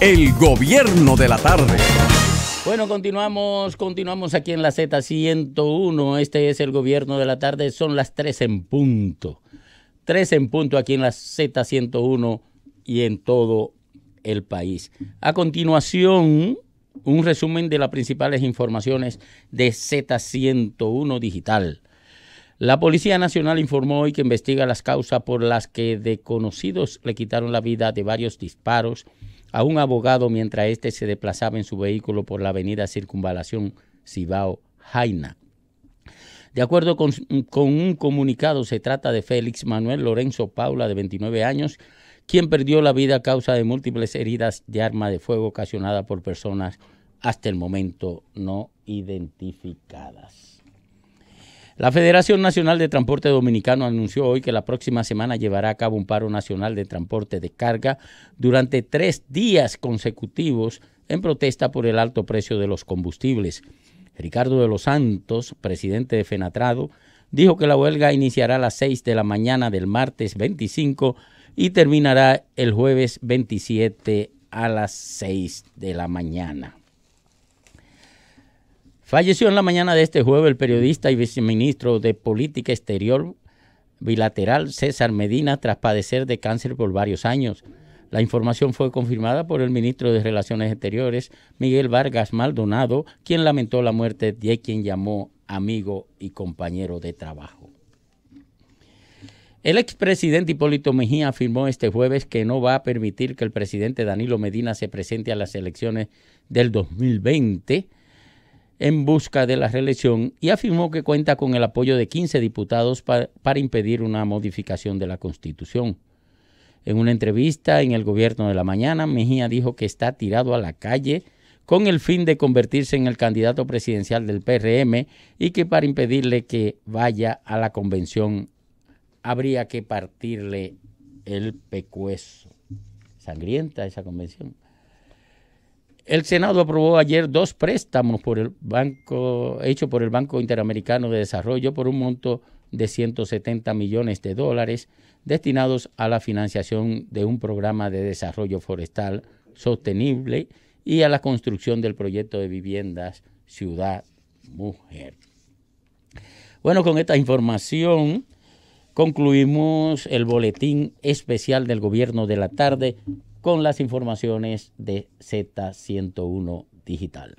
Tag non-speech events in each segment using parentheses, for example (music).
el gobierno de la tarde. Bueno, continuamos, continuamos aquí en la Z101. Este es el gobierno de la tarde. Son las 3 en punto. 3 en punto aquí en la Z101 y en todo el país. A continuación, un resumen de las principales informaciones de Z101 Digital. La Policía Nacional informó hoy que investiga las causas por las que desconocidos le quitaron la vida de varios disparos a un abogado mientras éste se desplazaba en su vehículo por la avenida Circunvalación Cibao Jaina. De acuerdo con, un comunicado, se trata de Félix Manuel Lorenzo Paula, de 29 años, quien perdió la vida a causa de múltiples heridas de arma de fuego ocasionadas por personas hasta el momento no identificadas. La Federación Nacional de Transporte Dominicano anunció hoy que la próxima semana llevará a cabo un paro nacional de transporte de carga durante tres días consecutivos en protesta por el alto precio de los combustibles. Ricardo de los Santos, presidente de Fenatrado, dijo que la huelga iniciará a las 6 de la mañana del martes 25 y terminará el jueves 27 a las 6 de la mañana. Falleció en la mañana de este jueves el periodista y viceministro de Política Exterior Bilateral César Medina tras padecer de cáncer por varios años. La información fue confirmada por el ministro de Relaciones Exteriores, Miguel Vargas Maldonado, quien lamentó la muerte de quien llamó amigo y compañero de trabajo. El expresidente Hipólito Mejía afirmó este jueves que no va a permitir que el presidente Danilo Medina se presente a las elecciones del 2020 en busca de la reelección y afirmó que cuenta con el apoyo de 15 diputados para, impedir una modificación de la Constitución. En una entrevista en el Gobierno de la Mañana, Mejía dijo que está tirado a la calle con el fin de convertirse en el candidato presidencial del PRM y que para impedirle que vaya a la convención habría que partirle el pecueso. Sangrienta esa convención. El Senado aprobó ayer dos préstamos por el banco hechos por el Banco Interamericano de Desarrollo por un monto de 170 millones de dólares destinados a la financiación de un programa de desarrollo forestal sostenible y a la construcción del proyecto de viviendas Ciudad Mujer. Bueno, con esta información concluimos el boletín especial del gobierno de la tarde con las informaciones de Z101 Digital.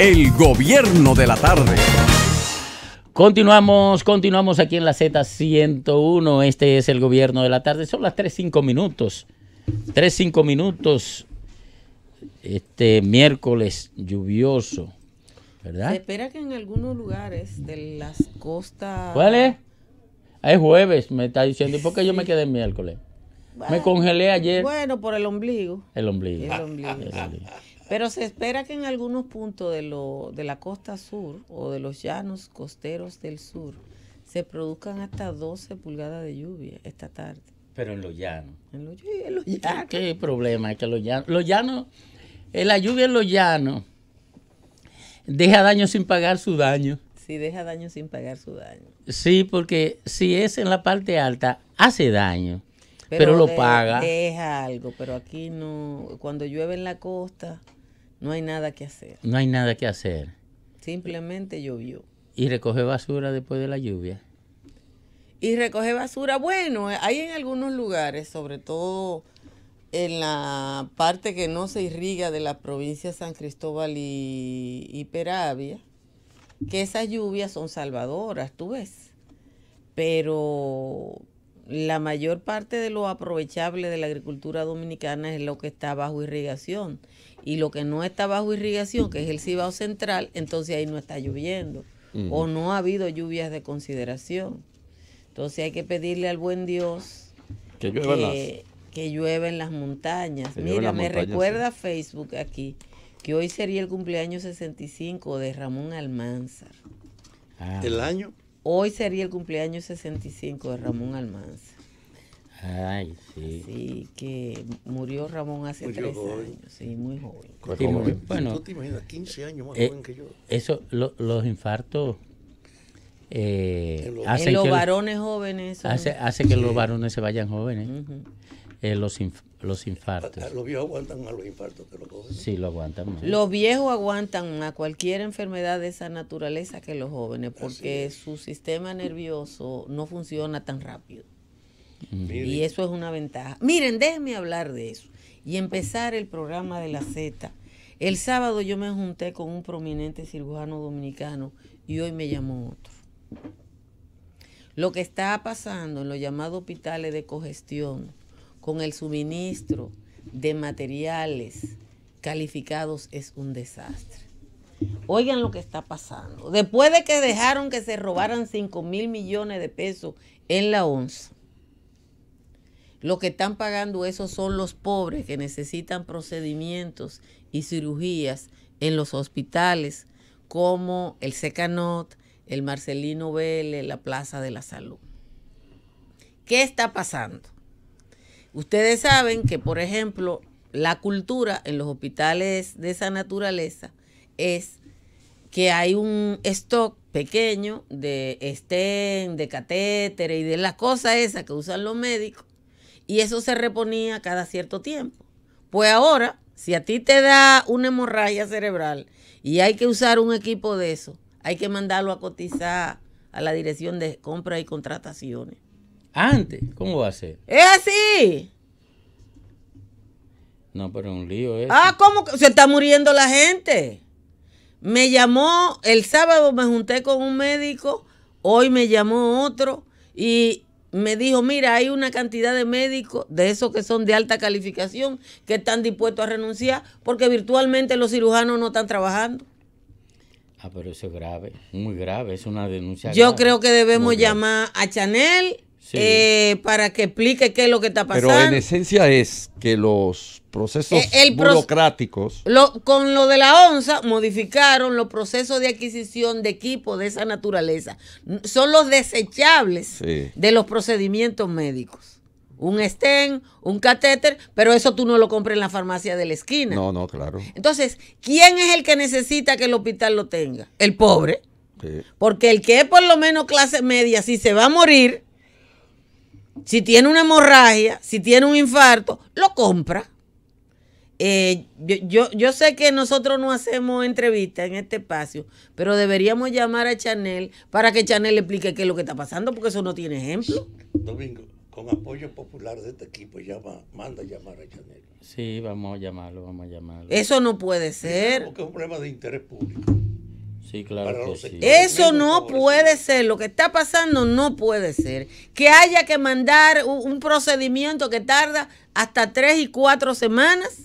El gobierno de la tarde. Continuamos, continuamos aquí en la Z101. Este es el gobierno de la tarde. Son las 3-5 minutos. 3-5 minutos. Este miércoles lluvioso. ¿Verdad? espera que en algunos lugares de las costas. ¿Cuál es? Es jueves, me está diciendo. ¿Y por qué yo me quedé en miércoles? Me congelé eh, ayer. Bueno, por el ombligo. El ombligo. El ombligo. Pero se espera que en algunos puntos de, la costa sur o de los llanos costeros del sur se produzcan hasta 12 pulgadas de lluvia esta tarde. Pero en los llanos. En los, llanos. ¿Qué problema? Es que los llanos. Los llanos. Eh, la lluvia en los llanos deja daño sin pagar su daño. Sí, deja daño sin pagar su daño. Sí, porque si es en la parte alta, hace daño pero, lo paga. Es algo, pero aquí no, cuando llueve en la costa, no hay nada que hacer. No hay nada que hacer. Simplemente llovió. ¿Y recoge basura después de la lluvia? Y recoge basura, bueno, hay en algunos lugares, sobre todo en la parte que no se irriga de la provincia de San Cristóbal y, y Peravia, que esas lluvias son salvadoras, tú ves. Pero la mayor parte de lo aprovechable de la agricultura dominicana es lo que está bajo irrigación. Y lo que no está bajo irrigación, que es el Cibao Central, entonces ahí no está lloviendo. O no ha habido lluvias de consideración. Entonces hay que pedirle al buen Dios que llueva, en las montañas. Mira, me recuerda Facebook aquí que hoy sería el cumpleaños 65 de Ramón Almanzar. ¿El año? Hoy sería el cumpleaños 65 de Ramón Almanza. Ay, sí. Así que murió Ramón hace murió tres años, sí, muy joven. Sí, bueno, ¿Tú te imaginas 15 años más eh, joven que yo? Eso, los infartos eh, en los, varones jóvenes. Hace, hace, que los varones se vayan jóvenes. Eh, los inf los infartos. los viejos aguantan más los infartos que los jóvenes. Sí, lo aguantan Los viejos aguantan a cualquier enfermedad de esa naturaleza que los jóvenes, porque su sistema nervioso no funciona tan rápido. Y eso es una ventaja. Miren, déjenme hablar de eso y empezar el programa de la Z. El sábado yo me junté con un prominente cirujano dominicano y hoy me llamó otro. Lo que está pasando en los llamados hospitales de cogestión con el suministro de materiales calificados es un desastre. Oigan lo que está pasando. Después de que dejaron que se robaran 5 mil millones de pesos en la ONSA, lo que están pagando esos son los pobres que necesitan procedimientos y cirugías en los hospitales como el Secanot, el Marcelino Vélez, la Plaza de la Salud. ¿Qué está pasando? Ustedes saben que, por ejemplo, la cultura en los hospitales de esa naturaleza es que hay un stock pequeño de estén, de catéteres y de las cosas esas que usan los médicos, y eso se reponía cada cierto tiempo. Pues ahora, si a ti te da una hemorragia cerebral y hay que usar un equipo de eso, hay que mandarlo a cotizar a la Dirección de Compras y Contrataciones. Antes, ¿cómo va a ser? Es así. No, pero es un lío es. Ah, ¿cómo? Se está muriendo la gente. Me llamó, el sábado me junté con un médico, hoy me llamó otro y me dijo, mira, hay una cantidad de médicos, de esos que son de alta calificación, que están dispuestos a renunciar porque virtualmente los cirujanos no están trabajando. Ah, pero eso es grave, muy grave, es una denuncia. Yo creo que debemos llamar a Chanel eh, para que explique qué es lo que está pasando. Pero en esencia es que los procesos eh, burocráticos. Lo, con lo de la ONSA modificaron los procesos de adquisición de equipo de esa naturaleza. Son los desechables de los procedimientos médicos. Un estén, un catéter, pero eso tú no lo compras en la farmacia de la esquina. No, no, claro. Entonces, ¿quién es el que necesita que el hospital lo tenga? El pobre. Porque el que es por lo menos clase media, si se va a morir, si tiene una hemorragia, si tiene un infarto, lo compra. Eh, yo, yo, sé que nosotros no hacemos entrevistas en este espacio, pero deberíamos llamar a Chanel para que Chanel explique qué es lo que está pasando, porque eso no tiene ejemplo. Domingo, con apoyo popular de este equipo, llama, manda a llamar a Chanel. Sí, vamos a llamarlo, vamos a llamarlo. Eso no puede ser. Porque es un problema de interés público. Sí, claro. Eso no puede ser, lo que está pasando no puede ser. Que haya que mandar un procedimiento que tarda hasta tres y cuatro semanas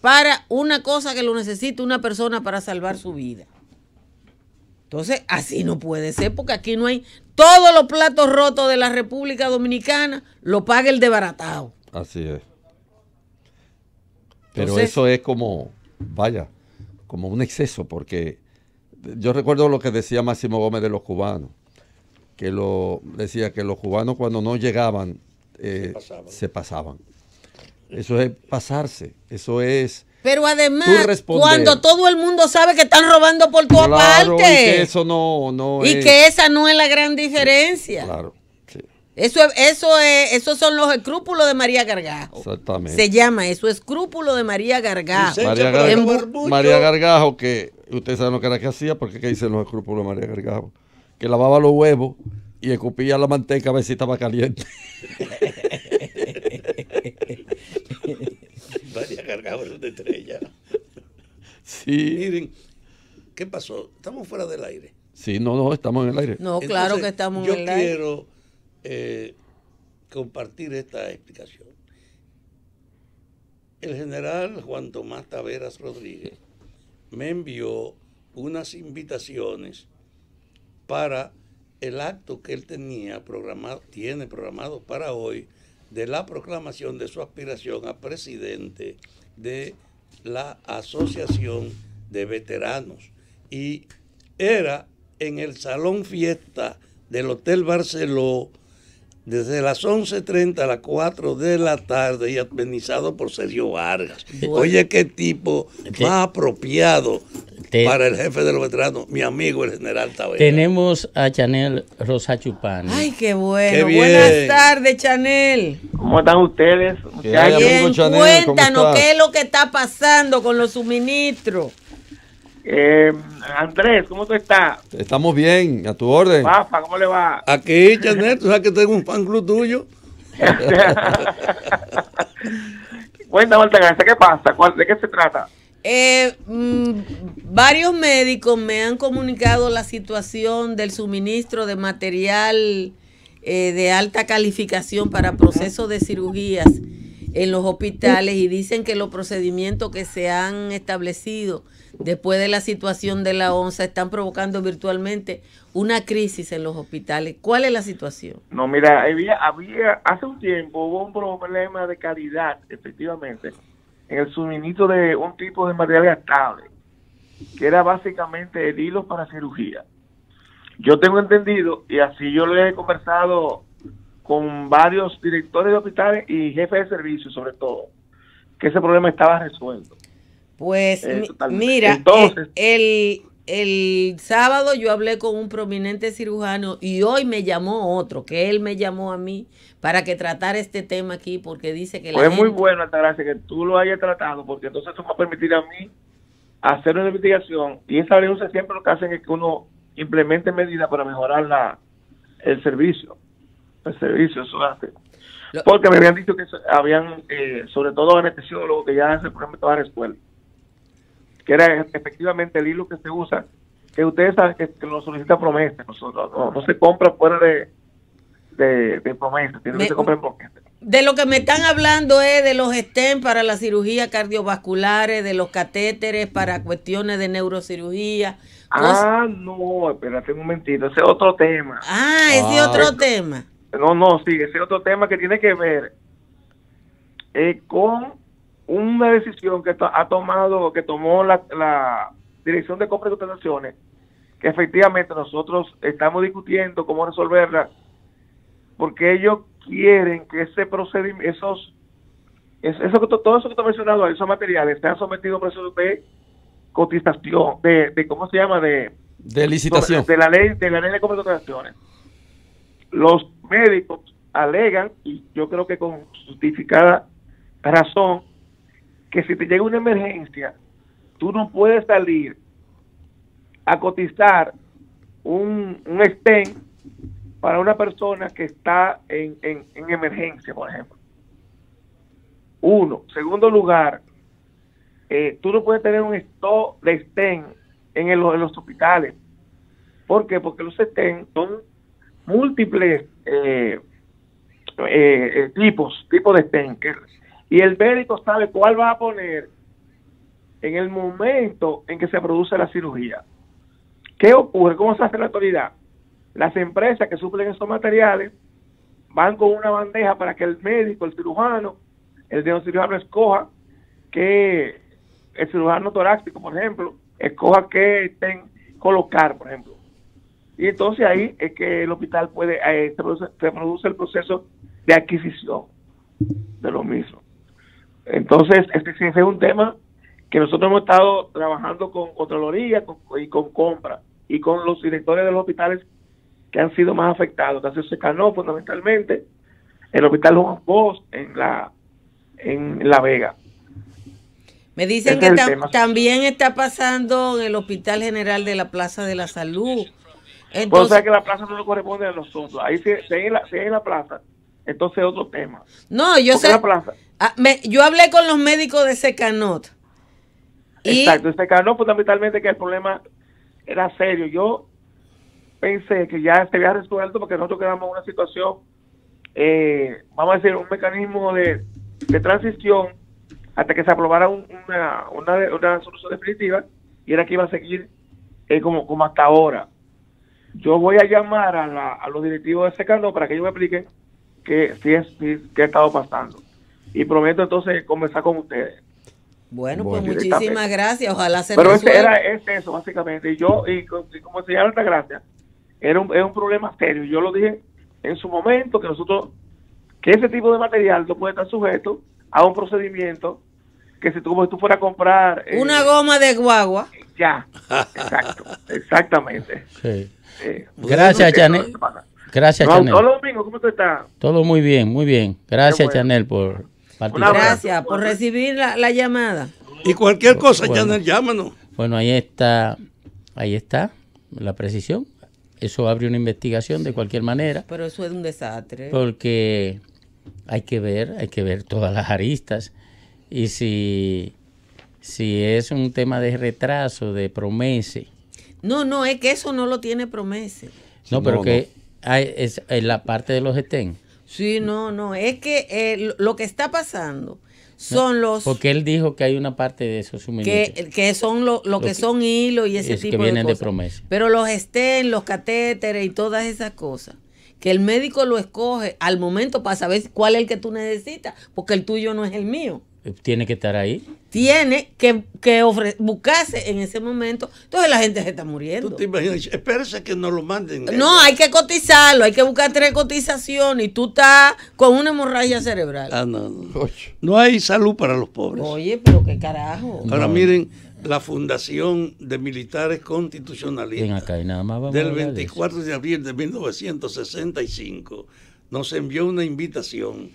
para una cosa que lo necesita una persona para salvar su vida. Entonces, así no puede ser, porque aquí no hay todos los platos rotos de la República Dominicana, lo paga el debaratado. Así es. Pero eso es como, vaya, como un exceso, porque yo recuerdo lo que decía Máximo Gómez de los cubanos, que lo decía que los cubanos cuando no llegaban eh, se, pasaban. Eso es pasarse, eso es... Pero además, cuando todo el mundo sabe que están robando por tu Y que eso no, no Y que esa no es la gran diferencia. Claro. Sí. Eso, eso esos son los escrúpulos de María Gargajo. Exactamente. Se llama eso, escrúpulo de María María, Gargajo, María Gargajo que ustedes saben lo que era que hacía, porque ¿qué dicen los escrúpulos de María Gargado. Que lavaba los huevos y escupía la manteca a ver si estaba caliente. (laughs) María Gargajo es una estrella. Sí. Miren, ¿qué pasó? Estamos fuera del aire. Sí, no, no, estamos en el aire. No, claro que estamos en el aire. Yo quiero eh, compartir esta explicación. El general Juan Tomás Taveras Rodríguez me envió unas invitaciones para el acto que él tenía programado, tiene programado para hoy, de la proclamación de su aspiración a presidente de la Asociación de Veteranos. Y era en el Salón Fiesta del Hotel Barceló desde las 11.30 a las 4 de la tarde y administrado por Sergio Vargas. Oye, qué tipo más apropiado para el jefe de los veteranos, mi amigo el general Tavera. Tenemos a Chanel Rosa Chupán. Ay, qué bueno. Buenas tardes, Chanel. ¿Cómo están ustedes? ¿Qué cuéntanos qué es lo que está pasando con los suministros. Eh, Andrés, ¿cómo tú estás? Estamos bien, a tu orden. Papa, ¿cómo le va? Aquí, Chanel, sabes que tengo un fan club tuyo. (laughs) Cuéntame, ¿qué pasa? ¿De qué se trata? Eh, mm, varios médicos me han comunicado la situación del suministro de material eh, de alta calificación para procesos de cirugías en los hospitales y dicen que los procedimientos que se han establecido después de la situación de la ONSA están provocando virtualmente una crisis en los hospitales. ¿Cuál es la situación? No, mira, había, hace un tiempo hubo un problema de calidad, efectivamente, en el suministro de un tipo de material gastable, que era básicamente el hilo para cirugía. Yo tengo entendido, y así yo lo he conversado con varios directores de hospitales y jefes de servicio sobre todo, que ese problema estaba resuelto. Pues eh, mira, e, el, sábado yo hablé con un prominente cirujano y hoy me llamó otro, que él me llamó a mí para que tratara este tema aquí porque dice que... Pues es muy bueno, Altagracia, que tú lo hayas tratado porque entonces eso me va a permitir a mí hacer una investigación y esa denuncia siempre lo que hacen es que uno implemente medidas para mejorar la, el servicio. El servicio, eso hace. Porque me habían dicho que habían, eh, sobre todo anestesiólogos, que ya ese problema estaba resuelto era efectivamente el hilo que se usa, que ustedes saben que, lo solicita promesa, nosotros no, se compra fuera de, de, de promesa, tiene que se compra De lo que me están hablando es de los STEM para la cirugía cardiovasculares, de los catéteres para cuestiones de neurocirugía. Ah, no, espérate un momentito, ese es otro tema. Ah, ese es otro tema. No, no, sí, ese es otro tema que tiene que ver eh, con una decisión que ha tomado, que tomó la, Dirección de Compras y Contrataciones, que efectivamente nosotros estamos discutiendo cómo resolverla, porque ellos quieren que ese procedimiento, esos, eso, todo eso que está he mencionado, esos materiales, sean sometidos a un proceso de cotización, de, ¿cómo se llama? De, licitación. De, la ley de la ley de compras y contrataciones. Los médicos alegan, y yo creo que con justificada razón, que si te llega una emergencia, tú no puedes salir a cotizar un, un STEM para una persona que está en, en, emergencia, por ejemplo. Uno. Segundo lugar, eh, tú no puedes tener un stock de STEM en, el, en los hospitales. ¿Por qué? Porque los estén son múltiples eh, eh, tipos, tipos de estén que y el médico sabe cuál va a poner en el momento en que se produce la cirugía. ¿Qué ocurre? ¿Cómo se hace la autoridad? Las empresas que suplen esos materiales van con una bandeja para que el médico, el cirujano, el neurocirujano escoja que el cirujano torácico, por ejemplo, escoja que estén colocar, por ejemplo. Y entonces ahí es que el hospital puede, eh, se produce el proceso de adquisición de lo mismo. Entonces, este sí es un tema que nosotros hemos estado trabajando con Contraloría y con compra y con los directores de los hospitales que han sido más afectados, Entonces, se canó fundamentalmente, el hospital Juan Post en la, en La Vega. Me dicen que también está pasando en el Hospital General de la Plaza de la Salud. Pues, Entonces, que la plaza no le corresponde a nosotros. Ahí sí, en la plaza entonces, otro tema. No, yo sé. Ah, yo hablé con los médicos de Secanot. Exacto, y... Secanot fundamentalmente que el problema era serio. Yo pensé que ya se había resuelto porque nosotros quedamos en una situación, eh, vamos a decir, un mecanismo de, transición hasta que se aprobara una, una, una, solución definitiva y era que iba a seguir eh, como, como hasta ahora. Yo voy a llamar a, la, a los directivos de Secanot para que ellos me expliquen que si es, si, ha estado pasando. Y prometo entonces conversar con ustedes. Bueno, pues muchísimas gracias, ojalá se Pero ese era es eso, básicamente. Y yo, y, como decía gracia era un, era un problema serio. Yo lo dije en su momento que nosotros, que ese tipo de material no puede estar sujeto a un procedimiento que si tú, como tú fueras a comprar... Una eh, goma de guagua. Ya, exacto, (laughs) exactamente. Gracias, Janet. Gracias, Chanel. Hola, Domingo, ¿cómo Todo muy bien, muy bien. Gracias, Chanel, por participar. Gracias por recibir la, llamada. Y cualquier cosa, Chanel, llámanos. Bueno, ahí está, ahí está la precisión. Eso abre una investigación de cualquier manera. Pero eso es un desastre. Porque hay que ver, hay que ver todas las aristas. Y si, si es un tema de retraso, de promese No, no, es que eso no lo tiene promese No, pero que Ah, es, en la parte de los estén. Sí, no, no. Es que eh, lo que está pasando son los. Porque él dijo que hay una parte de esos suministros. Eh, que, son lo, que, son hilos y ese tipo que vienen de, promesa. Pero los estén, los catéteres y todas esas cosas. Que el médico lo escoge al momento para saber cuál es el que tú necesitas, porque el tuyo no es el mío. Eh, tiene que estar ahí. Tiene que, que buscarse en ese momento. Entonces la gente se está muriendo. ¿Tú te imaginas? Espérese que no lo manden. No, hay que cotizarlo, hay que buscar tres cotizaciones y tú estás con una hemorragia cerebral. Ah, no, no. hay salud para los pobres. Oye, pero qué carajo. Ahora miren, la Fundación de Militares Constitucionalistas del 24 de abril de 1965 nos envió una invitación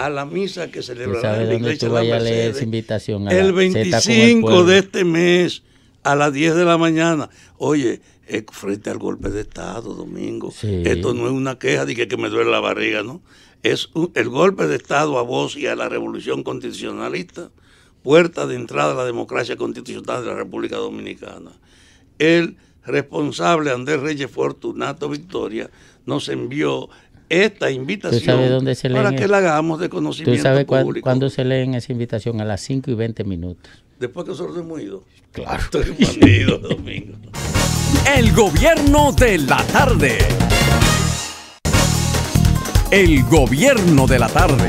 a la misa que celebrará la de la el 25 de este mes a las 10 de la mañana. Oye, eh, frente al golpe de Estado, Domingo, esto no es una queja de que, me duele la barriga, ¿no? Es el golpe de Estado a vos y a la revolución constitucionalista, puerta de entrada a la democracia constitucional de la República Dominicana. El responsable Andrés Reyes Fortunato Victoria nos envió esta invitación para que la hagamos de conocimiento ¿Tú sabes cuándo se leen esa invitación? A las 5 y 20 minutos. Después que nosotros hemos ido. Claro. Estoy partido, (laughs) Domingo. El gobierno de la tarde. El gobierno de la tarde.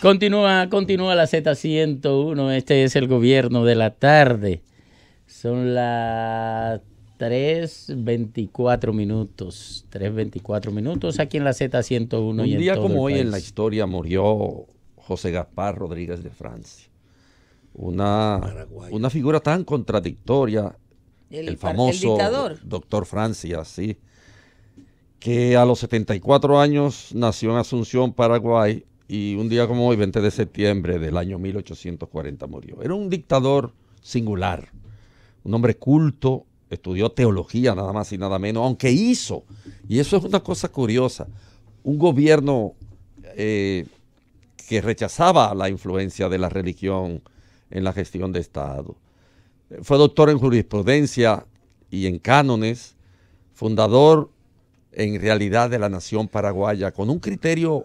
Continúa, continúa la Z101. Este es el gobierno de la tarde. Son las 3.24 minutos. 3.24 minutos aquí en la Z101. Un y día como hoy en la historia murió José Gaspar Rodríguez de Francia. Una, una figura tan contradictoria, el, famoso doctor Francia, sí, que a los 74 años nació en Asunción, Paraguay, y un día como hoy, 20 de septiembre del año 1840, murió. Era un dictador singular, un hombre culto, estudió teología nada más y nada menos, aunque hizo, y eso es una cosa curiosa, un gobierno eh, que rechazaba la influencia de la religión en la gestión de Estado. Fue doctor en jurisprudencia y en cánones, fundador en realidad de la nación paraguaya, con un criterio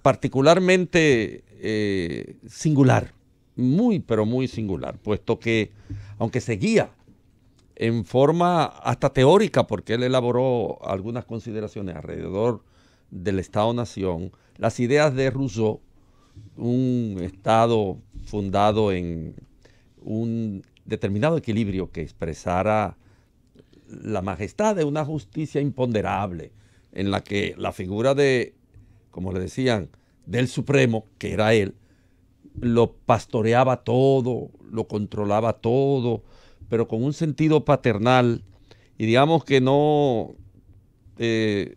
particularmente eh, singular, muy pero muy singular, puesto que aunque seguía en forma hasta teórica, porque él elaboró algunas consideraciones alrededor del Estado-Nación, las ideas de Rousseau, un Estado fundado en un determinado equilibrio que expresara la majestad de una justicia imponderable, en la que la figura de, como le decían, del Supremo, que era él, lo pastoreaba todo, lo controlaba todo, pero con un sentido paternal y digamos que no, eh,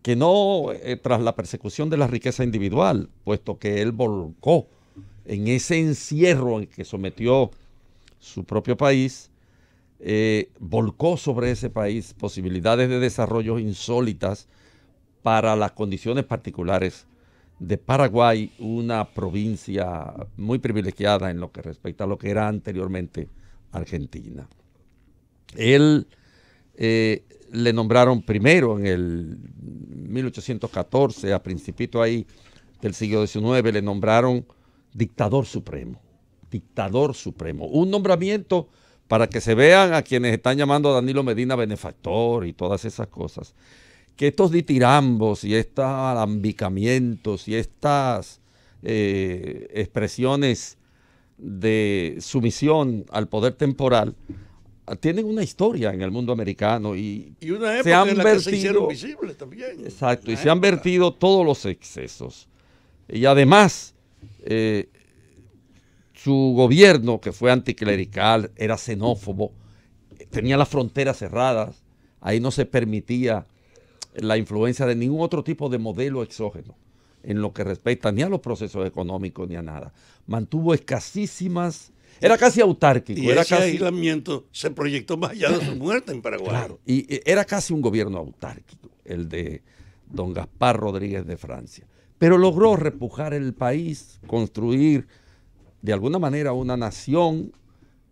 que no eh, tras la persecución de la riqueza individual, puesto que él volcó en ese encierro en que sometió su propio país, eh, volcó sobre ese país posibilidades de desarrollo insólitas para las condiciones particulares de Paraguay, una provincia muy privilegiada en lo que respecta a lo que era anteriormente Argentina. Él eh, le nombraron primero en el 1814, a principito ahí del siglo XIX, le nombraron dictador supremo, dictador supremo. Un nombramiento para que se vean a quienes están llamando a Danilo Medina benefactor y todas esas cosas, que estos ditirambos y estos alambicamientos y estas eh, expresiones de sumisión al poder temporal ah, tienen una historia en el mundo americano y, una época se han vertido, también. Exacto, y se han vertido todos los excesos. Y además, eh, su gobierno, que fue anticlerical, era xenófobo, tenía las fronteras cerradas, ahí no se permitía la influencia de ningún otro tipo de modelo exógeno en lo que respecta ni a los procesos económicos ni a nada. Mantuvo escasísimas era casi autárquico. Y era ese aislamiento se proyectó más allá de su (clears throat) muerte en Paraguay. y era casi un gobierno autárquico, el de don Gaspar Rodríguez de Francia. Pero logró repujar el país, construir de alguna manera una nación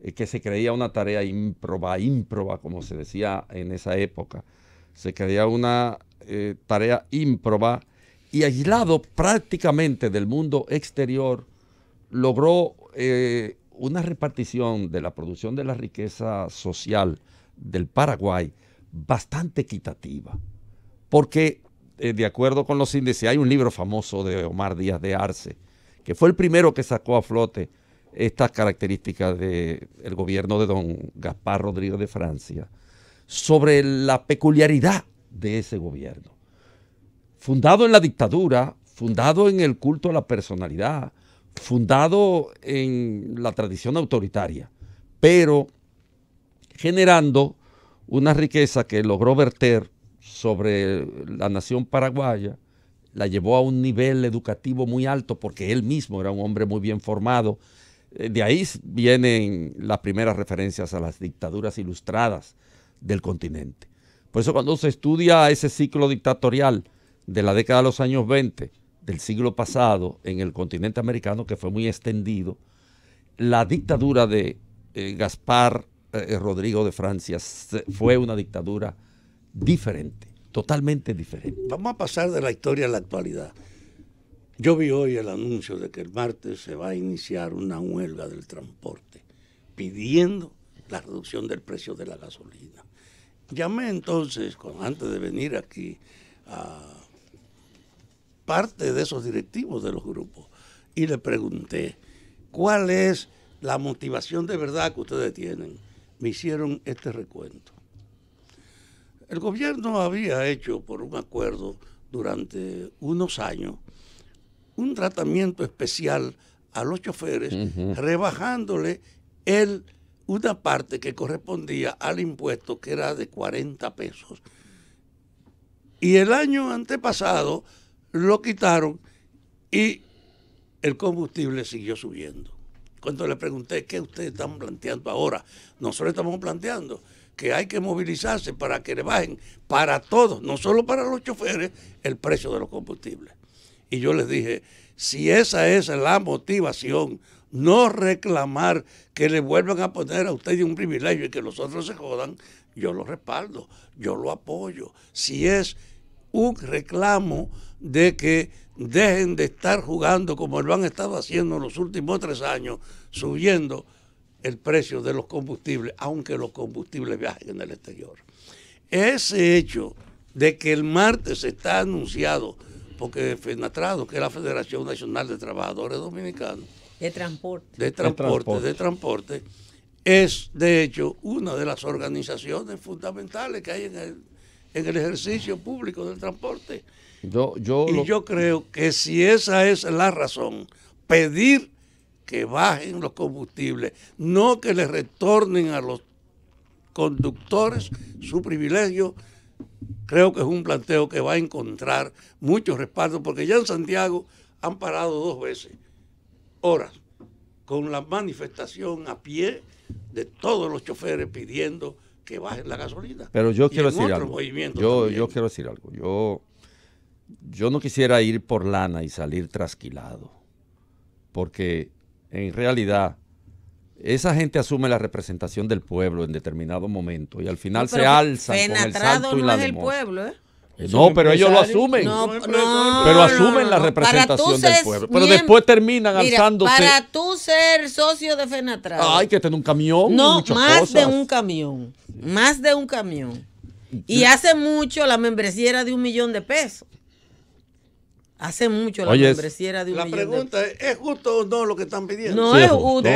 eh, que se creía una tarea ímproba, ímproba, como se decía en esa época. Se creía una eh, tarea ímproba y aislado prácticamente del mundo exterior, logró eh, una repartición de la producción de la riqueza social del Paraguay bastante equitativa. Porque, eh, de acuerdo con los índices, hay un libro famoso de Omar Díaz de Arce, que fue el primero que sacó a flote estas características del gobierno de don Gaspar Rodríguez de Francia, sobre la peculiaridad de ese gobierno fundado en la dictadura, fundado en el culto a la personalidad, fundado en la tradición autoritaria, pero generando una riqueza que logró verter sobre la nación paraguaya, la llevó a un nivel educativo muy alto porque él mismo era un hombre muy bien formado. Eh, de ahí vienen las primeras referencias a las dictaduras ilustradas del continente. Por eso cuando se estudia ese ciclo dictatorial de la década de los años 20 del siglo pasado en el continente americano, que fue muy extendido, la dictadura de eh, Gaspar eh, eh, Rodrigo de Francia fue una dictadura diferente, totalmente diferente. Vamos a pasar de la historia a la actualidad. Yo vi hoy el anuncio de que el martes se va a iniciar una huelga del transporte pidiendo la reducción del precio de la gasolina. Llamé entonces, antes de venir aquí, a parte de esos directivos de los grupos y le pregunté, ¿cuál es la motivación de verdad que ustedes tienen? Me hicieron este recuento. El gobierno había hecho por un acuerdo durante unos años un tratamiento especial a los choferes, rebajándole el, una parte que correspondía al impuesto que era de 40 pesos. Y el año antepasado lo quitaron y el combustible siguió subiendo. Cuando le pregunté qué ustedes están planteando ahora, nosotros estamos planteando que hay que movilizarse para que le bajen para todos, no solo para los choferes, el precio de los combustibles. Y yo les dije, si esa es la motivación, no reclamar que le vuelvan a poner a ustedes un privilegio y que los otros se jodan, yo lo respaldo, yo lo apoyo. Si es un reclamo de que dejen de estar jugando como lo han estado haciendo los últimos tres años, subiendo el precio de los combustibles, aunque los combustibles viajen en el exterior. Ese hecho de que el martes está anunciado, porque FENATRADO, que es la Federación Nacional de Trabajadores Dominicanos, de transporte. De transporte, de transporte, es de hecho una de las organizaciones fundamentales que hay en el, en el ejercicio público del transporte y yo creo que si esa es la razón, pedir que bajen los combustibles, no que le retornen a los conductores su privilegio, creo que es un planteo que va a encontrar mucho respaldo porque ya en Santiago han parado dos veces, horas, con la manifestación a pie de todos los choferes pidiendo que bajen la gasolina. Pero yo quiero decir algo. Yo, yo quiero decir algo. Yo yo no quisiera ir por lana y salir trasquilado, porque en realidad esa gente asume la representación del pueblo en determinado momento y al final se alza con el salto y la es el pueblo, ¿eh? Eh, No, pero ellos lo asumen. pero asumen la representación del pueblo. Pero después terminan alzándose. Para tú ser socio de FENATRADO Hay que tener un camión. No, más de un camión. Más de un camión. Y hace mucho la membresía era de un millón de pesos. Hace mucho la membresía de un La pregunta es, ¿es justo o no lo que están pidiendo? No es justo.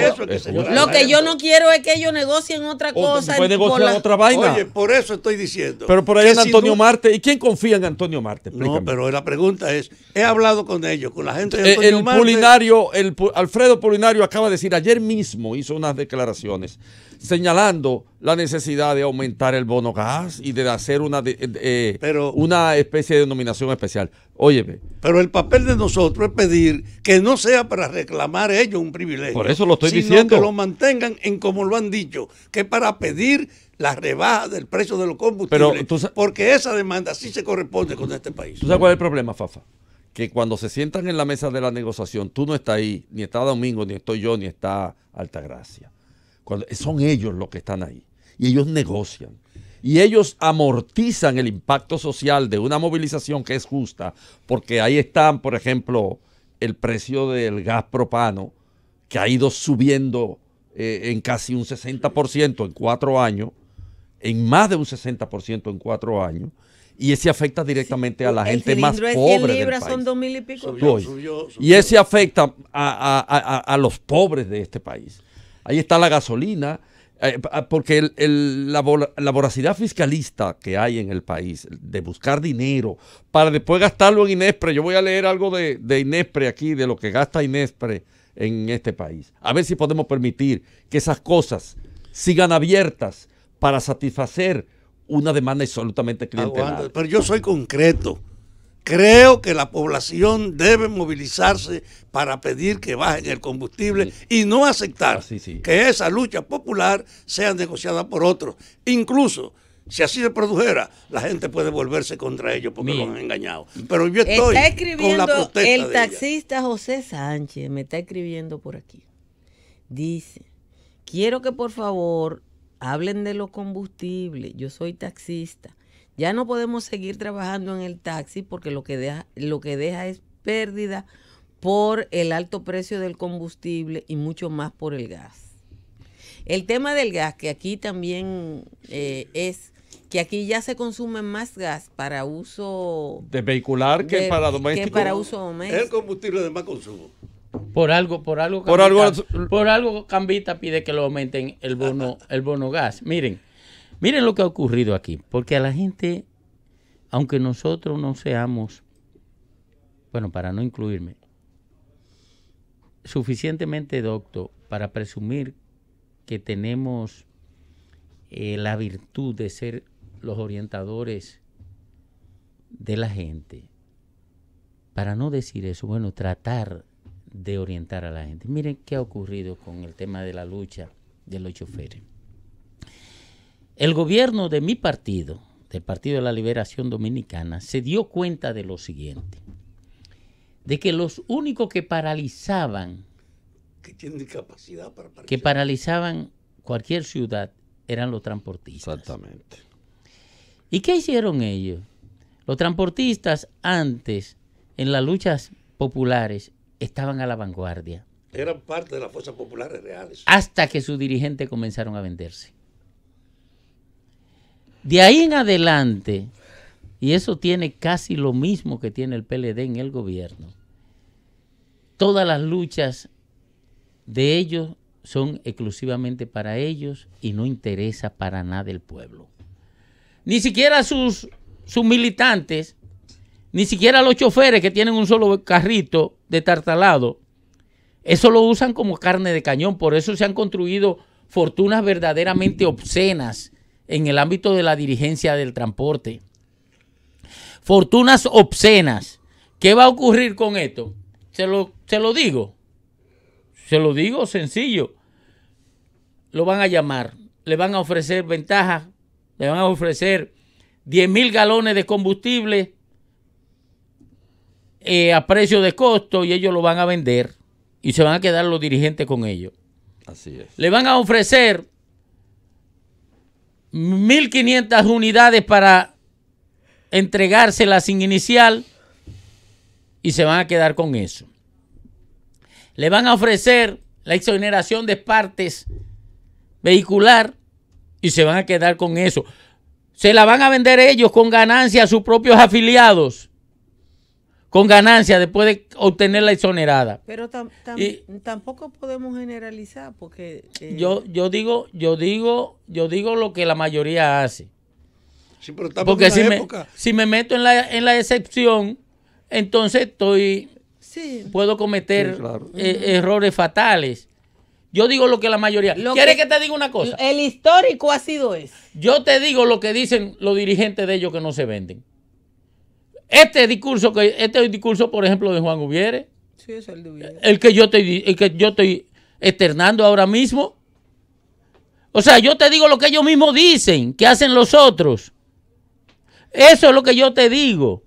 Lo que yo no quiero es que ellos negocien otra pues, cosa. Pues, otra vaina. Oye, por eso estoy diciendo. Pero por ahí en Antonio Marte. ¿Y quién confía en Antonio Marte? No, pero la pregunta es, he hablado con ellos, con la gente de eh, Antonio el, el Pulinario, el, Alfredo Pulinario acaba de decir, ayer mismo hizo unas declaraciones señalando la necesidad de aumentar el bono gas y de hacer una, eh, una especie de denominación especial. Óyeme. Pero el papel de nosotros es pedir que no sea para reclamar ellos un privilegio. Por eso lo estoy sino diciendo. Que lo mantengan en como lo han dicho, que para pedir la rebaja del precio de los combustibles. porque esa demanda sí se corresponde con este país. ¿Tú sabes cuál es el problema, Fafa? que cuando se sientan en la mesa de la negociación, tú no estás ahí, ni está Domingo, ni estoy yo, ni está Altagracia son ellos los que están ahí. Y ellos negocian. Y ellos amortizan el impacto social de una movilización que es justa, porque ahí están, por ejemplo, el precio del gas propano, que ha ido subiendo eh, en casi un 60% en cuatro años, en más de un 60% en cuatro años, y ese afecta directamente a la gente más pobre. y Y ese afecta a los pobres de este país ahí está la gasolina, eh, ah, porque la, voracidad fiscalista que hay en el país, de buscar dinero para después gastarlo en Inespre, yo voy a leer algo de, de Inespre aquí, de lo que gasta Inespre en este país. A ver si podemos permitir que esas cosas sigan abiertas para satisfacer una demanda absolutamente clientelar. pero yo soy concreto. Creo que la población debe movilizarse para pedir que bajen el combustible y no aceptar ah, que esa lucha popular sea negociada por otros. Incluso si así se produjera, la gente puede volverse contra ellos porque los han engañado. Pero yo estoy con la protesta El taxista José Sánchez me está escribiendo por aquí. Dice, quiero que por favor hablen de los combustibles. Yo soy taxista. Ya no podemos seguir trabajando en el taxi porque lo que deja, lo que deja es pérdida por el alto precio del combustible y mucho más por el gas. El tema del gas, que aquí también eh, es que aquí ya se consume más gas para uso de vehicular que para doméstico. Que para uso doméstico. El combustible de más consumo. Por algo, por algo, por Cambita, algo, por algo Cambita pide que lo aumenten el bono, el bono gas. Miren, Miren lo que ha ocurrido aquí, porque a la gente, aunque nosotros no seamos, bueno, para no incluirme, suficientemente docto para presumir que tenemos eh, la virtud de ser los orientadores de la gente. Para no decir eso, bueno, tratar de orientar a la gente. Miren qué ha ocurrido con el tema de la lucha de los choferes. El gobierno de mi partido, del Partido de la Liberación Dominicana, se dio cuenta de lo siguiente, de que los únicos que paralizaban, que tienen capacidad para paralizar. que paralizaban cualquier ciudad eran los transportistas. Exactamente. ¿Y qué hicieron ellos? Los transportistas antes, en las luchas populares, estaban a la vanguardia. Eran parte de las fuerzas populares reales. Hasta que sus dirigentes comenzaron a venderse. De ahí en adelante, y eso tiene casi lo mismo que tiene el PLD en el gobierno, todas las luchas de ellos son exclusivamente para ellos y no interesa para nada el pueblo. Ni siquiera sus, sus militantes, ni siquiera los choferes que tienen un solo carrito de tartalado, eso lo usan como carne de cañón, por eso se han construido fortunas verdaderamente obscenas en el ámbito de la dirigencia del transporte. Fortunas obscenas. ¿Qué va a ocurrir con esto? Se lo, se lo digo. Se lo digo sencillo. Lo van a llamar. Le van a ofrecer ventajas. Le van a ofrecer 10 mil galones de combustible eh, a precio de costo y ellos lo van a vender y se van a quedar los dirigentes con ellos. Así es. Le van a ofrecer 1.500 unidades para entregárselas sin inicial y se van a quedar con eso. Le van a ofrecer la exoneración de partes vehicular y se van a quedar con eso. Se la van a vender ellos con ganancia a sus propios afiliados con ganancia después de obtener la exonerada. Pero tampoco podemos generalizar porque eh, yo yo digo yo digo yo digo lo que la mayoría hace. Sí, porque si me, meto en la en la excepción, entonces estoy sí. puedo cometer eh, errores fatales. Yo digo lo que la mayoría. ¿Quieres que, que, te diga una cosa? El histórico ha sido eso. Yo te digo lo que dicen los dirigentes de ellos que no se venden. Este discurso, que, este discurso, por ejemplo, de Juan Ubiere, sí, es el, de el, que yo estoy, el que yo estoy externando ahora mismo. O sea, yo te digo lo que ellos mismos dicen, que hacen los otros. Eso es lo que yo te digo.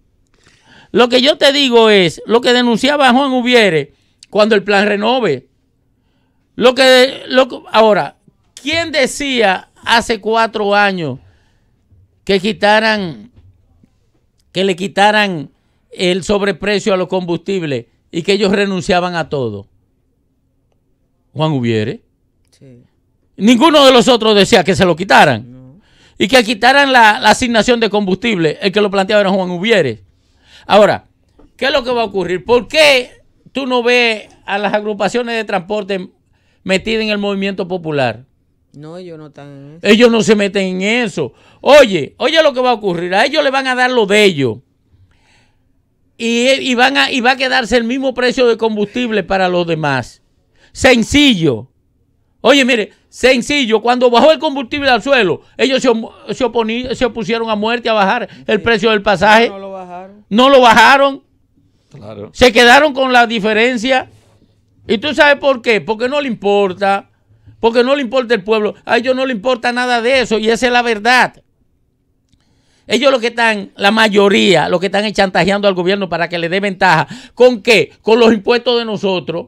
Lo que yo te digo es lo que denunciaba Juan Ubiere cuando el plan renove. Lo que, lo, ahora, ¿quién decía hace cuatro años que quitaran que le quitaran el sobreprecio a los combustibles y que ellos renunciaban a todo? Juan Hubiere. Sí. Ninguno de los otros decía que se lo quitaran. Y que quitaran la, asignación de combustible. El que lo planteaba era Juan Hubiere. Ahora, ¿qué es lo que va a ocurrir? ¿Por qué tú no ves a las agrupaciones de transporte metidas en el movimiento popular? No, ellos no Ellos no se meten en eso. Oye, oye lo que va a ocurrir. A ellos le van a dar lo de ellos. Y, van a, y va a quedarse el mismo precio de combustible para los demás. Sencillo. Oye, mire, sencillo, cuando bajó el combustible al suelo, ellos se, se opusieron a muerte a bajar el precio del pasaje. No, lo bajaron. No lo bajaron. Se quedaron con la diferencia. ¿Y tú sabes por qué? Porque no le importa porque no le importa el pueblo. A ellos no le importa nada de eso y esa es la verdad. Ellos lo que están, la mayoría, lo que están chantajeando al gobierno para que le dé ventaja. ¿Con qué? Con los impuestos de nosotros.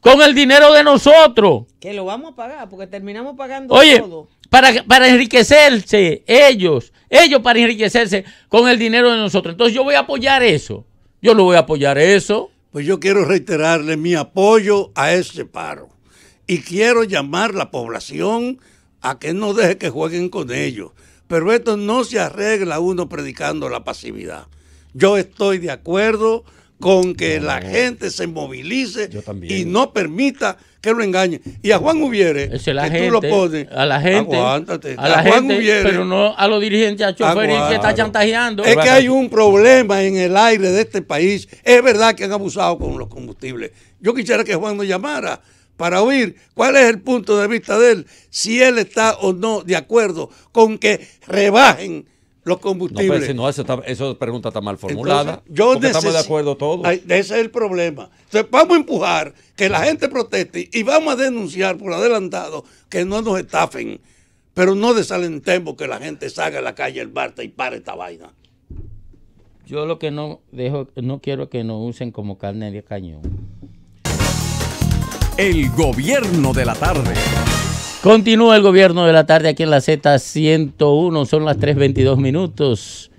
Con el dinero de nosotros. Que lo vamos a pagar porque terminamos pagando Oye, todo. Para, para enriquecerse ellos, ellos para enriquecerse con el dinero de nosotros. Entonces yo voy a apoyar eso. Yo no voy a apoyar eso. Pues yo quiero reiterarle mi apoyo a ese paro. Y quiero llamar a la población a que no deje que jueguen con ellos. Pero esto no se arregla uno predicando la pasividad. Yo estoy de acuerdo con que la gente se movilice y no permita que lo engañen. Y a Juan Ubiere, que tú lo pones, a la gente, a Juan pero no a los dirigentes, a que está chantajeando. Es que hay un problema en el aire de este país. Es verdad que han abusado con los combustibles. Yo quisiera que Juan nos llamara para oír cuál es el punto de vista de él, si él está o no de acuerdo con que rebajen los combustibles. No, eso, pregunta está mal formulada. yo estamos de acuerdo todos. ese es el problema. Entonces, vamos a empujar que la gente proteste y vamos a denunciar por adelantado que no nos estafen, pero no desalentemos que la gente salga a la calle el martes y pare esta vaina. Yo lo que no dejo, no quiero que nos usen como carne de cañón. El gobierno de la tarde. Continúa el gobierno de la tarde aquí en la Z101. Son las 3.22 minutos.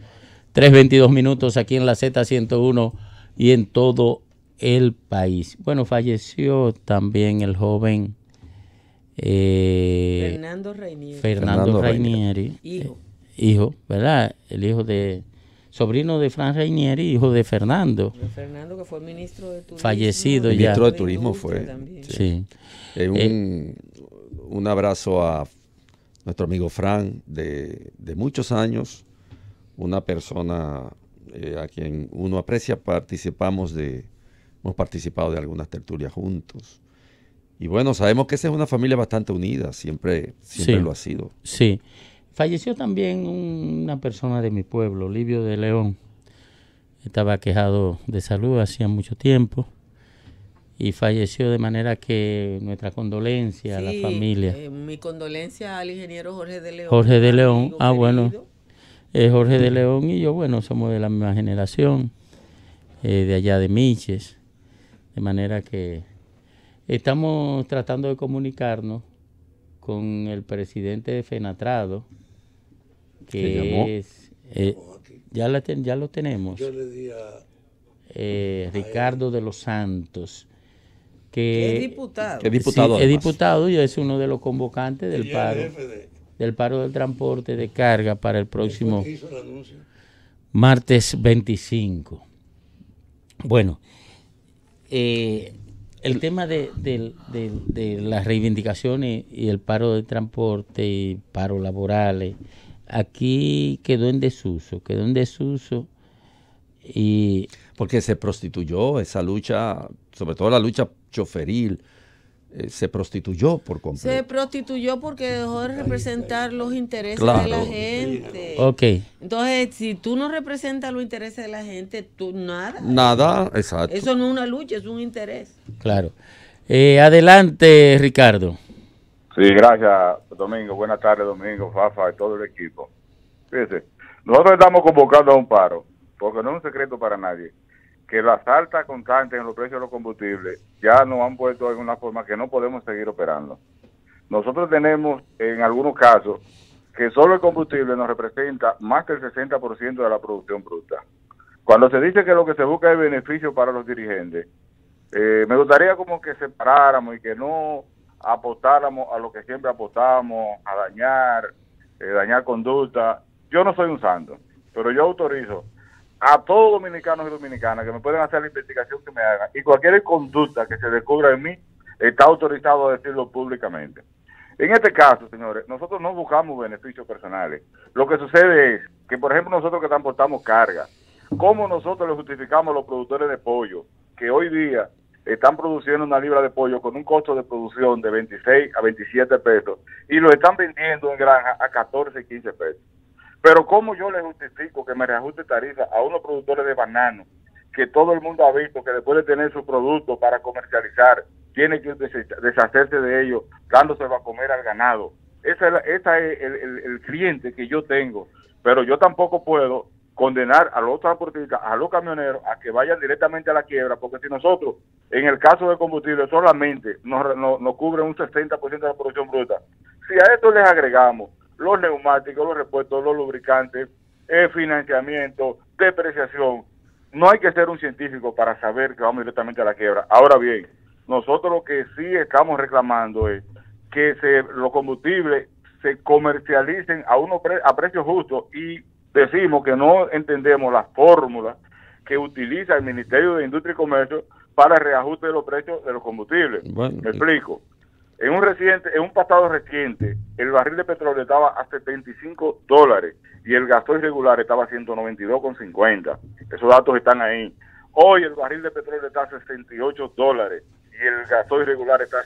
3.22 minutos aquí en la Z101 y en todo el país. Bueno, falleció también el joven eh, Fernando Reinieri. Fernando, Hijo. hijo, ¿verdad? El hijo de sobrino de Fran Reinieri, hijo de Fernando. Fernando, que fue ministro de Turismo. Fallecido ya. Ministro de Turismo fue. Sí. Eh, eh, un, abrazo a nuestro amigo Fran de, muchos años, una persona eh, a quien uno aprecia, participamos de, hemos participado de algunas tertulias juntos. Y bueno, sabemos que esa es una familia bastante unida, siempre, lo ha sido. Sí. Falleció también una persona de mi pueblo, Livio de León. Estaba quejado de salud hacía mucho tiempo y falleció de manera que nuestra condolencia a la familia. Eh, mi condolencia al ingeniero Jorge de León. Jorge de León, ah bueno. Jorge de León y yo, bueno, somos de la misma generación, eh, de allá de Miches. De manera que estamos tratando de comunicarnos con el presidente de Fenatrado, que es... Eh, ya, la lo tenemos. Eh, Ricardo de los Santos. Que es diputado. es diputado, y es uno de los convocantes del paro, del paro del transporte de carga para el próximo martes 25. Bueno, eh, el tema de, de, las reivindicaciones y el paro de transporte y paro laborales aquí quedó en desuso, quedó en desuso y... Porque se prostituyó esa lucha, sobre todo la lucha choferil, eh, se prostituyó por completo. Se prostituyó porque dejó de representar los intereses de la gente. Entonces, si tú no representas los intereses de la gente, tú nada. Nada, exacto. Eso no es una lucha, es un interés. Claro. Eh, adelante, Ricardo. Sí, gracias, Domingo. Buenas tardes, Domingo, Fafa y todo el equipo. Fíjese, nosotros estamos convocando a un paro, porque no es un secreto para nadie, que las altas constantes en los precios de los combustibles ya nos han puesto en una forma que no podemos seguir operando. Nosotros tenemos, en algunos casos, que solo el combustible nos representa más del 60% de la producción bruta. Cuando se dice que lo que se busca es beneficio para los dirigentes, eh, me gustaría como que separáramos y que no apostáramos a lo que siempre apostamos, a dañar, eh, dañar conducta. Yo no soy un santo, pero yo autorizo a todos dominicanos y dominicanas que me pueden hacer la investigación que me hagan y cualquier conducta que se descubra en mí está autorizado a decirlo públicamente. En este caso, señores, nosotros no buscamos beneficios personales. Lo que sucede es que, por ejemplo, nosotros que transportamos carga, ¿cómo nosotros le justificamos a los productores de pollo que hoy día están produciendo una libra de pollo con un costo de producción de 26 a 27 pesos y lo están vendiendo en granja a 14, 15 pesos. Pero ¿cómo yo le justifico que me reajuste tarifa a unos productores de banano que todo el mundo ha visto que después de tener su producto para comercializar, tiene que deshacerse de ellos, dándoselo a comer al ganado? Ese es, esa es el cliente que yo tengo, pero yo tampoco puedo condenar a los transportistas, a los camioneros, a que vayan directamente a la quiebra, porque si nosotros, en el caso de combustible, solamente nos, nos, cubre un 60% de la producción bruta, si a esto les agregamos los neumáticos, los repuestos, los lubricantes, el financiamiento, depreciación, no hay que ser un científico para saber que vamos directamente a la quiebra. Ahora bien, nosotros lo que sí estamos reclamando es que se, los combustibles se comercialicen a, uno a precios justos y decimos que no entendemos las fórmulas que utiliza el Ministerio de Industria y Comercio para el reajuste de los precios de los combustibles. Me eh. explico. En un reciente, en un pasado reciente, el barril de petróleo estaba a 75 dólares y el gasto irregular estaba a 192,50. Esos datos están ahí. Hoy el barril de petróleo está a 68 dólares y el gasto irregular está a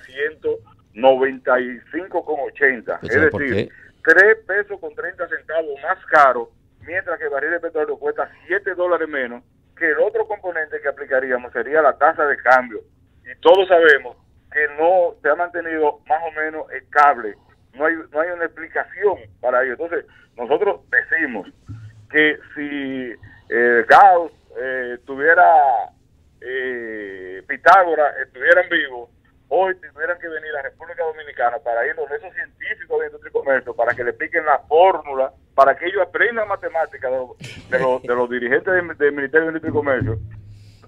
195,80. Es decir, 3 pesos con 30 centavos más caro mientras que el barril de petróleo cuesta 7 dólares menos, que el otro componente que aplicaríamos sería la tasa de cambio. Y todos sabemos que no se ha mantenido más o menos estable. No hay, no hay una explicación para ello. Entonces, nosotros decimos que si Gauss eh, tuviera eh, Pitágoras, estuvieran vivos, hoy tuvieran que venir a República Dominicana para ir los esos científicos de industria este y comercio para que le piquen la fórmula, para que ellos aprendan matemáticas de, los, de los, dirigentes del Ministerio de Industria y Comercio,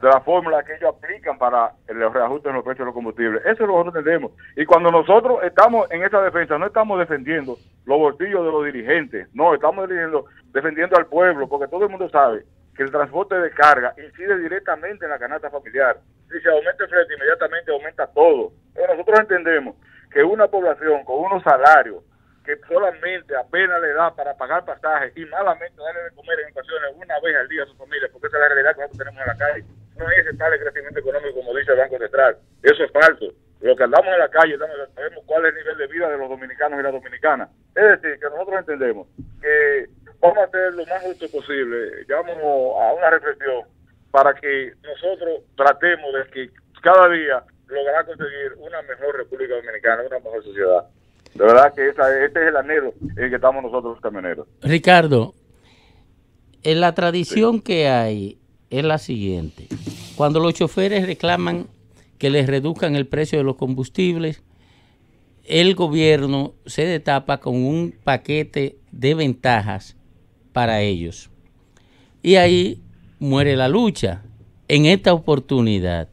de la fórmula que ellos aplican para el reajuste en los precios de los combustibles. Eso nosotros entendemos. Y cuando nosotros estamos en esa defensa, no estamos defendiendo los bolsillos de los dirigentes, no, estamos defendiendo, defendiendo al pueblo, porque todo el mundo sabe que el transporte de carga incide directamente en la canasta familiar. Si se aumenta el frete, inmediatamente aumenta todo. Pero nosotros entendemos que una población con unos salarios que solamente apenas le da para pagar pasajes y malamente darle de comer en ocasiones una vez al día a su familia, porque esa es la realidad que nosotros tenemos en la calle. No es ese tal crecimiento económico como dice el Banco Central. Eso es falso. Lo que andamos en la calle sabemos cuál es el nivel de vida de los dominicanos y las dominicanas. Es decir, que nosotros entendemos que vamos a hacer lo más justo posible, llamamos a una reflexión para que nosotros tratemos de que cada día lograr conseguir una mejor República Dominicana, una mejor sociedad. De verdad que este es el anhelo en el que estamos nosotros los camioneros. Ricardo, en eh, la tradición que hay es la siguiente. Cuando los choferes reclaman que les reduzcan el precio de los combustibles, el gobierno se detapa con un paquete de ventajas para ellos. Y ahí muere la lucha. En esta oportunidad,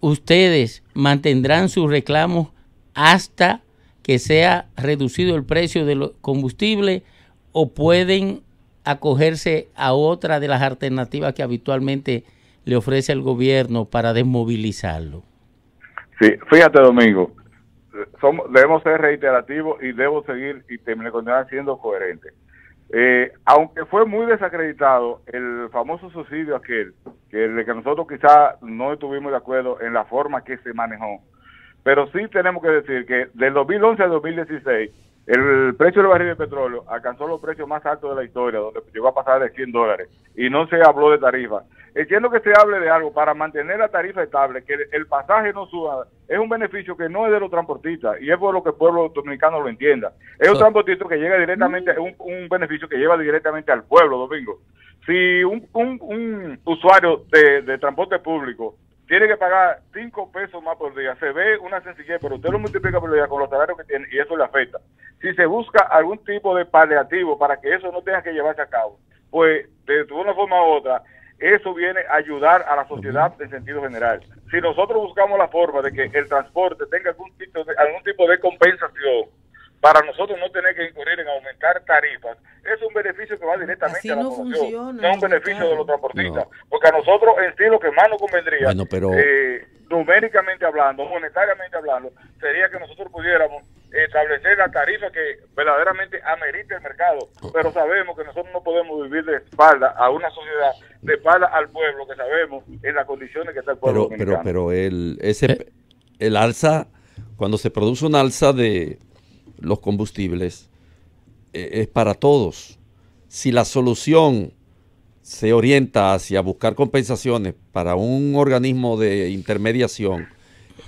ustedes mantendrán sus reclamos hasta que sea reducido el precio del combustible o pueden acogerse a otra de las alternativas que habitualmente le ofrece el gobierno para desmovilizarlo. Sí, fíjate Domingo, somos, debemos ser reiterativos y debo seguir y terminar siendo coherentes. Eh, aunque fue muy desacreditado el famoso subsidio aquel, que nosotros quizás no estuvimos de acuerdo en la forma que se manejó, pero sí tenemos que decir que del 2011 al 2016 el precio del barril de petróleo alcanzó los precios más altos de la historia, donde llegó a pasar de 100 dólares y no se habló de tarifa. Entiendo que se hable de algo para mantener la tarifa estable, que el pasaje no suba, es un beneficio que no es de los transportistas y es por lo que el pueblo dominicano lo entienda. Es un transportista que llega directamente, un, un beneficio que lleva directamente al pueblo, Domingo. Si un, usuario de, transporte público tiene que pagar cinco pesos más por día. Se ve una sencillez, pero usted lo multiplica por día con los salarios que tiene y eso le afecta. Si se busca algún tipo de paliativo para que eso no tenga que llevarse a cabo, pues de una forma u otra, eso viene a ayudar a la sociedad en sentido general. Si nosotros buscamos la forma de que el transporte tenga algún tipo de, algún tipo de compensación para nosotros no tener que incurrir en aumentar tarifas, es un beneficio que va directamente a la es un beneficio de los transportistas, porque a nosotros en sí lo que más nos convendría, eh, numéricamente hablando, monetariamente hablando, sería que nosotros pudiéramos establecer la tarifa que verdaderamente amerita el mercado. Pero sabemos que nosotros no podemos vivir de espalda a una sociedad, de espalda al pueblo, que sabemos en las condiciones que está el pueblo. Pero, pero, pero el, ese, el alza, cuando se produce un alza de los combustibles, e, es para todos. Si la solución se orienta hacia buscar compensaciones para un organismo de intermediación,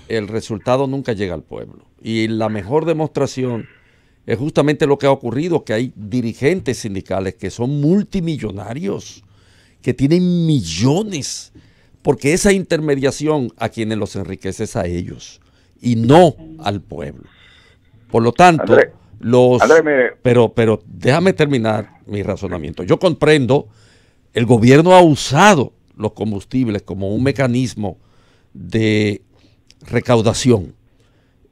el resultado nunca llega al pueblo. Y la mejor demostración es justamente lo que ha ocurrido, que hay dirigentes sindicales que son multimillonarios, que tienen millones, porque esa intermediación a quienes los enriquece es a ellos y no al pueblo. Por lo tanto, los... pero, pero déjame terminar mi razonamiento. Yo comprendo, el gobierno ha usado los combustibles como un mecanismo de recaudación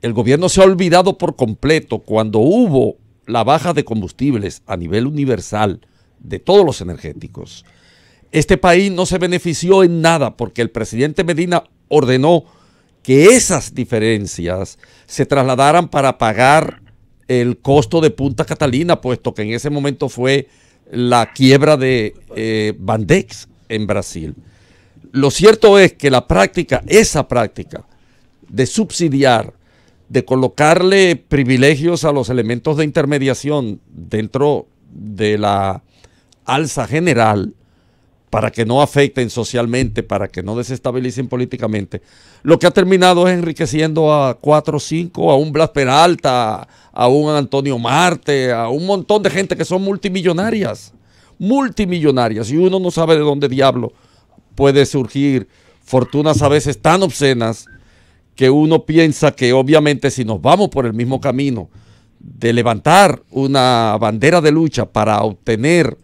el gobierno se ha olvidado por completo cuando hubo la baja de combustibles a nivel universal de todos los energéticos. Este país no se benefició en nada porque el presidente Medina ordenó que esas diferencias se trasladaran para pagar el costo de Punta Catalina, puesto que en ese momento fue la quiebra de eh, Bandex en Brasil. Lo cierto es que la práctica, esa práctica de subsidiar de colocarle privilegios a los elementos de intermediación dentro de la alza general para que no afecten socialmente, para que no desestabilicen políticamente, lo que ha terminado es enriqueciendo a cuatro o 5, a un Blas Peralta, a un Antonio Marte, a un montón de gente que son multimillonarias, multimillonarias, y uno no sabe de dónde diablo puede surgir fortunas a veces tan obscenas que uno piensa que obviamente si nos vamos por el mismo camino de levantar una bandera de lucha para obtener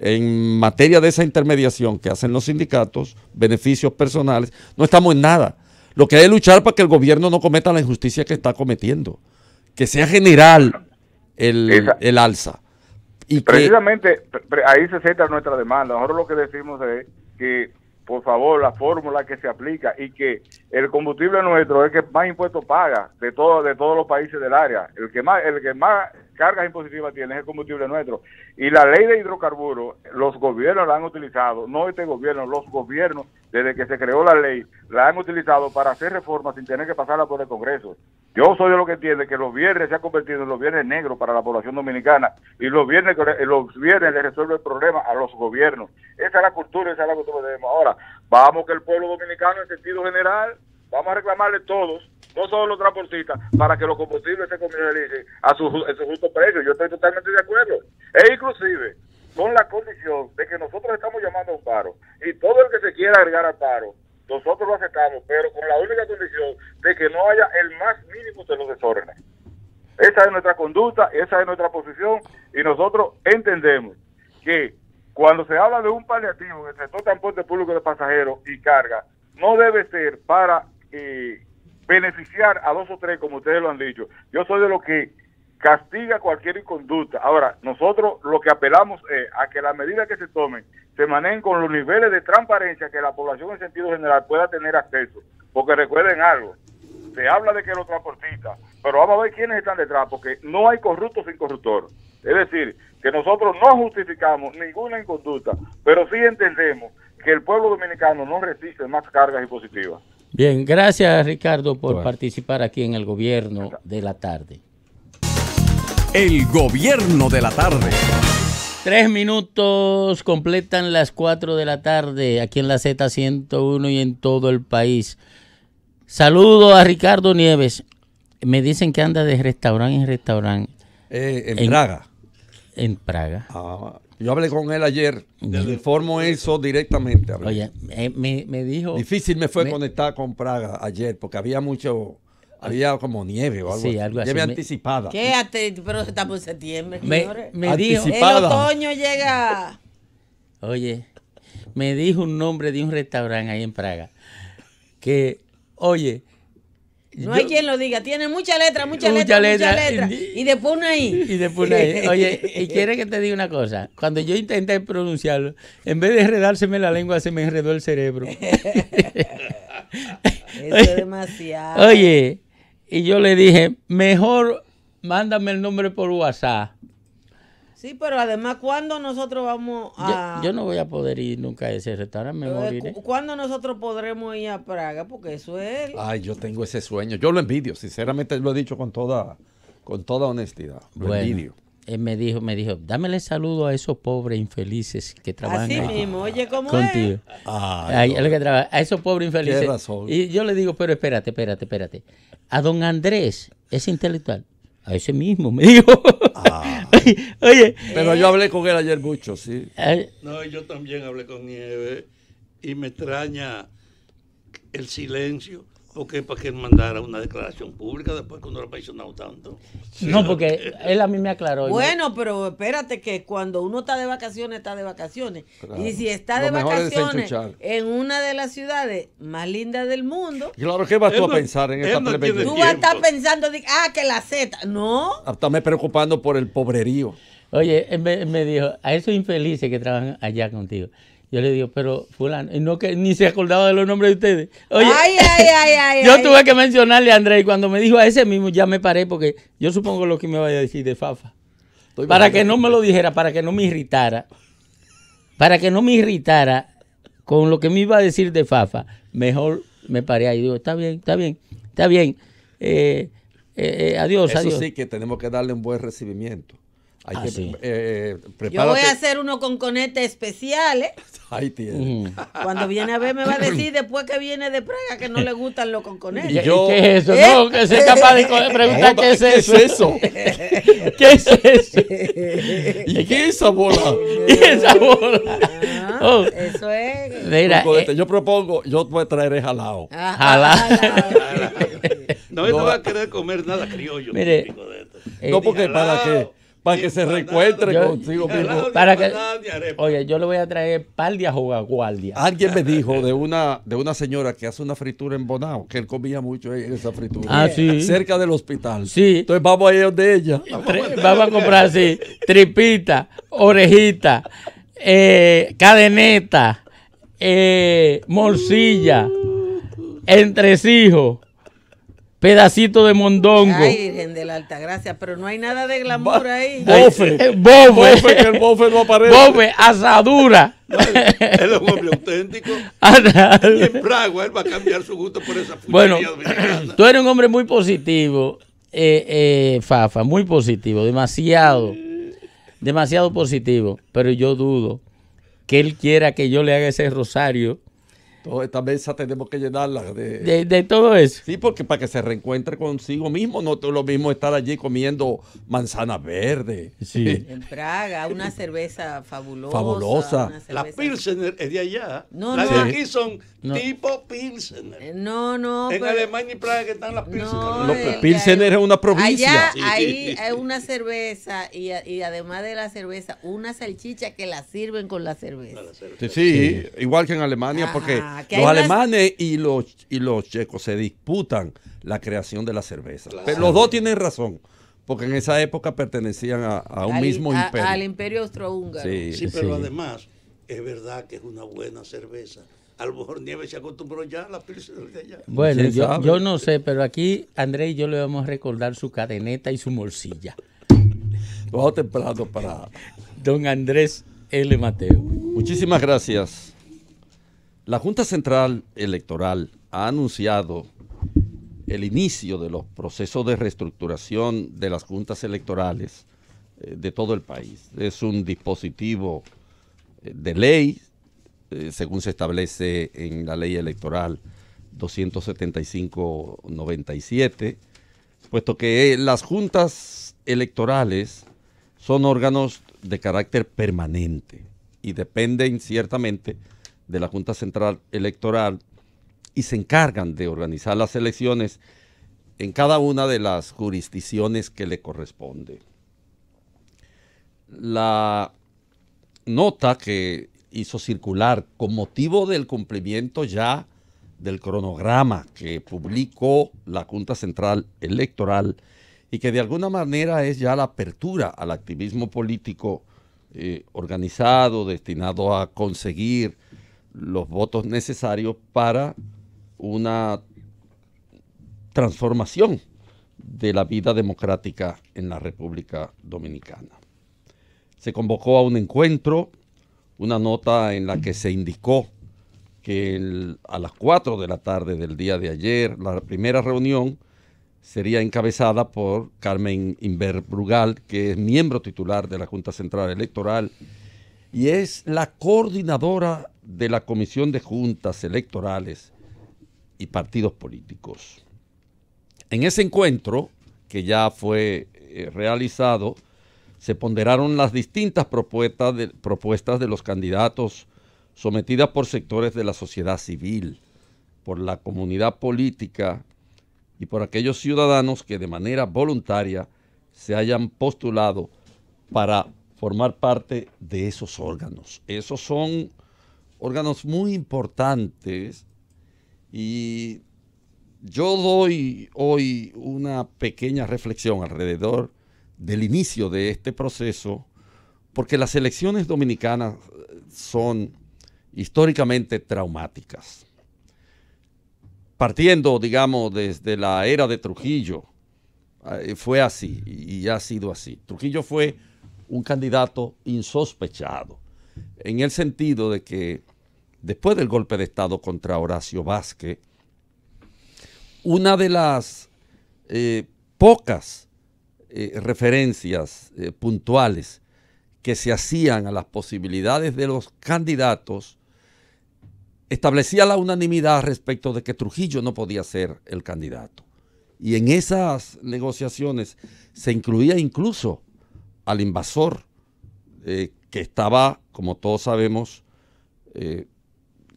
en materia de esa intermediación que hacen los sindicatos, beneficios personales, no estamos en nada. Lo que hay es luchar para que el gobierno no cometa la injusticia que está cometiendo, que sea general el, alza. Y Precisamente ahí se centra nuestra demanda. Nosotros lo que decimos es que, por favor, la fórmula que se aplica y que el combustible nuestro es el que más impuestos paga de todo, de todos los países del área. El que más, el que más cargas impositivas tiene es el combustible nuestro. Y la ley de hidrocarburos, los gobiernos la han utilizado, no este gobierno, los gobiernos, desde que se creó la ley, la han utilizado para hacer reformas sin tener que pasarla por el Congreso. Yo soy de lo que entiende que los viernes se ha convertido en los viernes negros para la población dominicana y los viernes los viernes le resuelve el problema a los gobiernos. Esa es la cultura, esa es la cultura que tenemos. Ahora, Vamos que el pueblo dominicano en sentido general, vamos a reclamarle todos, no solo los transportistas, para que los combustibles se comercialicen a su, a su justo precio. Yo estoy totalmente de acuerdo. E inclusive con la condición de que nosotros estamos llamando a un paro y todo el que se quiera agregar al paro nosotros lo aceptamos, pero con la única condición de que no haya el más mínimo de los desórdenes. Esa es nuestra conducta, esa es nuestra posición y nosotros entendemos que cuando se habla de un paliativo en el sector transporte público de pasajeros y carga, no debe ser para eh, beneficiar a dos o tres, como ustedes lo han dicho. Yo soy de los que castiga cualquier inconducta. Ahora, nosotros lo que apelamos es eh, a que las medidas que se tomen se manejen con los niveles de transparencia que la población en sentido general pueda tener acceso. Porque recuerden algo, se habla de que los transportistas, pero vamos a ver quiénes están detrás, porque no hay corrupto sin corruptor. Es decir, que nosotros no justificamos ninguna inconducta, pero sí entendemos que el pueblo dominicano no resiste más cargas impositivas. Bien, gracias Ricardo por participar aquí en el gobierno de la tarde. El gobierno de la tarde. Tres minutos completan las cuatro de la tarde aquí en la Z101 y en todo el país. Saludos a Ricardo Nieves. Me dicen que anda de restaurante en restaurante. Eh, en, Praga. En Praga. Ah, yo hablé con él ayer. Le informo eso directamente. Oye, eh, me, dijo. Difícil me fue conectar con Praga ayer porque había mucho. Había como nieve o algo, sí, así. algo así. Nieve anticipada. ¿Qué? Pero estamos en septiembre. Me, dijo. El otoño llega. Oye, me dijo un nombre de un restaurante ahí en Praga que Oye. No hay quien lo diga. Tiene mucha letra, mucha, letra, mucha letra. Y, después una Y después una I. (laughs) (laughs) Oye, y quieres que te diga una cosa. Cuando yo intenté pronunciarlo, en vez de enredárseme la lengua, se me enredó el cerebro. (laughs) Eso es demasiado. Oye, y yo le dije, mejor mándame el nombre por WhatsApp. Sí, pero además, ¿cuándo nosotros vamos a...? Yo, no voy a poder ir nunca a ese restaurante, me eh, moriré. ¿Cuándo nosotros podremos ir a Praga? Porque eso es... Ay, yo tengo ese sueño. Yo lo envidio, sinceramente lo he dicho con toda, con toda honestidad. Lo envidio él me dijo, me dijo, dámele saludo a esos pobres infelices que trabajan Así mismo, oye, ¿cómo Es? a, a, esos pobres infelices. Y yo le digo, pero espérate, espérate, espérate. A don Andrés, es intelectual, a ese mismo, me dijo. Ah. (laughs) Pero yo hablé con él ayer mucho, sí. No, yo también hablé con Nieve y me extraña el silencio qué? para que mandara una declaración pública después cuando lo ha tanto. no, porque (laughs) él a mí me aclaró. Bueno, pero espérate que cuando uno está de vacaciones, está de vacaciones. Y si está de vacaciones en una de las ciudades más lindas del mundo. Claro, ¿qué vas tú a pensar en esta no Tú vas a estar pensando, ah, que la Z. No. Estás me preocupando por el pobrerío. Oye, me, me dijo, a esos infelices que trabajan allá contigo. Yo le digo, pero fulano, no que ni se acordaba de los nombres de ustedes. Oye, (laughs) yo tuve que mencionarle a Andrés y cuando me dijo a ese mismo ya me paré porque yo supongo lo que me vaya a decir de Fafa. para que no me lo dijera, para que no me irritara, para que no me irritara con lo que me iba a decir de Fafa, mejor me paré ahí. Digo, está bien, está bien, está bien. adiós, eh, eh, eh, adiós, Eso sí que tenemos que darle un buen recibimiento. Ah, que, eh, eh, Yo voy a hacer uno con conete especiales. ¿eh? (laughs) Ahí Cuando viene a ver, me va a decir después que viene de Praga que no le gustan los con ¿Qué es eso? No, que sea capaz de preguntar qué es eso. ¿Qué es eso? ¿Qué es eso? ¿Y qué es esa bola? (laughs) ¿Y esa bola? Ah, oh. Eso es. Mira, yo propongo, yo voy a traer jalado. Ah, jalado. (laughs) No, me voy a querer comer nada criollo. Mire, no, porque para que para que se recuentre consigo mismo. Para oye, yo le voy a traer par de guardia. Alguien me (laughs) dijo de una, de una señora que hace una fritura en Bonao, que él comía mucho en esa fritura. Ah, sí. Cerca del hospital. Sí. Entonces vamos a ir donde ella. Vamos a comprar así, tripita, orejita, eh, cadeneta, eh, morcilla, entresijo pedacito de mondongo. Ay, Virgen de la Alta Gracia, pero no hay nada de glamour ahí. Bofe. Eh, bofe. Bofe, que el bofe no Bofe, asadura. Él es un hombre auténtico. y en Praga él va a cambiar su gusto por esa Bueno, tú eres un hombre muy positivo, eh, eh, Fafa, muy positivo, demasiado, demasiado positivo, pero yo dudo que él quiera que yo le haga ese rosario Toda esta mesa tenemos que llenarla de, de, todo eso. Sí, porque para que se reencuentre consigo mismo, no es lo mismo estar allí comiendo manzanas verdes. Sí. (laughs) En Praga, una cerveza fabulosa. Fabulosa. la Pilsener es de allá. No, Las no. de aquí son tipo Pilsener. Eh, no, no. En Alemania y Praga que están las Pilsener. No, eh, Pilsener es una provincia. Allá ahí hay una cerveza y, y, además de la cerveza, una salchicha que la sirven con la cerveza. Sí, igual que en Alemania, porque los alemanes y, los, y los checos se disputan la creación de la cerveza. Pero los dos tienen razón. Porque en esa época pertenecían a, un mismo imperio. Al imperio austrohúngaro. Sí, pero además es verdad que es una buena cerveza. A lo mejor Nieves se acostumbró ya a la pizza de allá. Bueno, yo, no sé, pero aquí Andrés y yo le vamos a recordar su cadeneta y su morcilla. Vamos temprano para don Andrés L. Mateo. Muchísimas gracias. La Junta Central Electoral ha anunciado el inicio de los procesos de reestructuración de las juntas electorales eh, de todo el país. Es un dispositivo eh, de ley, eh, según se establece en la ley electoral 275-97, puesto que las juntas electorales son órganos de carácter permanente y dependen ciertamente de la Junta Central Electoral y se encargan de organizar las elecciones en cada una de las jurisdicciones que le corresponde. La nota que hizo circular con motivo del cumplimiento ya del cronograma que publicó la Junta Central Electoral y que de alguna manera es ya la apertura al activismo político eh, organizado destinado a conseguir los votos necesarios para una transformación de la vida democrática en la República Dominicana. Se convocó a un encuentro, una nota en la que se indicó que a las 4 de la tarde del día de ayer, la primera reunión sería encabezada por Carmen Inver Brugal, que es miembro titular de la Junta Central Electoral y es la coordinadora de la Comisión de Juntas Electorales y Partidos Políticos. En ese encuentro, que ya fue eh, realizado, se ponderaron las distintas propuestas de, propuestas de los candidatos sometidas por sectores de la sociedad civil, por la comunidad política y por aquellos ciudadanos que de manera voluntaria se hayan postulado para formar parte de esos órganos. Esos son órganos muy importantes y yo doy hoy una pequeña reflexión alrededor del inicio de este proceso, porque las elecciones dominicanas eh, son históricamente traumáticas. Partiendo, digamos, desde la era de Trujillo, eh, fue así y ha sido así. Trujillo fue un candidato insospechado, en el sentido de que después del golpe de Estado contra Horacio Vázquez, una de las eh, pocas eh, referencias eh, puntuales que se hacían a las posibilidades de los candidatos establecía la unanimidad respecto de que Trujillo no podía ser el candidato. Y en esas negociaciones se incluía incluso al invasor, que estaba, como todos sabemos,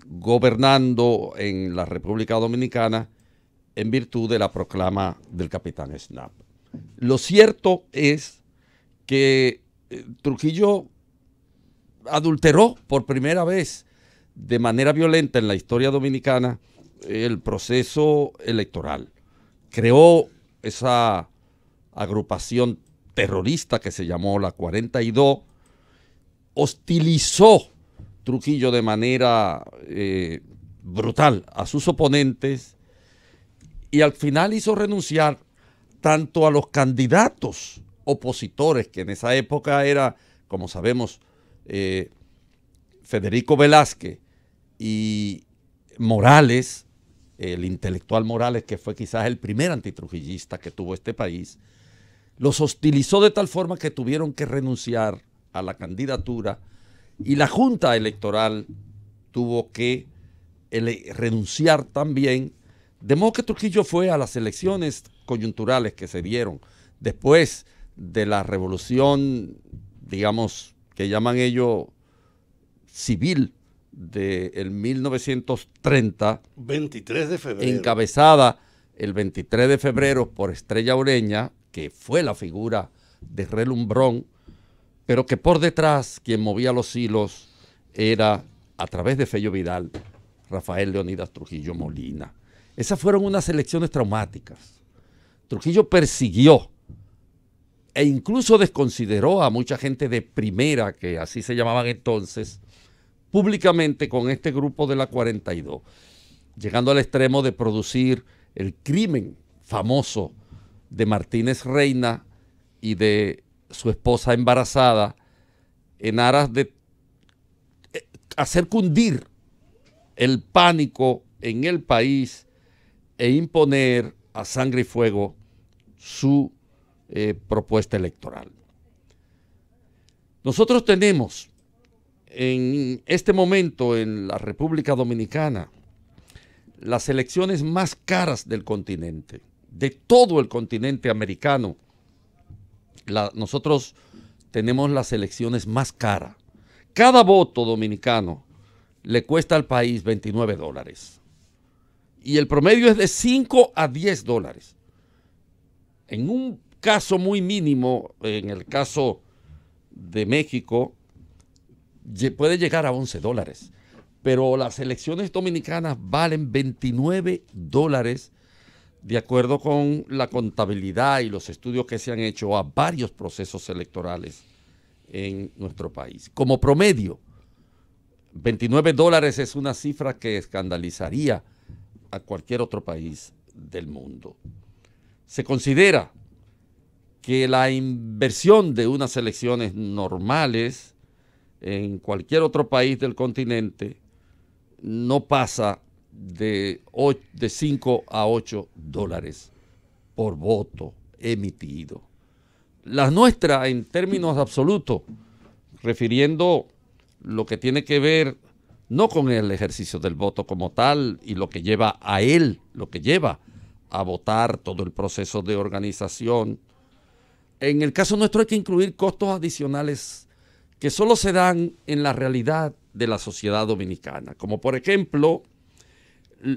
gobernando en la República Dominicana en virtud de la proclama del capitán Snap. Lo cierto es que eh, Trujillo adulteró por primera vez de manera violenta en la historia dominicana el proceso electoral. Creó esa agrupación terrorista que se llamó la 42, hostilizó Trujillo de manera eh, brutal a sus oponentes y al final hizo renunciar tanto a los candidatos opositores, que en esa época era, como sabemos, eh, Federico Velázquez y Morales, el intelectual Morales, que fue quizás el primer antitrujillista que tuvo este país, los hostilizó de tal forma que tuvieron que renunciar a la candidatura y la Junta Electoral tuvo que renunciar también, de modo que Trujillo fue a las elecciones coyunturales que se dieron después de la revolución, digamos, que llaman ellos civil de 1930. 23 de febrero. Encabezada el 23 de febrero por Estrella Ureña, que fue la figura de relumbrón pero que por detrás quien movía los hilos era, a través de Fello Vidal, Rafael Leonidas Trujillo Molina. Esas fueron unas elecciones traumáticas. Trujillo persiguió e incluso desconsideró a mucha gente de primera, que así se llamaban entonces, públicamente con este grupo de la 42, llegando al extremo de producir el crimen famoso de Martínez Reina y de su esposa embarazada en aras de eh, hacer cundir el pánico en el país e imponer a sangre y fuego su eh, propuesta electoral. Nosotros tenemos en este momento en la República Dominicana las elecciones más caras del continente, de todo el continente americano, nosotros tenemos las elecciones más caras. Cada voto dominicano le cuesta al país 29 dólares. Y el promedio es de 5 a 10 dólares. En un caso muy mínimo, en el caso de México, puede llegar a 11 dólares. Pero las elecciones dominicanas valen 29 dólares de acuerdo con la contabilidad y los estudios que se han hecho a varios procesos electorales en nuestro país. Como promedio, 29 dólares es una cifra que escandalizaría a cualquier otro país del mundo. Se considera que la inversión de unas elecciones normales en cualquier otro país del continente no pasa de, de 5 a 8 dólares por voto emitido. La nuestra en términos absolutos, refiriendo lo que tiene que ver no con el ejercicio del voto como tal y lo que lleva a él, lo que lleva a votar todo el proceso de organización. En el caso nuestro hay que incluir costos adicionales que solo se dan en la realidad de la sociedad dominicana, como por ejemplo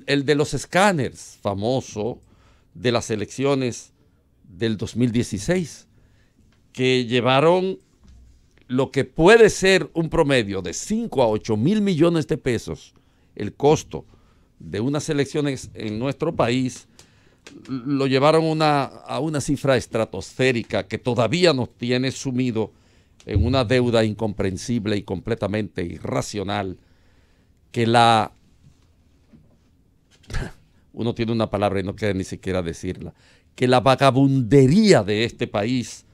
el de los escáneres, famoso, de las elecciones del 2016, que llevaron lo que puede ser un promedio de 5 a 8 mil millones de pesos, el costo de unas elecciones en nuestro país, lo llevaron a una cifra estratosférica que todavía nos tiene sumido en una deuda incomprensible y completamente irracional que la (laughs) uno tiene una palabra y no quiere ni siquiera decirla, que la vagabundería de este país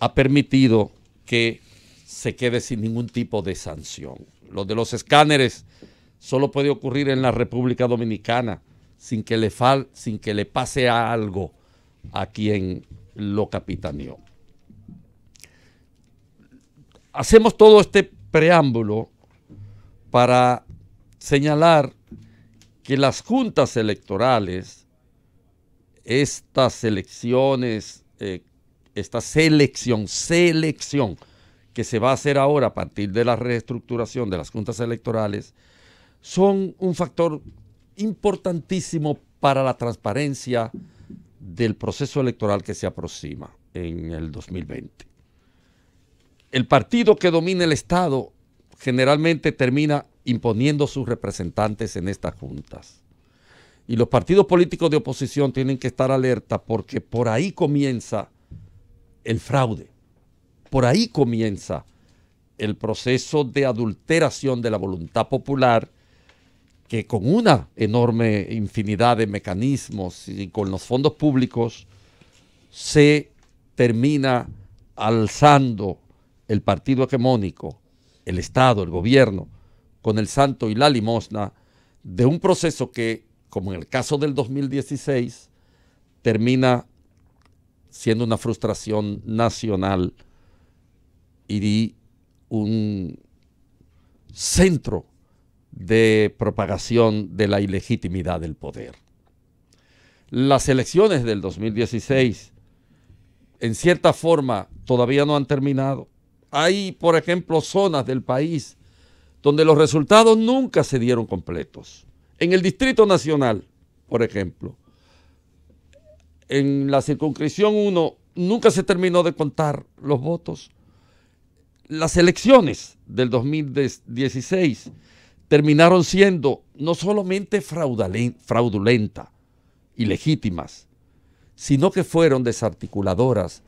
ha permitido que se quede sin ningún tipo de sanción. Lo de los escáneres solo puede ocurrir en la República Dominicana sin que le, fal sin que le pase algo a quien lo capitaneó. Hacemos todo este preámbulo para señalar que las juntas electorales, estas elecciones, eh, esta selección, selección que se va a hacer ahora a partir de la reestructuración de las juntas electorales, son un factor importantísimo para la transparencia del proceso electoral que se aproxima en el 2020. El partido que domina el Estado generalmente termina imponiendo sus representantes en estas juntas. Y los partidos políticos de oposición tienen que estar alerta porque por ahí comienza el fraude, por ahí comienza el proceso de adulteración de la voluntad popular que con una enorme infinidad de mecanismos y con los fondos públicos se termina alzando el partido hegemónico, el Estado, el gobierno, con el santo y la limosna de un proceso que, como en el caso del 2016, termina siendo una frustración nacional y un centro de propagación de la ilegitimidad del poder. Las elecciones del 2016, en cierta forma, todavía no han terminado. Hay, por ejemplo, zonas del país donde los resultados nunca se dieron completos. En el Distrito Nacional, por ejemplo, en la circunscripción 1 nunca se terminó de contar los votos. Las elecciones del 2016 terminaron siendo no solamente fraudulentas, legítimas, sino que fueron desarticuladoras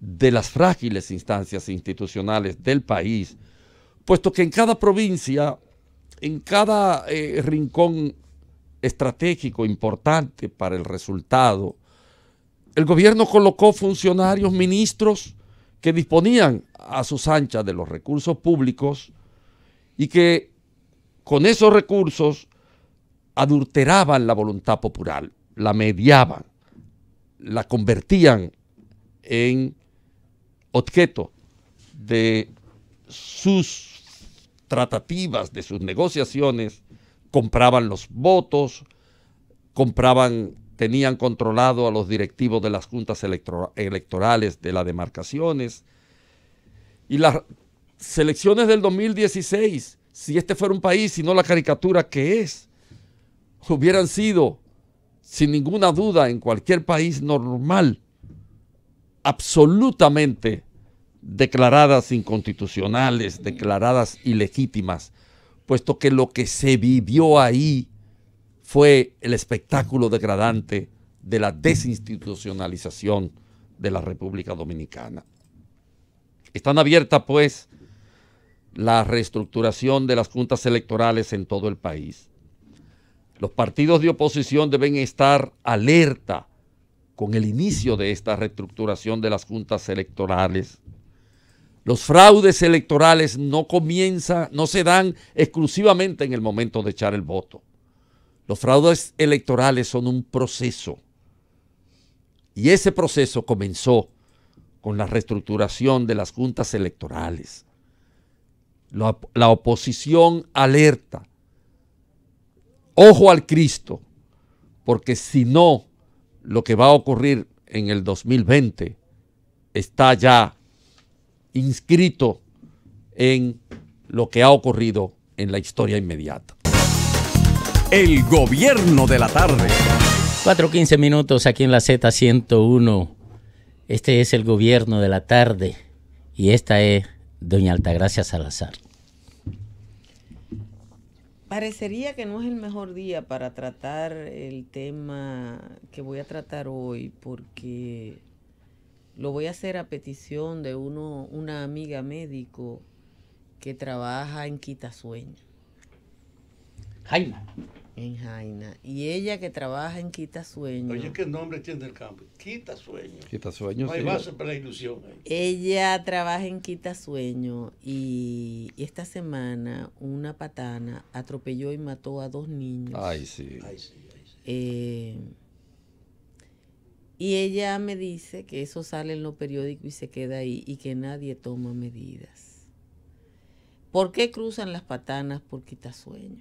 de las frágiles instancias institucionales del país, puesto que en cada provincia, en cada eh, rincón estratégico importante para el resultado, el gobierno colocó funcionarios, ministros que disponían a sus anchas de los recursos públicos y que con esos recursos adulteraban la voluntad popular, la mediaban, la convertían en objeto de sus tratativas, de sus negociaciones, compraban los votos, compraban, tenían controlado a los directivos de las juntas electorales de las demarcaciones. Y las elecciones del 2016, si este fuera un país y no la caricatura que es, hubieran sido, sin ninguna duda, en cualquier país normal, absolutamente declaradas inconstitucionales, declaradas ilegítimas, puesto que lo que se vivió ahí fue el espectáculo degradante de la desinstitucionalización de la República Dominicana. Están abiertas, pues, la reestructuración de las juntas electorales en todo el país. Los partidos de oposición deben estar alerta con el inicio de esta reestructuración de las juntas electorales los fraudes electorales no comienzan, no se dan exclusivamente en el momento de echar el voto. Los fraudes electorales son un proceso. Y ese proceso comenzó con la reestructuración de las juntas electorales. La, oposición alerta. Ojo al Cristo, porque si no, lo que va a ocurrir en el 2020 está ya inscrito en lo que ha ocurrido en la historia inmediata. El gobierno de la tarde. 4.15 minutos aquí en la Z101. Este es el gobierno de la tarde y esta es doña Altagracia Salazar. Parecería que no es el mejor día para tratar el tema que voy a tratar hoy porque lo voy a hacer a petición de uno, una amiga médico que trabaja en Quitasueña. Jaina. En Jaina. Y ella que trabaja en quitasueño. Oye, ¿qué nombre tiene el campo? Quitasueños. Quitasueños. No hay base para la ilusión. Ella trabaja en quitasueño. y esta semana una patana atropelló y mató a dos niños. Ay, sí. Ay, sí, ay, sí. Eh, y ella me dice que eso sale en los periódicos y se queda ahí y que nadie toma medidas. ¿Por qué cruzan las patanas por quitasueño?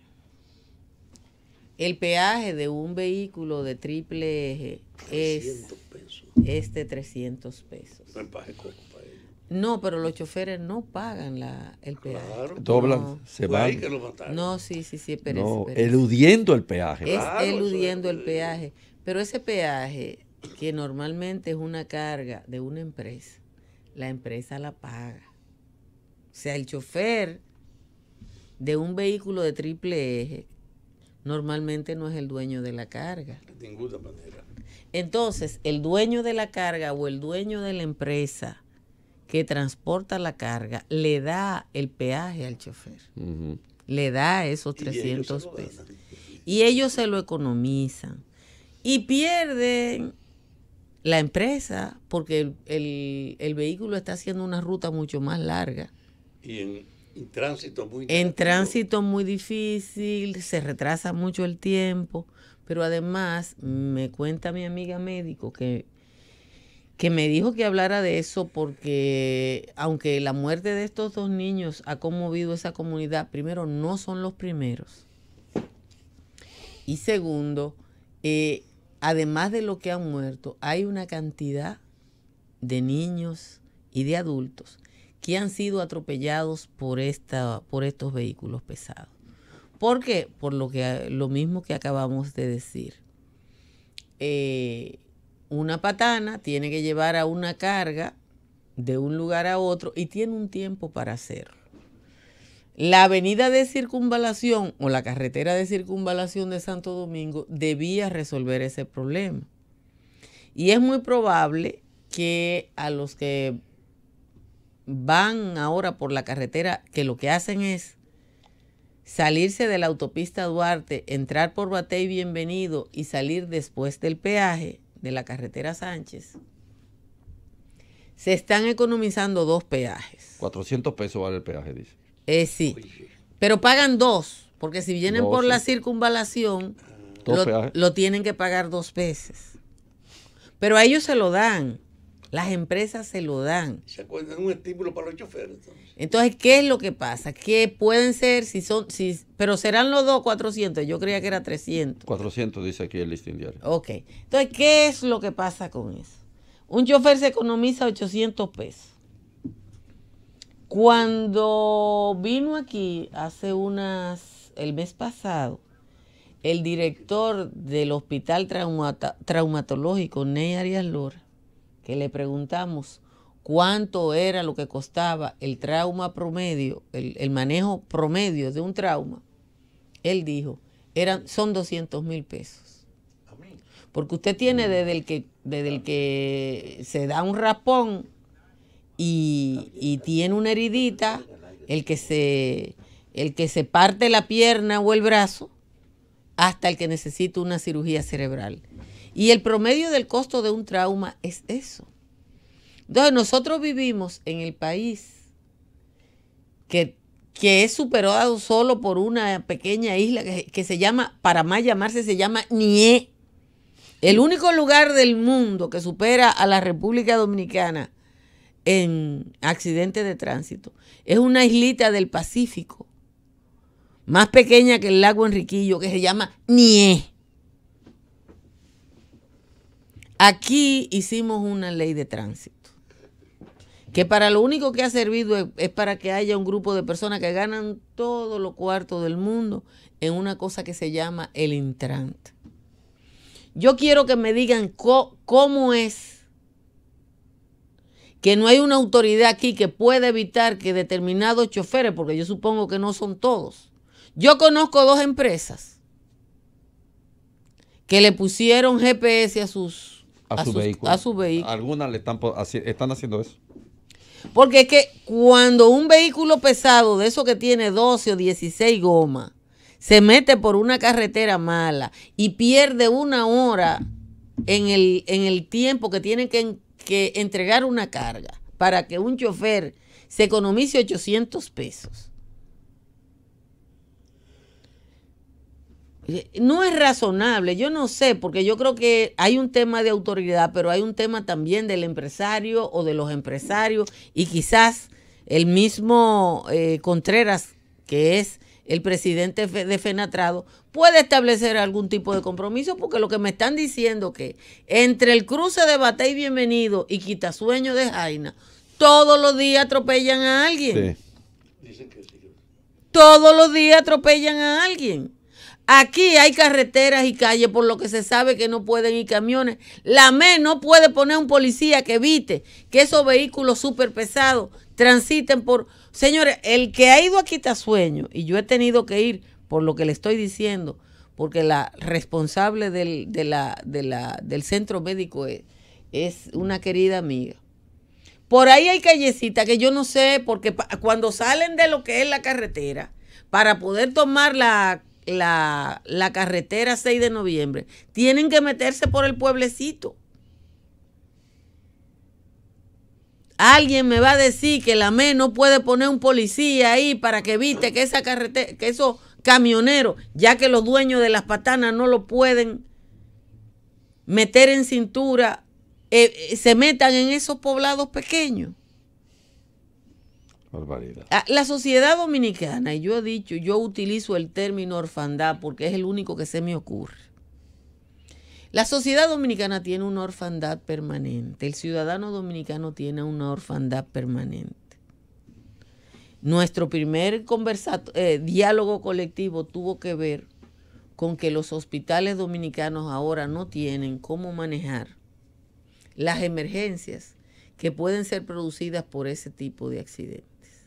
El peaje de un vehículo de triple eje es, es, de 300 pesos. Este no, pero los choferes no pagan la, el peaje. Doblan, se pues van. No, sí, sí, sí, pero Eludiendo el peaje. Es eludiendo el eh, peaje. Pero ese peaje que normalmente es una carga de una empresa, la empresa la paga. O sea, el chofer de un vehículo de triple eje normalmente no es el dueño de la carga. De ninguna manera. Entonces, el dueño de la carga o el dueño de la empresa que transporta la carga le da el peaje al chofer. Le da esos 300 pesos. Y ellos se lo economizan. Y pierden la empresa, porque el, vehículo está haciendo una ruta mucho más larga. Y en, tránsito muy difícil. En tránsito muy difícil, se retrasa mucho el tiempo, pero además me cuenta mi amiga médico que, que me dijo que hablara de eso porque aunque la muerte de estos dos niños ha conmovido esa comunidad, primero, no son los primeros. Y segundo, eh, además de lo que han muerto, hay una cantidad de niños y de adultos que han sido atropellados por, esta, por estos vehículos pesados. ¿Por qué? Por lo, que, lo mismo que acabamos de decir. Eh, una patana tiene que llevar a una carga de un lugar a otro y tiene un tiempo para hacerlo. La avenida de circunvalación o la carretera de circunvalación de Santo Domingo debía resolver ese problema. Y es muy probable que a los que van ahora por la carretera, que lo que hacen es salirse de la autopista Duarte, entrar por Batey Bienvenido y salir después del peaje de la carretera Sánchez, se están economizando dos peajes. 400 pesos vale el peaje, dice. Eh, sí. Pero pagan dos, porque si vienen por la circunvalación, lo, tienen que pagar dos veces. Pero a ellos se lo dan. Las empresas se lo dan. Se acuerdan un estímulo para los choferes. Entonces? ¿qué es lo que pasa? ¿qué pueden ser, si son, si, pero serán los dos 400. Yo creía que era 300. 400 dice aquí el listing diario. Ok. Entonces, ¿qué es lo que pasa con eso? Un chofer se economiza 800 pesos. Cuando vino aquí hace unas, el mes pasado, el director del Hospital Traumatológico, Ney Arias Lora, que le preguntamos cuánto era lo que costaba el trauma promedio, el, manejo promedio de un trauma, él dijo, eran, son 200 mil pesos. Porque usted tiene mm. desde el, que, desde el que se da un rapón y, tiene una heridita, el que, se, el que se parte la pierna o el brazo, hasta el que necesita una cirugía cerebral. Y el promedio del costo de un trauma es eso. Entonces nosotros vivimos en el país que, que es superado solo por una pequeña isla que, que se llama, para más llamarse, se llama Nie. El único lugar del mundo que supera a la República Dominicana en accidentes de tránsito. Es una islita del Pacífico, más pequeña que el lago Enriquillo, que se llama Nie. Aquí hicimos una ley de tránsito, que para lo único que ha servido es, para que haya un grupo de personas que ganan todos los cuartos del mundo en una cosa que se llama el intrante. Yo quiero que me digan cómo es que no hay una autoridad aquí que pueda evitar que determinados choferes, porque yo supongo que no son todos. Yo conozco dos empresas que le pusieron GPS a sus a, Algunas le están, haciendo eso. Porque es que cuando un vehículo pesado de eso que tiene 12 o 16 gomas se mete por una carretera mala y pierde una hora en el, en el tiempo que tiene que que entregar una carga para que un chofer se economice 800 pesos. Eh, no es razonable, yo no sé, porque yo creo que hay un tema de autoridad, pero hay un tema también del empresario o de los empresarios y quizás el mismo eh, Contreras, que es el presidente de Fenatrado, puede establecer algún tipo de compromiso, porque lo que me están diciendo que entre el cruce de y Bienvenido y Quitasueño de Jaina, todos los días atropellan a alguien. Todos los días atropellan a alguien. Aquí hay carreteras y calles por lo que se sabe que no pueden ir camiones. La ME no puede poner un policía que evite que esos vehículos súper pesados transiten por, Señores, el que ha ido aquí está sueño y yo he tenido que ir por lo que le estoy diciendo, porque la responsable del, de la, del centro médico es, una querida amiga. Por ahí hay callecita que yo no sé, porque cuando salen de lo que es la carretera, para poder tomar la, la, la, carretera 6 de noviembre, tienen que meterse por el pueblecito. Alguien me va a decir que la ME no puede poner un policía ahí para que evite que esa carretera, que esos camioneros, ya que los dueños de las patanas no lo pueden meter en cintura, eh, eh, se metan en esos poblados pequeños. Barbaridad. Ah, la sociedad dominicana, y yo he dicho, yo utilizo el término orfandad porque es el único que se me ocurre la sociedad dominicana tiene una orfandad permanente, el ciudadano dominicano tiene una orfandad permanente. Nuestro primer eh, diálogo colectivo tuvo que ver con que los hospitales dominicanos ahora no tienen cómo manejar las emergencias que pueden ser producidas por ese tipo de accidentes.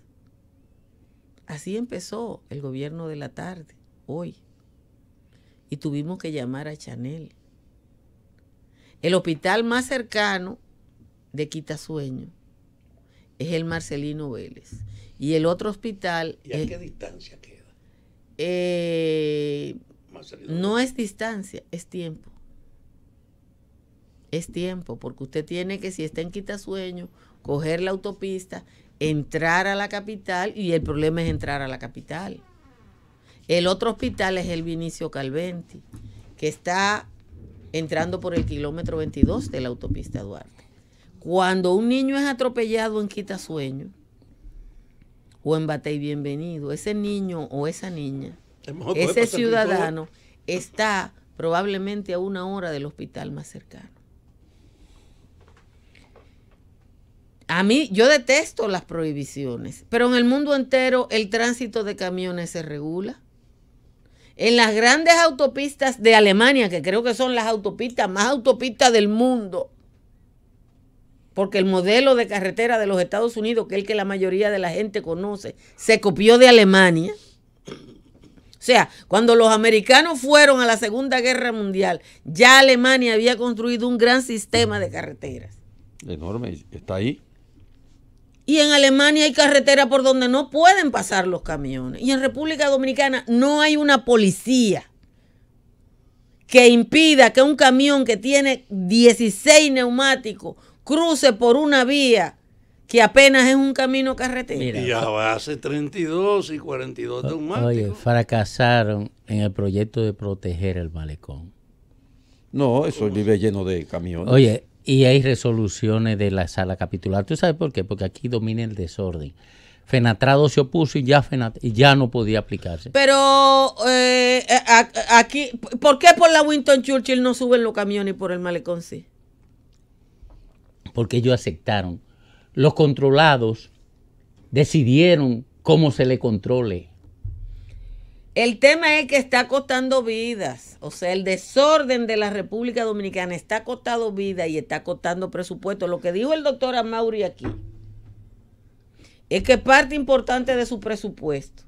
Así empezó el gobierno de la tarde, hoy. Y tuvimos que llamar a Chanel el hospital más cercano de quitasueño es el Marcelino Vélez. Y el otro hospital... ¿Y a qué distancia queda? Eh, no es distancia, es tiempo. Es tiempo, porque usted tiene que, si está en quitasueño, coger la autopista, entrar a la capital y el problema es entrar a la capital. El otro hospital es el Vinicio Calventi, que está entrando por el kilómetro 22 de la autopista Duarte. Cuando un niño es atropellado en Quitasueño o en Batey Bienvenido, ese niño o esa niña, ese ciudadano está probablemente a una hora del hospital más cercano. A mí, yo detesto las prohibiciones, pero en el mundo entero el tránsito de camiones se regula en las grandes autopistas de Alemania, que creo que son las autopistas más autopistas del mundo, porque el modelo de carretera de los Estados Unidos, que es el que la mayoría de la gente conoce, se copió de Alemania. O sea, cuando los americanos fueron a la Segunda Guerra Mundial, ya Alemania había construido un gran sistema de carreteras. Enorme, está ahí. Y en Alemania hay carretera por donde no pueden pasar los camiones. Y en República Dominicana no hay una policía que impida que un camión que tiene 16 neumáticos cruce por una vía que apenas es un camino carretera. y va, hace 32 y 42 neumáticos. Oye, fracasaron en el proyecto de proteger el malecón. No, eso vive lleno de camiones. Oye, y hay resoluciones de la sala capitular. ¿Tú sabes por qué? Porque aquí domina el desorden. Fenatrado se opuso y ya, ya no podía aplicarse. Pero eh, aquí, ¿por qué por la Winton Churchill no suben los camiones por el malecón sí? Porque ellos aceptaron. Los controlados decidieron cómo se le controle. El tema es que está costando vidas, o sea, el desorden de la República Dominicana está costando vidas y está costando presupuesto. Lo que dijo el doctor Amauri aquí es que parte importante de su presupuesto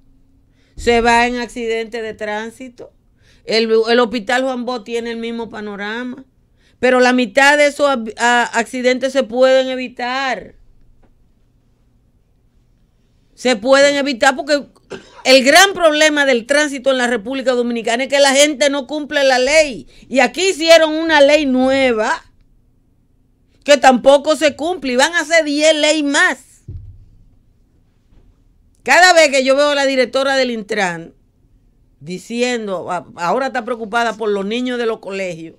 se va en accidentes de tránsito. El, hospital Juan Bó tiene el mismo panorama, pero la mitad de esos accidentes se pueden evitar. Se pueden evitar porque el gran problema del tránsito en la República Dominicana es que la gente no cumple la ley. Y aquí hicieron una ley nueva que tampoco se cumple y van a hacer 10 leyes más. Cada vez que yo veo a la directora del Intran diciendo, ah, ahora está preocupada por los niños de los colegios.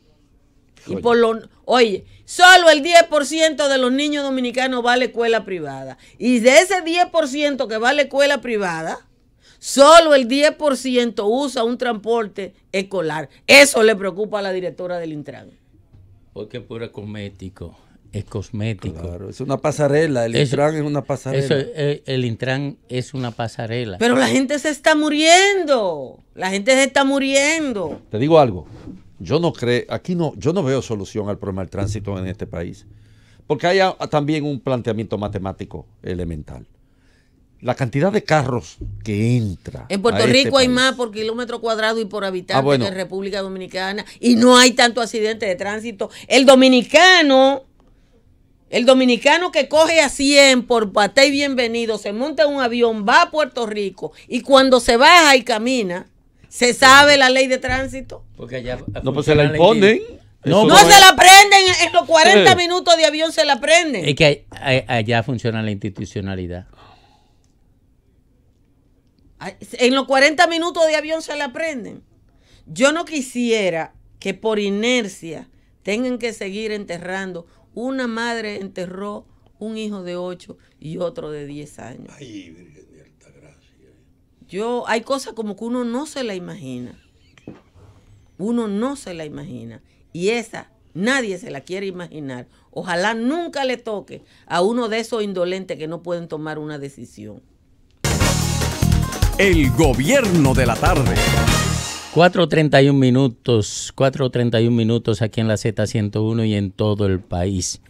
Y por lo, oye, solo el 10% de los niños dominicanos va a la escuela privada. Y de ese 10% que va a la escuela privada, Solo el 10% usa un transporte escolar. Eso le preocupa a la directora del Intran. Porque es puro cosmético. Es cosmético. Claro, es una pasarela. El Intran es una pasarela. el, Intran es una pasarela. Pero la gente se está muriendo. La gente se está muriendo. Te digo algo. Yo no creo, aquí no, yo no veo solución al problema del tránsito en este país. Porque hay también un planteamiento matemático elemental la cantidad de carros que entra. En Puerto este Rico hay más por kilómetro cuadrado y por habitante ah, que en República Dominicana y no hay tanto accidente de tránsito. El dominicano, el dominicano que coge a 100 por paté y bienvenido, se monta en un avión, va a Puerto Rico y cuando se baja y camina, se sabe la ley de tránsito. Porque allá no pues se la imponen. No, se la prenden, en los 40 minutos de avión se la prenden. Es que allá funciona la institucionalidad. En los 40 minutos de avión se la prenden. Yo no quisiera que por inercia tengan que seguir enterrando. Una madre enterró un hijo de 8 y otro de 10 años. Ay, Yo, hay cosas como que uno no se la imagina. Uno no se la imagina. Y esa nadie se la quiere imaginar. Ojalá nunca le toque a uno de esos indolentes que no pueden tomar una decisión. El gobierno de la tarde. 4.31 minutos, 4.31 minutos aquí en la Z101 y en todo el país.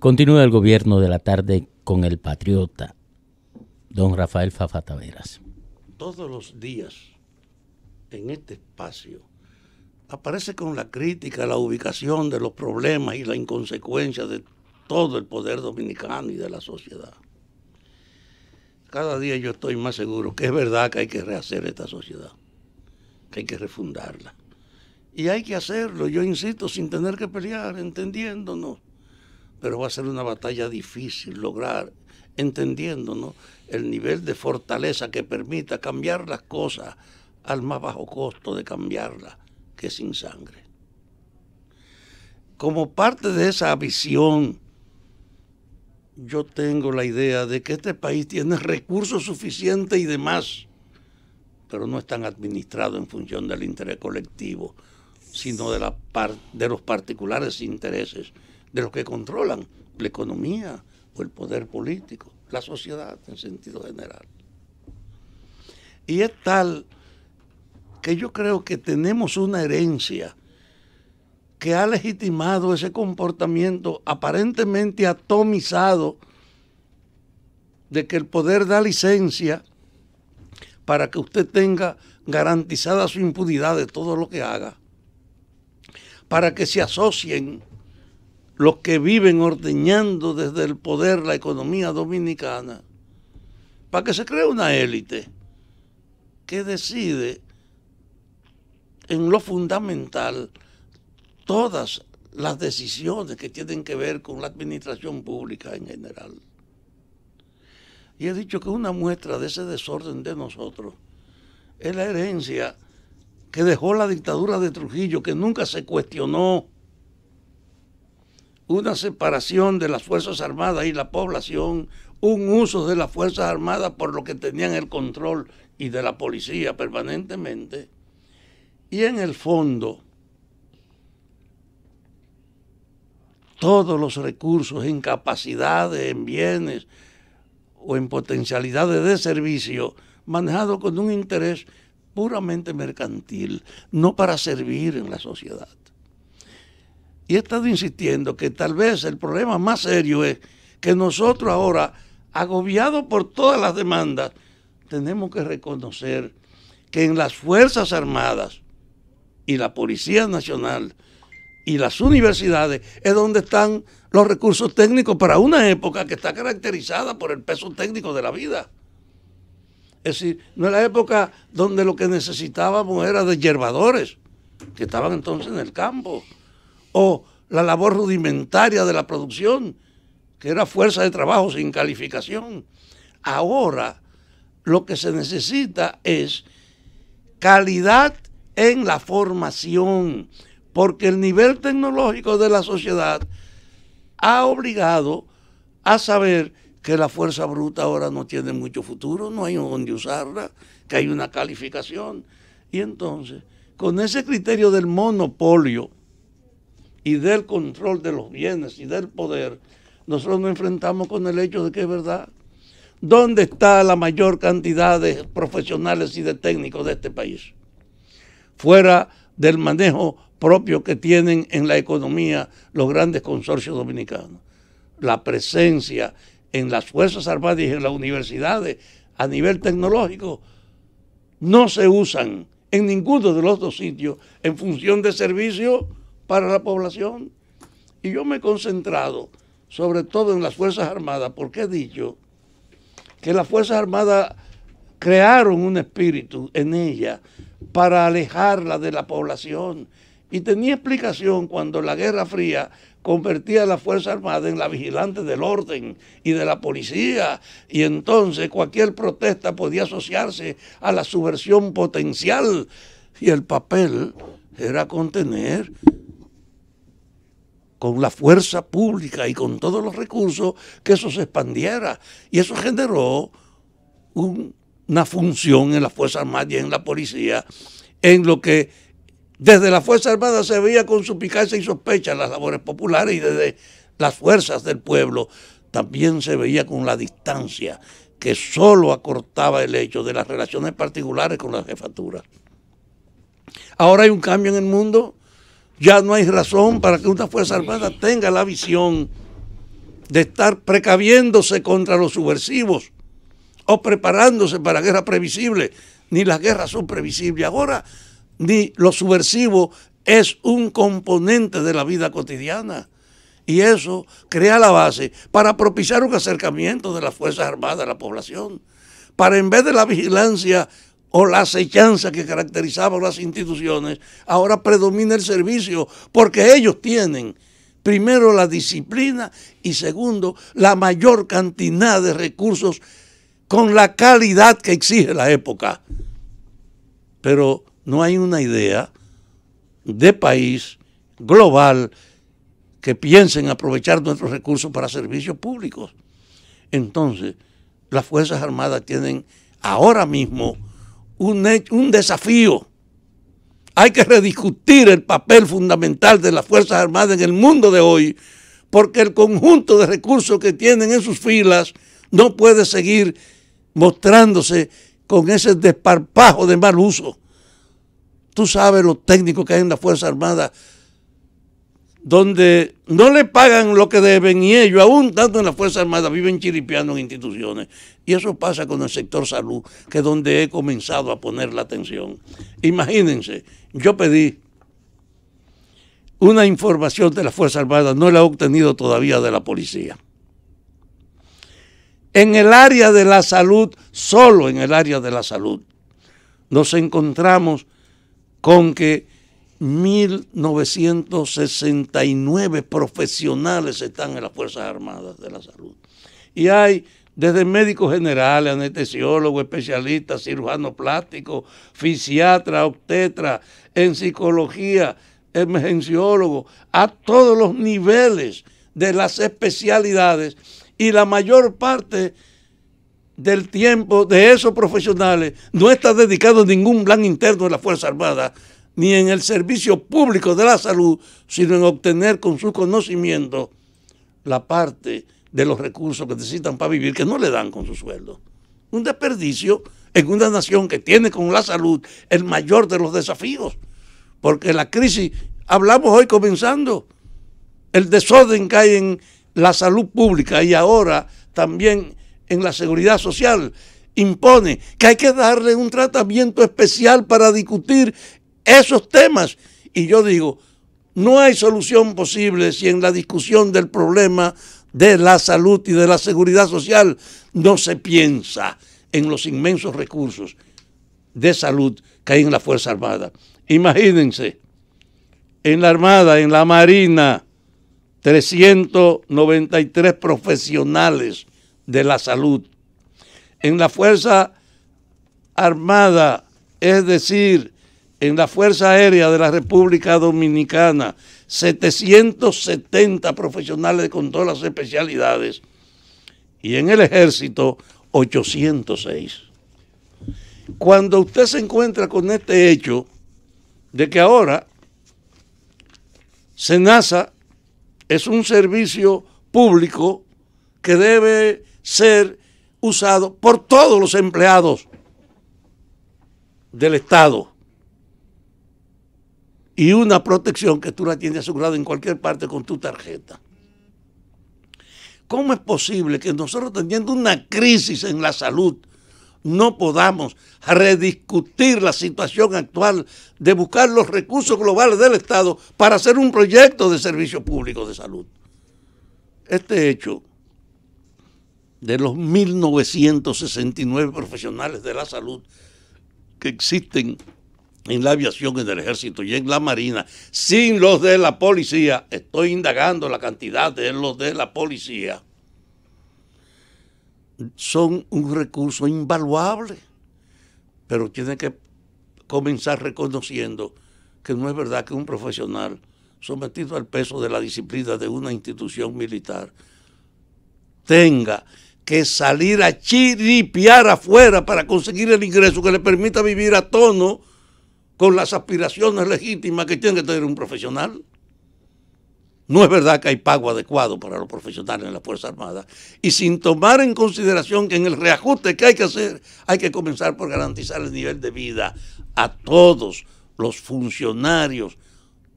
Continúa el gobierno de la tarde con el patriota, don Rafael Fafataveras Todos los días en este espacio aparece con la crítica la ubicación de los problemas y la inconsecuencia de todo el poder dominicano y de la sociedad cada día yo estoy más seguro que es verdad que hay que rehacer esta sociedad, que hay que refundarla. Y hay que hacerlo, yo insisto, sin tener que pelear, entendiéndonos. Pero va a ser una batalla difícil lograr, entendiéndonos el nivel de fortaleza que permita cambiar las cosas al más bajo costo de cambiarlas, que sin sangre. Como parte de esa visión yo tengo la idea de que este país tiene recursos suficientes y demás, pero no están administrados en función del interés colectivo, sino de, la de los particulares intereses de los que controlan la economía o el poder político, la sociedad en sentido general. Y es tal que yo creo que tenemos una herencia que ha legitimado ese comportamiento aparentemente atomizado de que el poder da licencia para que usted tenga garantizada su impunidad de todo lo que haga, para que se asocien los que viven ordeñando desde el poder la economía dominicana, para que se cree una élite que decide en lo fundamental todas las decisiones que tienen que ver con la administración pública en general. Y he dicho que una muestra de ese desorden de nosotros es la herencia que dejó la dictadura de Trujillo, que nunca se cuestionó una separación de las Fuerzas Armadas y la población, un uso de las Fuerzas Armadas por lo que tenían el control y de la policía permanentemente. Y en el fondo, todos los recursos en capacidades, en bienes o en potencialidades de servicio, manejado con un interés puramente mercantil, no para servir en la sociedad. Y he estado insistiendo que tal vez el problema más serio es que nosotros ahora, agobiados por todas las demandas, tenemos que reconocer que en las Fuerzas Armadas y la Policía Nacional, y las universidades es donde están los recursos técnicos para una época que está caracterizada por el peso técnico de la vida. Es decir, no es la época donde lo que necesitábamos era de yerbadores, que estaban entonces en el campo, o la labor rudimentaria de la producción, que era fuerza de trabajo sin calificación. Ahora lo que se necesita es calidad en la formación, porque el nivel tecnológico de la sociedad ha obligado a saber que la fuerza bruta ahora no tiene mucho futuro, no hay donde usarla, que hay una calificación. Y entonces, con ese criterio del monopolio y del control de los bienes y del poder, nosotros nos enfrentamos con el hecho de que es verdad. ¿Dónde está la mayor cantidad de profesionales y de técnicos de este país? Fuera del manejo propio que tienen en la economía los grandes consorcios dominicanos. La presencia en las Fuerzas Armadas y en las universidades a nivel tecnológico no se usan en ninguno de los dos sitios en función de servicio para la población. Y yo me he concentrado sobre todo en las Fuerzas Armadas porque he dicho que las Fuerzas Armadas crearon un espíritu en ella para alejarla de la población. Y tenía explicación cuando la Guerra Fría convertía a la Fuerza Armada en la vigilante del orden y de la policía, y entonces cualquier protesta podía asociarse a la subversión potencial, y el papel era contener con la fuerza pública y con todos los recursos que eso se expandiera, y eso generó un una función en las Fuerzas Armadas y en la policía, en lo que desde la Fuerza Armada se veía con suspicacia y sospecha las labores populares y desde las fuerzas del pueblo también se veía con la distancia que solo acortaba el hecho de las relaciones particulares con la Jefatura. Ahora hay un cambio en el mundo, ya no hay razón para que una Fuerza Armada tenga la visión de estar precaviéndose contra los subversivos o preparándose para guerras previsibles, ni las guerras son previsibles ahora, ni lo subversivo es un componente de la vida cotidiana. Y eso crea la base para propiciar un acercamiento de las Fuerzas Armadas a la población, para en vez de la vigilancia o la acechanza que caracterizaban las instituciones, ahora predomina el servicio, porque ellos tienen primero la disciplina y segundo la mayor cantidad de recursos con la calidad que exige la época. Pero no hay una idea de país global que piense en aprovechar nuestros recursos para servicios públicos. Entonces, las Fuerzas Armadas tienen ahora mismo un, un desafío. Hay que rediscutir el papel fundamental de las Fuerzas Armadas en el mundo de hoy, porque el conjunto de recursos que tienen en sus filas no puede seguir mostrándose con ese desparpajo de mal uso. Tú sabes los técnicos que hay en la Fuerza Armada, donde no le pagan lo que deben y ellos, aún tanto en la Fuerza Armada, viven chiripiando en instituciones. Y eso pasa con el sector salud, que es donde he comenzado a poner la atención. Imagínense, yo pedí una información de la Fuerza Armada, no la he obtenido todavía de la policía en el área de la salud, solo en el área de la salud, nos encontramos con que 1.969 profesionales están en las Fuerzas Armadas de la Salud. Y hay desde médicos generales, anestesiólogos, especialistas, cirujanos plásticos, fisiatra, obstetra, en psicología, emergenciólogos, a todos los niveles de las especialidades y la mayor parte del tiempo de esos profesionales no está dedicado a ningún plan interno de la Fuerza Armada, ni en el servicio público de la salud, sino en obtener con su conocimiento la parte de los recursos que necesitan para vivir, que no le dan con su sueldo. Un desperdicio en una nación que tiene con la salud el mayor de los desafíos, porque la crisis, hablamos hoy comenzando, el desorden que hay en, la salud pública y ahora también en la seguridad social impone que hay que darle un tratamiento especial para discutir esos temas. Y yo digo, no hay solución posible si en la discusión del problema de la salud y de la seguridad social no se piensa en los inmensos recursos de salud que hay en la Fuerza Armada. Imagínense, en la Armada, en la Marina, 393 profesionales de la salud. En la Fuerza Armada, es decir, en la Fuerza Aérea de la República Dominicana, 770 profesionales con todas las especialidades. Y en el ejército, 806. Cuando usted se encuentra con este hecho de que ahora se naza es un servicio público que debe ser usado por todos los empleados del Estado. Y una protección que tú la tienes asegurada en cualquier parte con tu tarjeta. ¿Cómo es posible que nosotros teniendo una crisis en la salud no podamos rediscutir la situación actual de buscar los recursos globales del Estado para hacer un proyecto de servicio público de salud. Este hecho de los 1.969 profesionales de la salud que existen en la aviación, en el ejército y en la marina, sin los de la policía, estoy indagando la cantidad de los de la policía, son un recurso invaluable, pero tiene que comenzar reconociendo que no es verdad que un profesional sometido al peso de la disciplina de una institución militar tenga que salir a chiripiar afuera para conseguir el ingreso que le permita vivir a tono con las aspiraciones legítimas que tiene que tener un profesional. No es verdad que hay pago adecuado para los profesionales en las Fuerzas Armadas. Y sin tomar en consideración que en el reajuste que hay que hacer, hay que comenzar por garantizar el nivel de vida a todos los funcionarios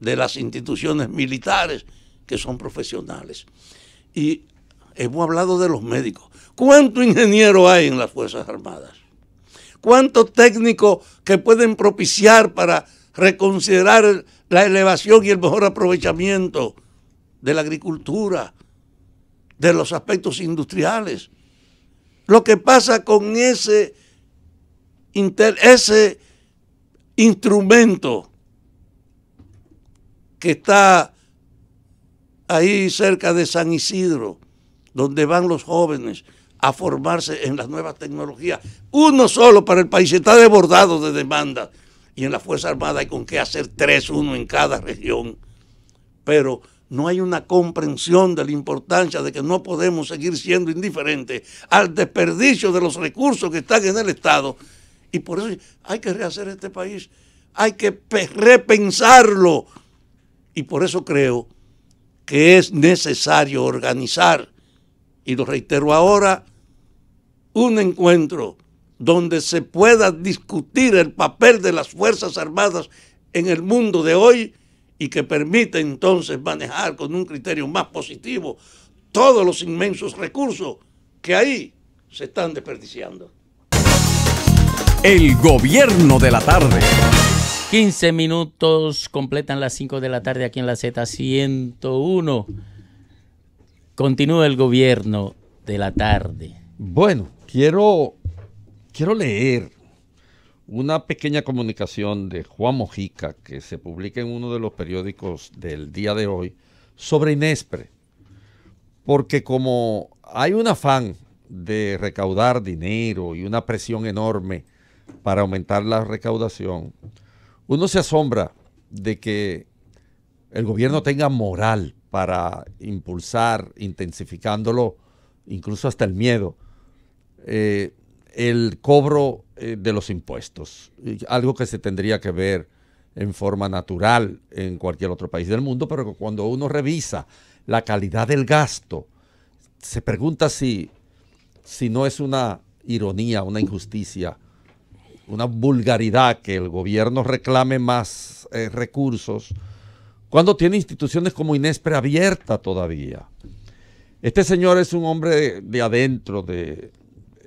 de las instituciones militares que son profesionales. Y hemos hablado de los médicos. ¿Cuánto ingeniero hay en las Fuerzas Armadas? ¿Cuántos técnicos que pueden propiciar para reconsiderar la elevación y el mejor aprovechamiento de la agricultura, de los aspectos industriales. Lo que pasa con ese, ese instrumento que está ahí cerca de San Isidro, donde van los jóvenes a formarse en las nuevas tecnologías. Uno solo para el país está desbordado de demandas. Y en la Fuerza Armada hay con qué hacer tres, uno en cada región. Pero no hay una comprensión de la importancia de que no podemos seguir siendo indiferentes al desperdicio de los recursos que están en el Estado. Y por eso hay que rehacer este país, hay que repensarlo. Y por eso creo que es necesario organizar, y lo reitero ahora, un encuentro donde se pueda discutir el papel de las Fuerzas Armadas en el mundo de hoy y que permite entonces manejar con un criterio más positivo todos los inmensos recursos que ahí se están desperdiciando. El gobierno de la tarde. 15 minutos completan las 5 de la tarde aquí en la Z101. Continúa el gobierno de la tarde. Bueno, quiero, quiero leer una pequeña comunicación de Juan Mojica que se publica en uno de los periódicos del día de hoy sobre Inespre. Porque como hay un afán de recaudar dinero y una presión enorme para aumentar la recaudación, uno se asombra de que el gobierno tenga moral para impulsar, intensificándolo incluso hasta el miedo, eh, el cobro eh, de los impuestos, algo que se tendría que ver en forma natural en cualquier otro país del mundo, pero cuando uno revisa la calidad del gasto, se pregunta si, si no es una ironía, una injusticia, una vulgaridad que el gobierno reclame más eh, recursos cuando tiene instituciones como Inespre abierta todavía. Este señor es un hombre de adentro, de,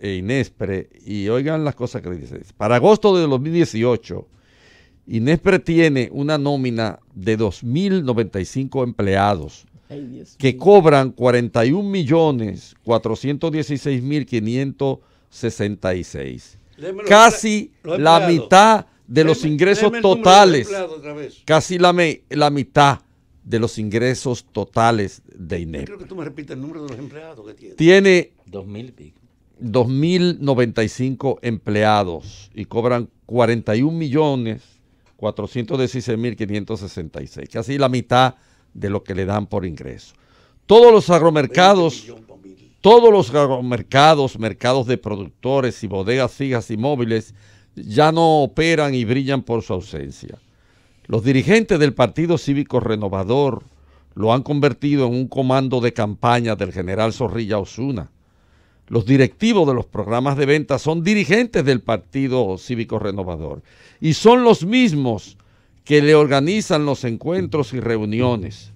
e Inespre, y oigan las cosas que dice. Para agosto de 2018, Inespre tiene una nómina de 2.095 empleados que cobran 41 millones 416 mil 566. casi la mitad de los ingresos totales. Casi la, la mitad de los ingresos totales de INEP. Creo que tú me repites el número de los empleados que tiene. Tiene 2.000 pico. 2.095 empleados y cobran 41.416.566, millones 416.566, casi la mitad de lo que le dan por ingreso. Todos los agromercados, todos los agromercados, mercados de productores y bodegas fijas y móviles ya no operan y brillan por su ausencia. Los dirigentes del Partido Cívico Renovador lo han convertido en un comando de campaña del general Zorrilla Osuna los directivos de los programas de venta son dirigentes del Partido Cívico Renovador y son los mismos que le organizan los encuentros y reuniones.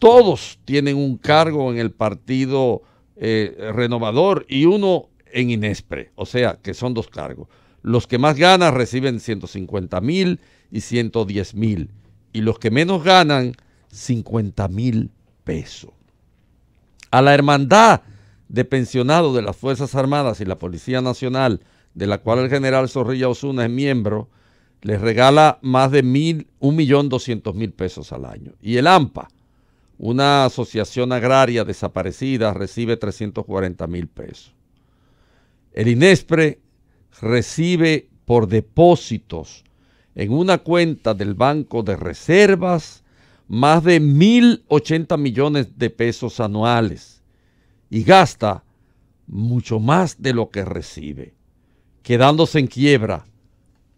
Todos tienen un cargo en el Partido eh, Renovador y uno en INESPRE, o sea que son dos cargos. Los que más ganan reciben 150 mil y 110 mil y los que menos ganan 50 mil pesos. A la hermandad de pensionado de las Fuerzas Armadas y la Policía Nacional, de la cual el general Zorrilla Osuna es miembro, les regala más de mil, un millón doscientos mil pesos al año. Y el AMPA, una asociación agraria desaparecida, recibe 340.000 mil pesos. El INESPRE recibe por depósitos en una cuenta del Banco de Reservas más de 1.080 millones de pesos anuales y gasta mucho más de lo que recibe, quedándose en quiebra,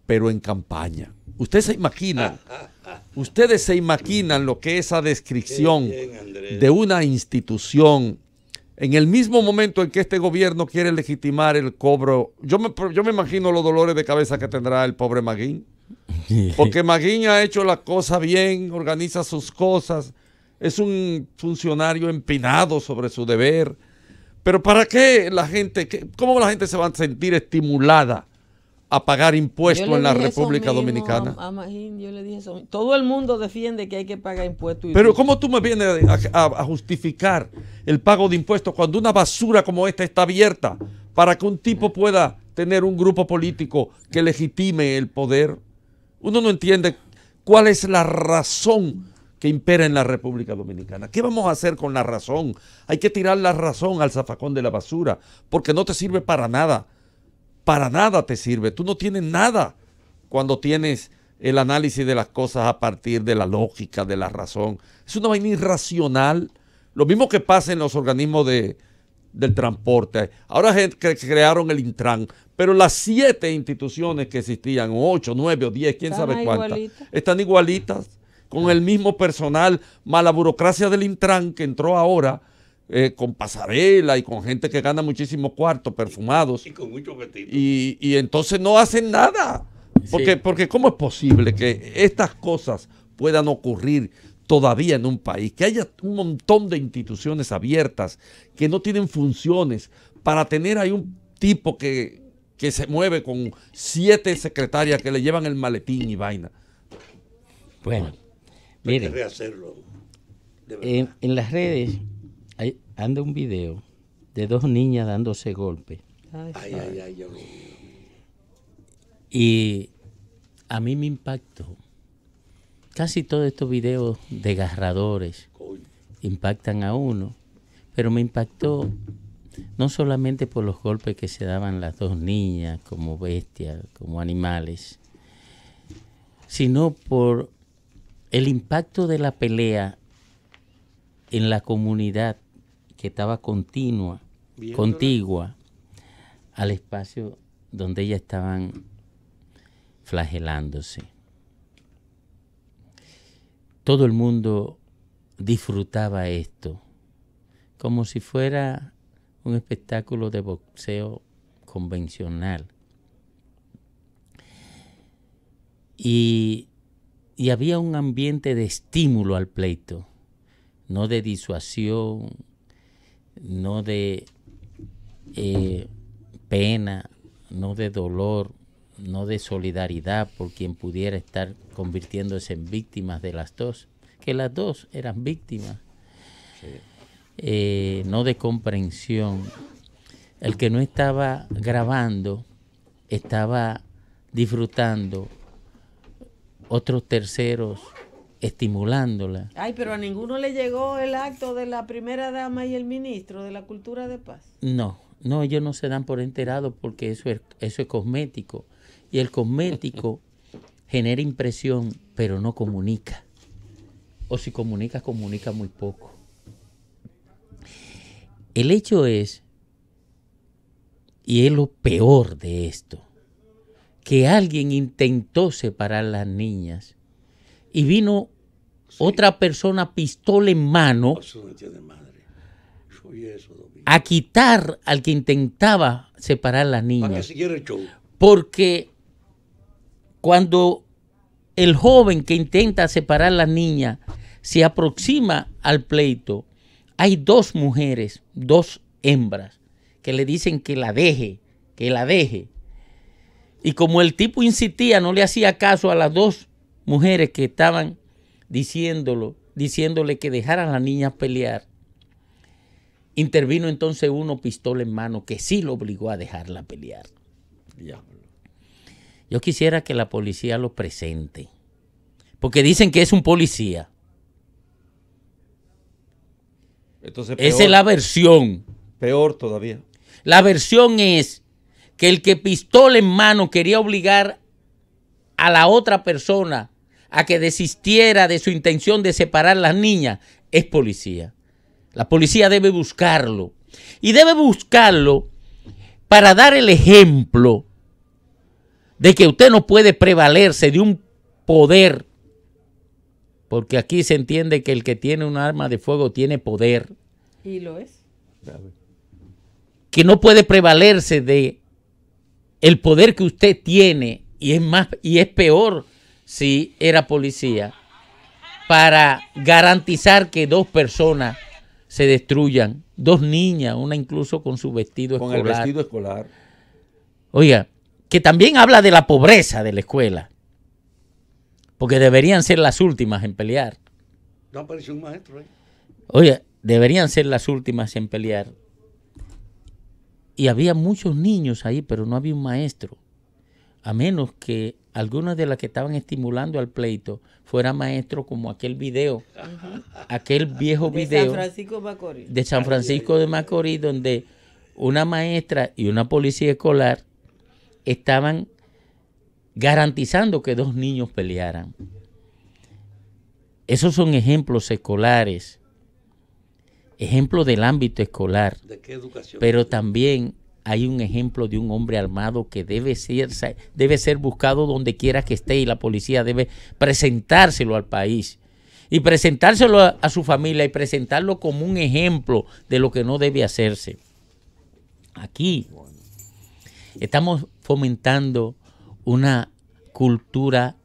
pero en campaña. Ustedes se imaginan, (laughs) ustedes se imaginan lo que esa descripción de una institución en el mismo momento en que este gobierno quiere legitimar el cobro, yo me, yo me imagino los dolores de cabeza que tendrá el pobre Maguín. (laughs) Porque Maguín ha hecho la cosa bien, organiza sus cosas, es un funcionario empinado sobre su deber. Pero ¿para qué la gente, cómo la gente se va a sentir estimulada a pagar impuestos en la República Dominicana? Todo el mundo defiende que hay que pagar impuestos. Pero ¿cómo tú me vienes a, a, justificar el pago de impuestos cuando una basura como esta está abierta para que un tipo pueda tener un grupo político que legitime el poder? Uno no entiende cuál es la razón que impera en la República Dominicana. ¿Qué vamos a hacer con la razón? Hay que tirar la razón al zafacón de la basura, porque no te sirve para nada. Para nada te sirve. Tú no tienes nada cuando tienes el análisis de las cosas a partir de la lógica, de la razón. Es una vaina irracional. Lo mismo que pasa en los organismos del transporte. Ahora que crearon el Intran, pero las siete instituciones que existían, ocho, nueve o diez, quién sabe cuántas, están igualitas con el mismo personal, mala la burocracia del Intran que entró ahora, eh, con pasarela y con gente que gana muchísimo cuarto, perfumados. Y, con y, entonces no hacen nada. Porque, porque ¿cómo es posible que estas cosas puedan ocurrir todavía en un país? Que haya un montón de instituciones abiertas que no tienen funciones para tener ahí un tipo que se mueve con siete secretarias que le llevan el maletín y vaina. Bueno. En, las redes anda un video de dos niñas dándose golpes. Ay, ay, ay, Y a mí me impactó. Casi todos estos videos desgarradores impactan a uno, pero me impactó no solamente por los golpes que se daban las dos niñas como bestias, como animales, sino por el impacto de la pelea en la comunidad que estaba continua, contigua al espacio donde ellas estaban flagelándose. Todo el mundo disfrutaba esto, como si fuera un espectáculo de boxeo convencional. Y y había un ambiente de estímulo al pleito, no de disuasión, no de eh, pena, no de dolor, no de solidaridad por quien pudiera estar convirtiéndose en víctimas de las dos, que las dos eran víctimas, eh, no de comprensión. El que no estaba grabando estaba disfrutando otros terceros estimulándola. Ay, pero a ninguno le llegó el acto de la primera dama y el ministro de la cultura de paz. No, no, ellos no se dan por enterados porque eso es, eso es cosmético. Y el cosmético (laughs) genera impresión, pero no comunica. O si comunica, comunica muy poco. El hecho es, y es lo peor de esto, que alguien intentó separar las niñas y vino otra persona pistola en mano oh, a quitar al que intentaba separar las niñas. Porque cuando el joven que intenta separar las niñas se aproxima al pleito, hay dos mujeres, dos hembras, que le dicen que la deje, que la deje. Y como el tipo insistía, no le hacía caso a las dos mujeres que estaban diciéndolo, diciéndole que dejara a la niña pelear, intervino entonces uno pistola en mano que sí lo obligó a dejarla pelear. Yo quisiera que la policía lo presente, porque dicen que es un policía. Esa es la versión. Peor todavía. La versión es que el que pistola en mano quería obligar a la otra persona a que desistiera de su intención de separar las niñas es policía. La policía debe buscarlo. Y debe buscarlo para dar el ejemplo de que usted no puede prevalerse de un poder, porque aquí se entiende que el que tiene un arma de fuego tiene poder. Y lo es. Que no puede prevalerse de el poder que usted tiene, y es más, y es peor si era policía, para garantizar que dos personas se destruyan, dos niñas, una incluso con su vestido escolar. Con el vestido escolar. Oiga, que también habla de la pobreza de la escuela, porque deberían ser las últimas en pelear. No apareció un maestro. Oiga, deberían ser las últimas en pelear. Y había muchos niños ahí, pero no había un maestro. A menos que algunas de las que estaban estimulando al pleito fuera maestro como aquel video, aquel viejo de video San de San Francisco de Macorís, donde una maestra y una policía escolar estaban garantizando que dos niños pelearan. Esos son ejemplos escolares ejemplo del ámbito escolar. Pero también hay un ejemplo de un hombre armado que debe ser, debe ser buscado donde quiera que esté y la policía debe presentárselo al país y presentárselo a, su familia y presentarlo como un ejemplo de lo que no debe hacerse. Aquí estamos fomentando una cultura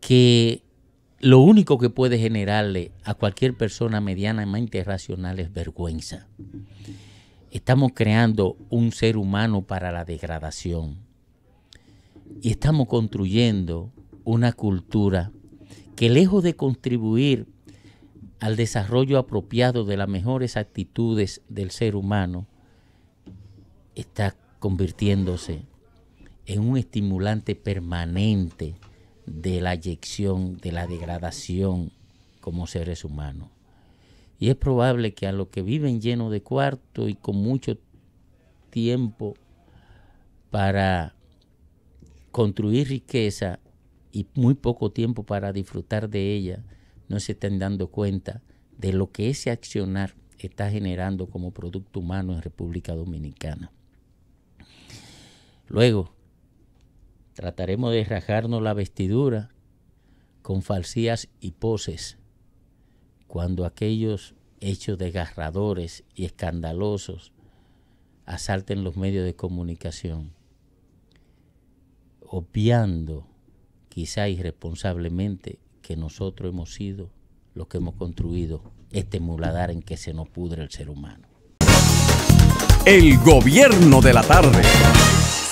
que lo único que puede generarle a cualquier persona medianamente racional es vergüenza. Estamos creando un ser humano para la degradación y estamos construyendo una cultura que lejos de contribuir al desarrollo apropiado de las mejores actitudes del ser humano, está convirtiéndose en un estimulante permanente de la eyección, de la degradación como seres humanos. Y es probable que a los que viven llenos de cuarto y con mucho tiempo para construir riqueza y muy poco tiempo para disfrutar de ella, no se estén dando cuenta de lo que ese accionar está generando como producto humano en República Dominicana. Luego, Trataremos de rajarnos la vestidura con falsías y poses, cuando aquellos hechos desgarradores y escandalosos asalten los medios de comunicación, obviando quizá irresponsablemente que nosotros hemos sido los que hemos construido este muladar en que se nos pudre el ser humano. El gobierno de la tarde.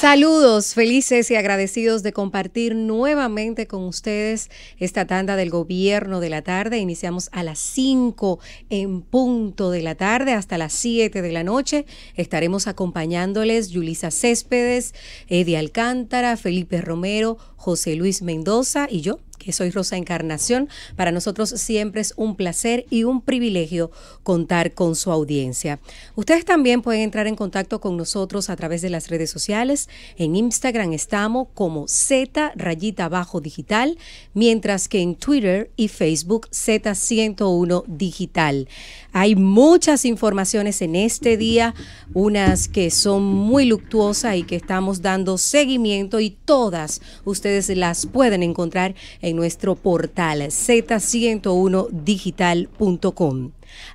Saludos, felices y agradecidos de compartir nuevamente con ustedes esta tanda del gobierno de la tarde. Iniciamos a las 5 en punto de la tarde hasta las 7 de la noche. Estaremos acompañándoles Yulisa Céspedes, Eddie Alcántara, Felipe Romero, José Luis Mendoza y yo, que soy Rosa Encarnación. Para nosotros siempre es un placer y un privilegio contar con su audiencia. Ustedes también pueden entrar en contacto con nosotros a través de las redes sociales. En Instagram estamos como Z rayita bajo digital, mientras que en Twitter y Facebook Z101 digital. Hay muchas informaciones en este día, unas que son muy luctuosas y que estamos dando seguimiento y todas ustedes las pueden encontrar en nuestro portal z101digital.com.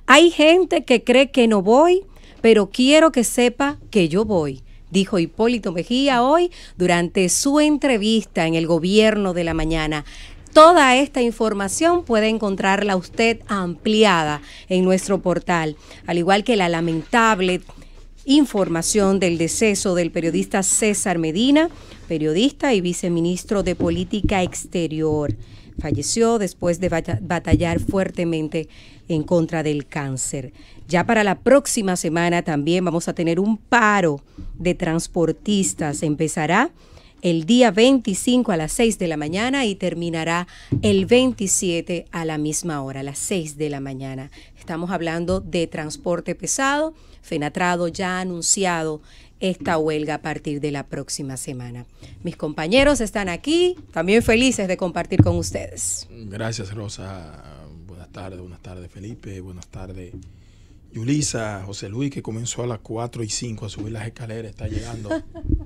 Hay gente que cree que no voy, pero quiero que sepa que yo voy dijo Hipólito Mejía hoy durante su entrevista en el gobierno de la mañana. Toda esta información puede encontrarla usted ampliada en nuestro portal, al igual que la lamentable información del deceso del periodista César Medina, periodista y viceministro de Política Exterior. Falleció después de batallar fuertemente en contra del cáncer. Ya para la próxima semana también vamos a tener un paro de transportistas. Empezará el día 25 a las 6 de la mañana y terminará el 27 a la misma hora, a las 6 de la mañana. Estamos hablando de transporte pesado. Fenatrado ya ha anunciado esta huelga a partir de la próxima semana. Mis compañeros están aquí, también felices de compartir con ustedes. Gracias, Rosa. Buenas tardes, buenas tardes, Felipe. Buenas tardes, Yulisa, José Luis, que comenzó a las 4 y 5 a subir las escaleras, está llegando. (laughs)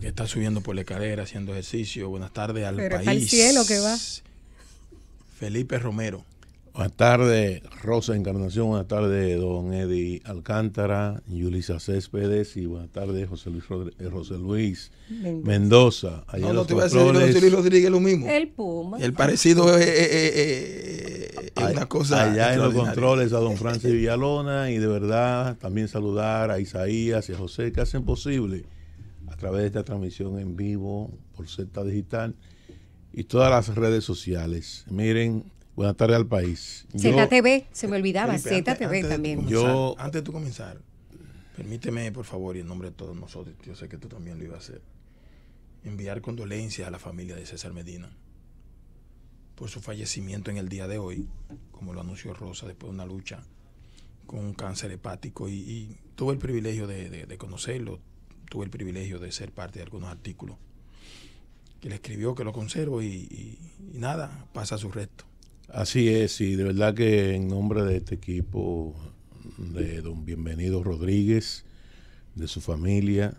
que está subiendo por la escalera haciendo ejercicio. Buenas tardes al país. cielo que va. Felipe Romero. Buenas tardes, Rosa Encarnación. Buenas tardes, don Eddie Alcántara, Yulisa Céspedes y buenas tardes, José Luis, eh, Mendoza. no, lo mismo. El Puma. El parecido es, una cosa. Allá en los controles a don Francis Villalona y de verdad también saludar a Isaías y a José que hacen posible a través de esta transmisión en vivo por Z Digital y todas las redes sociales. Miren, buenas tardes al país. TV, se me olvidaba, TV también. yo, antes de comenzar, permíteme, por favor, y en nombre de todos nosotros, yo sé que tú también lo ibas a hacer, enviar condolencias a la familia de César Medina por su fallecimiento en el día de hoy, como lo anunció Rosa después de una lucha con un cáncer hepático y, tuve el privilegio de conocerlo, tuve el privilegio de ser parte de algunos artículos que le escribió, que lo conservo y, nada, pasa su resto. Así es, y de verdad que en nombre de este equipo, de don Bienvenido Rodríguez, de su familia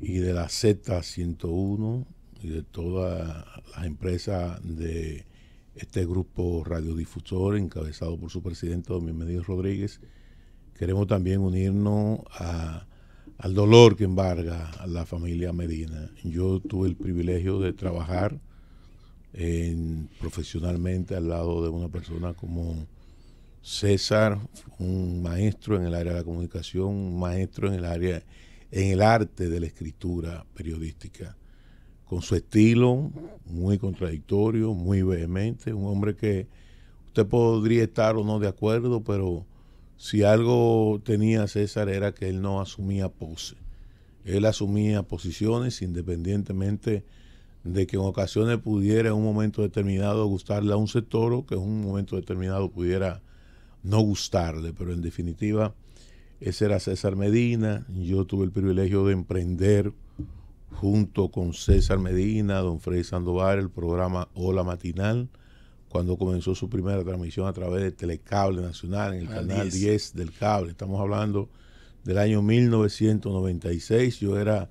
y de la Z101 y de todas las empresas de este grupo radiodifusor encabezado por su presidente don Bienvenido Rodríguez, queremos también unirnos a al dolor que embarga a la familia Medina. Yo tuve el privilegio de trabajar profesionalmente al lado de una persona como César, un maestro en el área de la comunicación, un maestro en el área en el arte de la escritura periodística, con su estilo muy contradictorio, muy vehemente, un hombre que usted podría estar o no de acuerdo, pero si algo tenía César era que él no asumía pose. Él asumía posiciones independientemente de que en ocasiones pudiera en un momento determinado gustarle a un sector o que en un momento determinado pudiera no gustarle, pero en definitiva ese era César Medina. Yo tuve el privilegio de emprender junto con César Medina, don Freddy Sandoval, el programa Hola Matinal cuando comenzó su primera transmisión a través de Telecable Nacional, en el ah, canal 10. del cable. Estamos hablando del año 1996. Yo era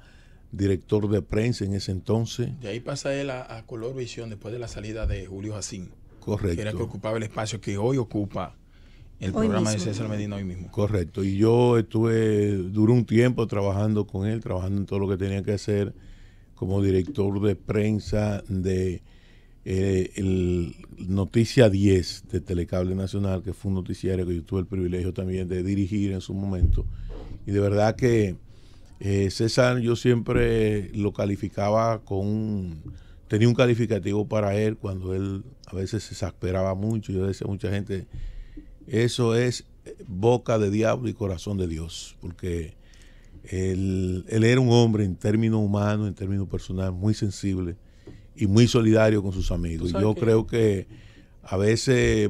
director de prensa en ese entonces. De ahí pasa él a, Color Visión después de la salida de Julio Jacín. Correcto. Que era que ocupaba el espacio que hoy ocupa el programa de César Medina hoy mismo. Correcto. Y yo estuve, duró un tiempo trabajando con él, trabajando en todo lo que tenía que hacer como director de prensa de eh, el Noticia 10 de Telecable Nacional, que fue un noticiario que yo tuve el privilegio también de dirigir en su momento. Y de verdad que eh, César yo siempre lo calificaba con tenía un calificativo para él cuando él a veces se exasperaba mucho. Yo decía a mucha gente, eso es eh, boca de diablo y corazón de Dios, porque él, él era un hombre en términos humanos, en términos personales, muy sensible y muy solidario con sus amigos. Yo creo que a veces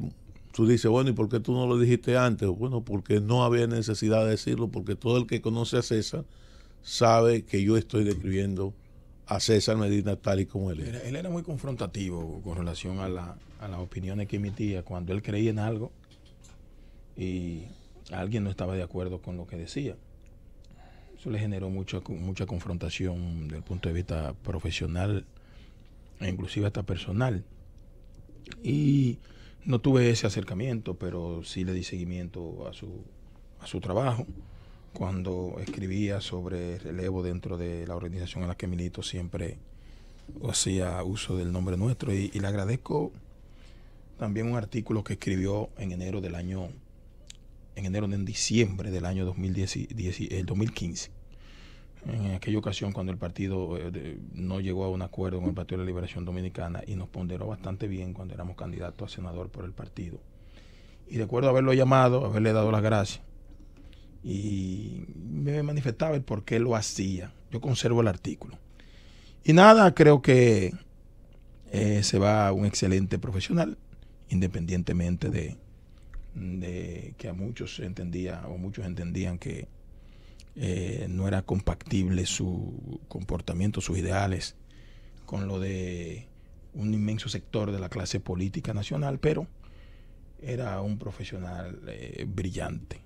tú dices, bueno, ¿y por qué tú no lo dijiste antes? Bueno, porque no había necesidad de decirlo, porque todo el que conoce a César sabe que yo estoy describiendo a César Medina tal y como él es. Él era muy confrontativo con relación a, la, a las opiniones que emitía cuando él creía en algo y alguien no estaba de acuerdo con lo que decía. Eso le generó mucha, mucha confrontación desde el punto de vista profesional, inclusive hasta personal. Y no tuve ese acercamiento, pero sí le di seguimiento a su, a su trabajo. Cuando escribía sobre relevo dentro de la organización a la que milito, siempre hacía uso del nombre nuestro. Y, le agradezco también un artículo que escribió en enero del año, en enero, en diciembre del año 2015 en aquella ocasión cuando el partido eh, no llegó a un acuerdo con el Partido de la Liberación Dominicana y nos ponderó bastante bien cuando éramos candidatos a senador por el partido. Y recuerdo haberlo llamado, haberle dado las gracias. Y me manifestaba el por qué lo hacía. Yo conservo el artículo. Y nada, creo que eh, se va un excelente profesional, independientemente de, de que a muchos entendía o muchos entendían que eh, no era compatible su comportamiento, sus ideales, con lo de un inmenso sector de la clase política nacional, pero era un profesional eh, brillante.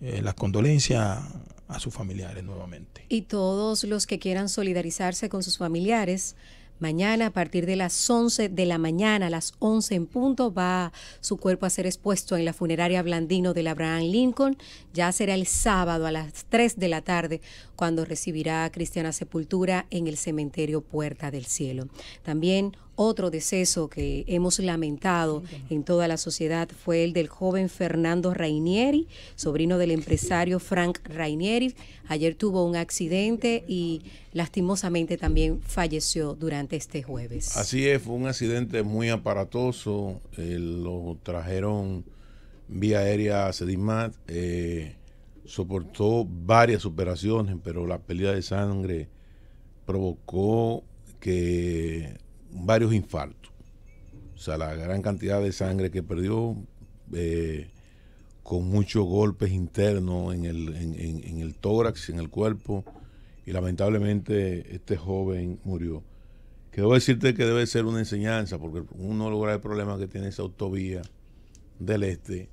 Eh, las condolencias a sus familiares nuevamente. Y todos los que quieran solidarizarse con sus familiares, Mañana a partir de las 11 de la mañana, a las 11 en punto, va su cuerpo a ser expuesto en la funeraria Blandino del Abraham Lincoln. Ya será el sábado a las 3 de la tarde cuando recibirá a Cristiana Sepultura en el cementerio Puerta del Cielo. También otro deceso que hemos lamentado en toda la sociedad fue el del joven Fernando Rainieri, sobrino del empresario (laughs) Frank Rainieri. Ayer tuvo un accidente y lastimosamente también falleció durante este jueves. Así es, fue un accidente muy aparatoso. Eh, lo trajeron vía aérea a Sedimat. Eh, soportó varias operaciones, pero la pérdida de sangre provocó que varios infartos. O sea, la gran cantidad de sangre que perdió eh, con muchos golpes internos en el, en, el tórax, en el cuerpo. Y lamentablemente este joven murió. Quiero decirte que debe ser una enseñanza, porque uno de el problema problemas que tiene esa autovía del este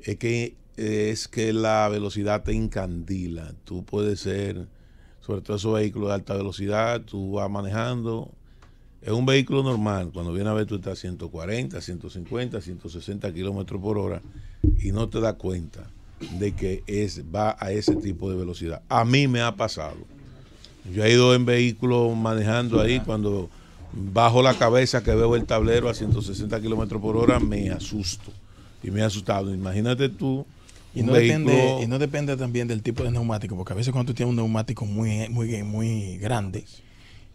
es que, es que la velocidad te encandila. Tú puedes ser, sobre todo esos vehículos de alta velocidad, tú vas manejando es un vehículo normal, cuando viene a ver, tú estás a 140, 150, 160 kilómetros por hora y no te das cuenta de que es, va a ese tipo de velocidad. A mí me ha pasado. Yo he ido en vehículo manejando ahí cuando bajo la cabeza que veo el tablero a 160 kilómetros por hora, me asusto. Y me ha asustado. Imagínate tú. Y no, depende, y no depende también del tipo de neumático, porque a veces cuando tú tienes un neumático muy, muy, muy grande,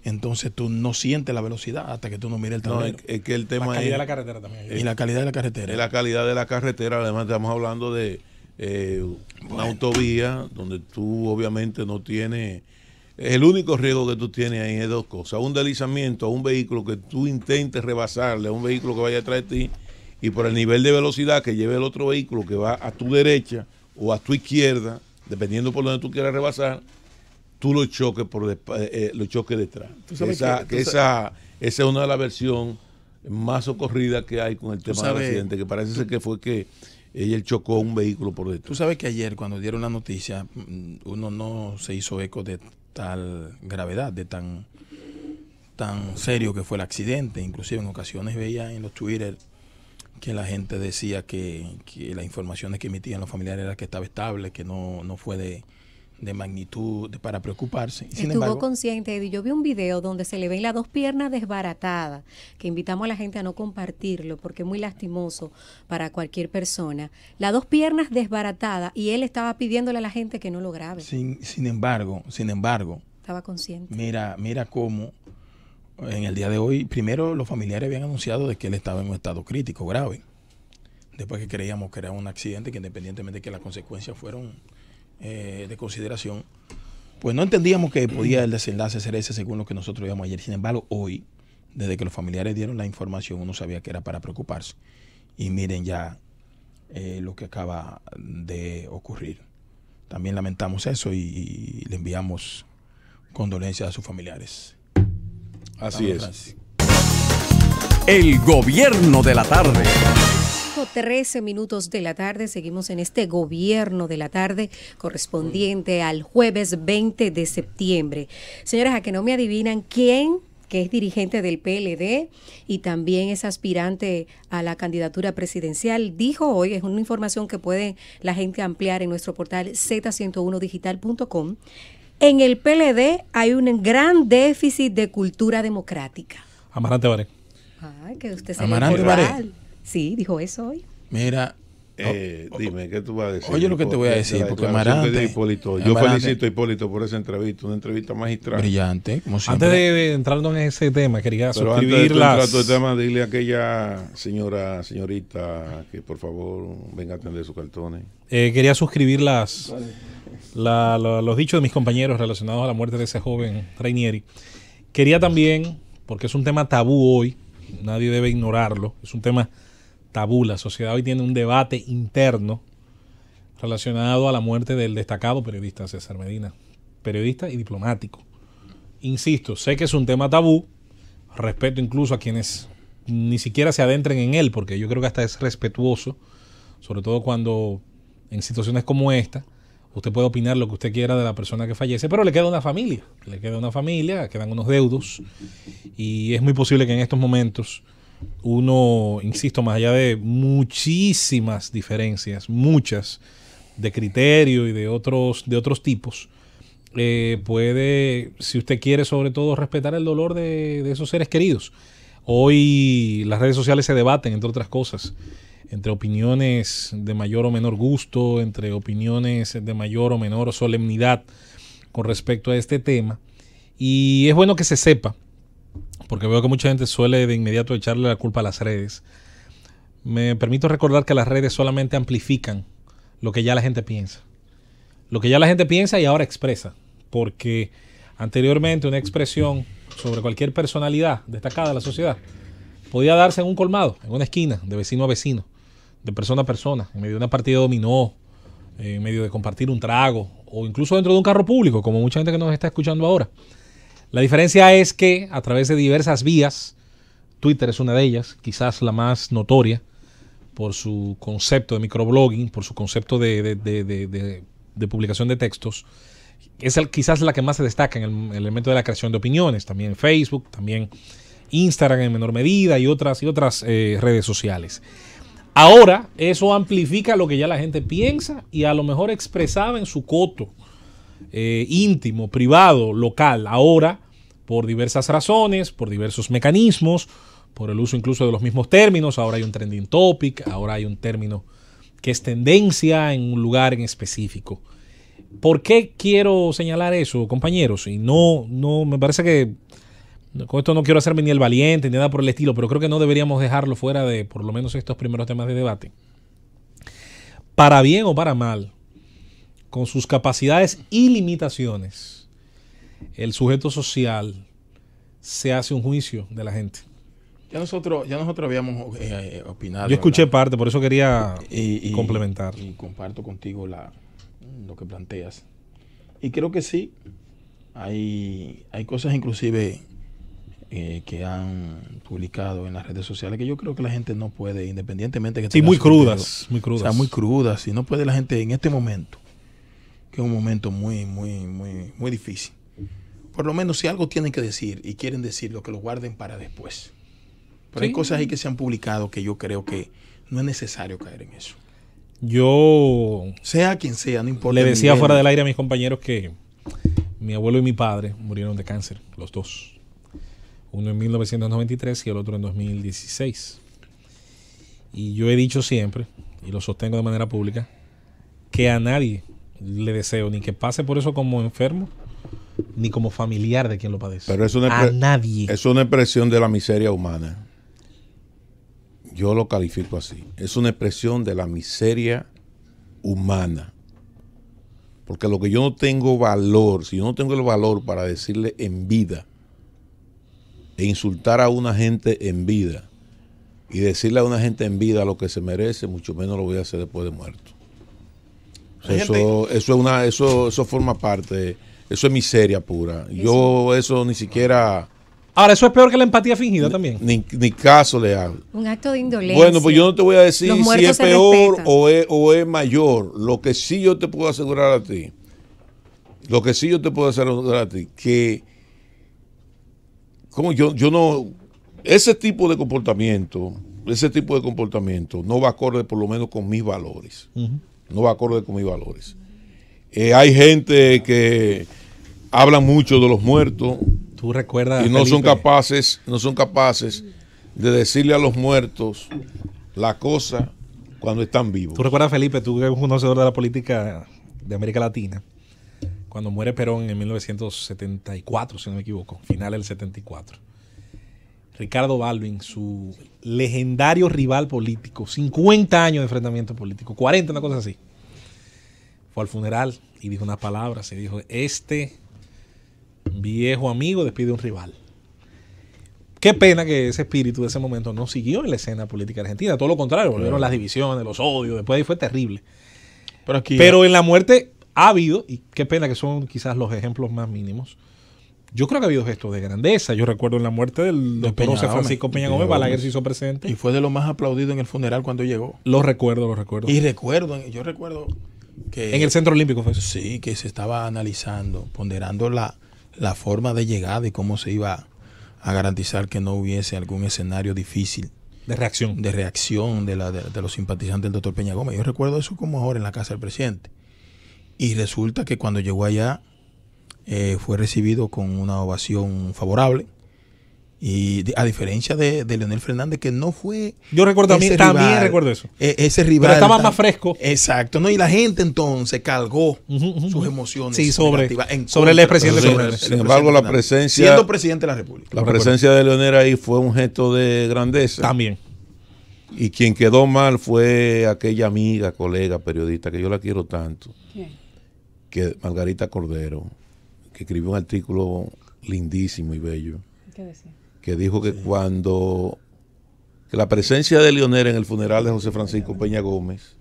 entonces tú no sientes la velocidad hasta que tú no mires el tablero. No, es, que el tema la calidad la carretera también. y la calidad de la carretera. Es la calidad de la carretera, además estamos hablando de eh, una autovía donde tú obviamente no tienes... El único riesgo que tú tienes ahí es dos cosas. Un deslizamiento a un vehículo que tú intentes rebasarle, a un vehículo que vaya atrás de ti, y por el nivel de velocidad que lleve el otro vehículo que va a tu derecha o a tu izquierda, dependiendo por donde tú quieras rebasar, tú lo choques por eh, eh, lo choque detrás. esa, esa, esa es una de las versiones más socorridas que hay con el tema del accidente, que parece ser que fue que ella chocó un vehículo por detrás. Tú sabes que ayer cuando dieron la noticia, uno no se hizo eco de tal gravedad, de tan tan serio que fue el accidente. Inclusive en ocasiones veía en los Twitter que la gente decía que, que las informaciones que emitían los familiares era que estaba estable, que no, no fue de, de magnitud para preocuparse. Y Estuvo consciente, y Yo vi un video donde se le ven las dos piernas desbaratadas, que invitamos a la gente a no compartirlo porque es muy lastimoso para cualquier persona. Las dos piernas desbaratadas y él estaba pidiéndole a la gente que no lo grabe. Sin, sin embargo, sin embargo. Estaba consciente. Mira, mira cómo en el día de hoy, primero los familiares habían anunciado de que él estaba en un estado crítico grave. Después que creíamos que era un accidente, que independientemente de que las consecuencias fueron eh, de consideración, pues no entendíamos que podía el desenlace ser ese según lo que nosotros vimos ayer. Sin embargo, hoy, desde que los familiares dieron la información, uno sabía que era para preocuparse. Y miren ya eh, lo que acaba de ocurrir. También lamentamos eso y, le enviamos condolencias a sus familiares. Así es. El gobierno de la tarde. 13 minutos de la tarde, seguimos en este gobierno de la tarde correspondiente mm. al jueves 20 de septiembre. Señoras, a que no me adivinan quién que es dirigente del PLD y también es aspirante a la candidatura presidencial, dijo hoy, es una información que puede la gente ampliar en nuestro portal z101digital.com, en el PLD hay un gran déficit de cultura democrática. Amarante Baré. Ay, ah, que usted se Amarante Baré. Sí, dijo eso hoy. Mira, eh, oh, dime, ¿qué tú vas a decir? Oye, lo que te voy a decir, porque Marante, Yo felicito a Hipólito por esa entrevista, una entrevista magistral. Brillante, como siempre. Antes de, entrarnos en ese tema, quería Pero antes de tema, dile a aquella señora, señorita, que por favor venga a atender sus cartones. Eh, quería suscribir las, los dichos de mis compañeros relacionados a la muerte de ese joven Rainieri. Quería también, porque es un tema tabú hoy, nadie debe ignorarlo, es un tema tabú. La sociedad hoy tiene un debate interno relacionado a la muerte del destacado periodista César Medina, periodista y diplomático. Insisto, sé que es un tema tabú, respeto incluso a quienes ni siquiera se adentren en él, porque yo creo que hasta es respetuoso, sobre todo cuando en situaciones como esta, usted puede opinar lo que usted quiera de la persona que fallece, pero le queda una familia, le queda una familia, quedan unos deudos, y es muy posible que en estos momentos uno, insisto, más allá de muchísimas diferencias, muchas, de criterio y de otros, de otros tipos, eh, puede, si usted quiere, sobre todo, respetar el dolor de, esos seres queridos. Hoy las redes sociales se debaten, entre otras cosas, entre opiniones de mayor o menor gusto, entre opiniones de mayor o menor solemnidad con respecto a este tema. Y es bueno que se sepa porque veo que mucha gente suele de inmediato echarle la culpa a las redes. Me permito recordar que las redes solamente amplifican lo que ya la gente piensa. Lo que ya la gente piensa y ahora expresa. Porque anteriormente una expresión sobre cualquier personalidad destacada de la sociedad podía darse en un colmado, en una esquina, de vecino a vecino, de persona a persona, en medio de una partida dominó, en medio de compartir un trago o incluso dentro de un carro público, como mucha gente que nos está escuchando ahora. La diferencia es que a través de diversas vías, Twitter es una de ellas, quizás la más notoria por su concepto de microblogging, por su concepto de, publicación de textos, es quizás la que más se destaca en el, elemento de la creación de opiniones, también Facebook, también Instagram en menor medida y otras, y otras eh, redes sociales. Ahora eso amplifica lo que ya la gente piensa y a lo mejor expresaba en su coto eh, íntimo, privado, local, ahora, por diversas razones, por diversos mecanismos, por el uso incluso de los mismos términos, ahora hay un trending topic, ahora hay un término que es tendencia en un lugar en específico. ¿Por qué quiero señalar eso, compañeros? Y no, no, me parece que con esto no quiero hacerme ni el valiente ni nada por el estilo, pero creo que no deberíamos dejarlo fuera de por lo menos estos primeros temas de debate. Para bien o para mal, con sus capacidades y limitaciones, el sujeto social se hace un juicio de la gente. Ya nosotros, ya nosotros habíamos eh, opinado. Yo escuché parte, por eso quería complementar. Y comparto contigo lo que planteas. Y creo que sí, hay, cosas inclusive eh, que han publicado en las redes sociales que yo creo que la gente no puede, independientemente que... Sí, muy crudas, muy crudas. muy crudas. Y no puede la gente en este momento es un momento muy, muy, muy, muy difícil. Por lo menos si algo tienen que decir y quieren decirlo, que lo guarden para después. Pero hay cosas ahí que se han publicado que yo creo que no es necesario caer en eso. Yo... Sea quien sea, no importa. Le decía fuera del aire a mis compañeros que mi abuelo y mi padre murieron de cáncer, los dos. Uno en 1993 y el otro en 2016. Y yo he dicho siempre, y lo sostengo de manera pública, que a nadie le deseo ni que pase por eso como enfermo, ni como familiar de quien lo padece. Pero es a nadie. Es una expresión de la miseria humana. Yo lo califico así. Es una expresión de la miseria humana. Porque lo que yo no tengo valor, si yo no tengo el valor para decirle en vida e insultar a una gente en vida y decirle a una gente en vida lo que se merece, mucho menos lo voy a hacer después de muerto. Eso, eso, es una, eso, eso forma parte, eso es miseria pura. Yo eso ni siquiera... Ahora, eso es peor que la empatía fingida también. Ni, caso le hago. Un acto de indolencia. Bueno, pues yo no te voy a decir si es peor o es, mayor. Lo que sí yo te puedo asegurar a ti, lo que sí yo te puedo asegurar a ti, que como yo, yo no, ese tipo de comportamiento, ese tipo de comportamiento no va acorde por lo menos con mis valores no va acorde con mis valores. Eh, hay gente que habla mucho de los muertos. Tú recuerdas. Y no son capaces, no son capaces de decirle a los muertos la cosa cuando están vivos. Tú recuerdas, Felipe, tú que eres un conocedor de la política de América Latina, cuando muere Perón en 1974, si no me equivoco, final del 74. Ricardo Balvin, su legendario rival político, 50 años de enfrentamiento político, 40, una cosa así, fue al funeral y dijo unas palabras se dijo, este viejo amigo despide un rival. Qué pena que ese espíritu de ese momento no siguió en la escena política argentina, todo lo contrario, volvieron las divisiones, los odios, después ahí fue terrible. Pero, aquí, Pero en la muerte ha habido, y qué pena que son quizás los ejemplos más mínimos, yo creo que ha habido gestos de grandeza. Yo recuerdo en la muerte del doctor Francisco Peña Gómez, Balaguer se hizo presente. Y fue de lo más aplaudido en el funeral cuando llegó. Lo recuerdo, lo recuerdo. Y recuerdo, yo recuerdo que... En el Centro Olímpico fue eso. Sí, que se estaba analizando, ponderando la, la forma de llegada y cómo se iba a garantizar que no hubiese algún escenario difícil. De reacción. De reacción de, de los simpatizantes del doctor Peña Gómez. Yo recuerdo eso como ahora en la casa del presidente. Y resulta que cuando llegó allá, eh, fue recibido con una ovación favorable. Y a diferencia de, Leonel Fernández, que no fue. Yo recuerdo a mí, también recuerdo eso. Eh, ese rival. Pero estaba más fresco. Exacto, ¿no? Y la gente entonces cargó sus emociones. Sí, sobre, sobre el expresidente Sin, sin embargo, la presencia. Siendo presidente de la República. La presencia de Leonel ahí fue un gesto de grandeza. También. Y quien quedó mal fue aquella amiga, colega, periodista, que yo la quiero tanto. Que Margarita Cordero escribió un artículo lindísimo y bello. Que dijo que cuando la presencia de Leonel en el funeral de José Francisco Peña Gómez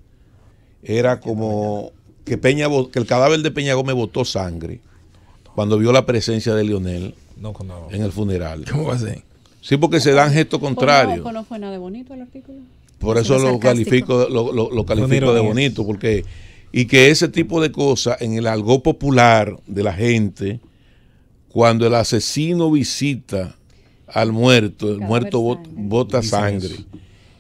era como que Peña que el cadáver de Peña Gómez botó sangre cuando vio la presencia de Lionel en el funeral. ¿Cómo va a ser? Sí, porque se dan gestos contrarios. nada bonito Por eso lo califico, lo califico de bonito, porque y que ese tipo de cosas en el algo popular de la gente, cuando el asesino visita al muerto, el muerto bota sangre.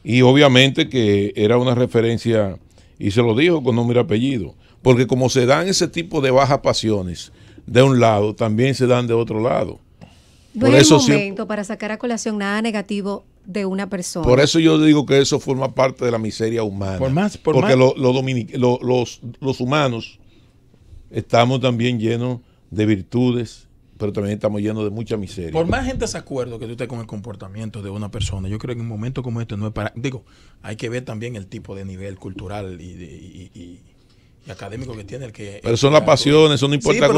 Y obviamente que era una referencia, y se lo dijo con nombre y apellido, porque como se dan ese tipo de bajas pasiones de un lado, también se dan de otro lado. Por eso momento para sacar a colación nada negativo de una persona. Por eso yo digo que eso forma parte de la miseria humana. Por más, porque más. los, los humanos estamos también llenos de virtudes, pero también estamos llenos de mucha miseria. Por más gente se acuerdo que tú estés con el comportamiento de una persona, yo creo que en un momento como este no es para... Digo, hay que ver también el tipo de nivel cultural y, académico que tiene el que. Pero son las pasiones, eso no importa.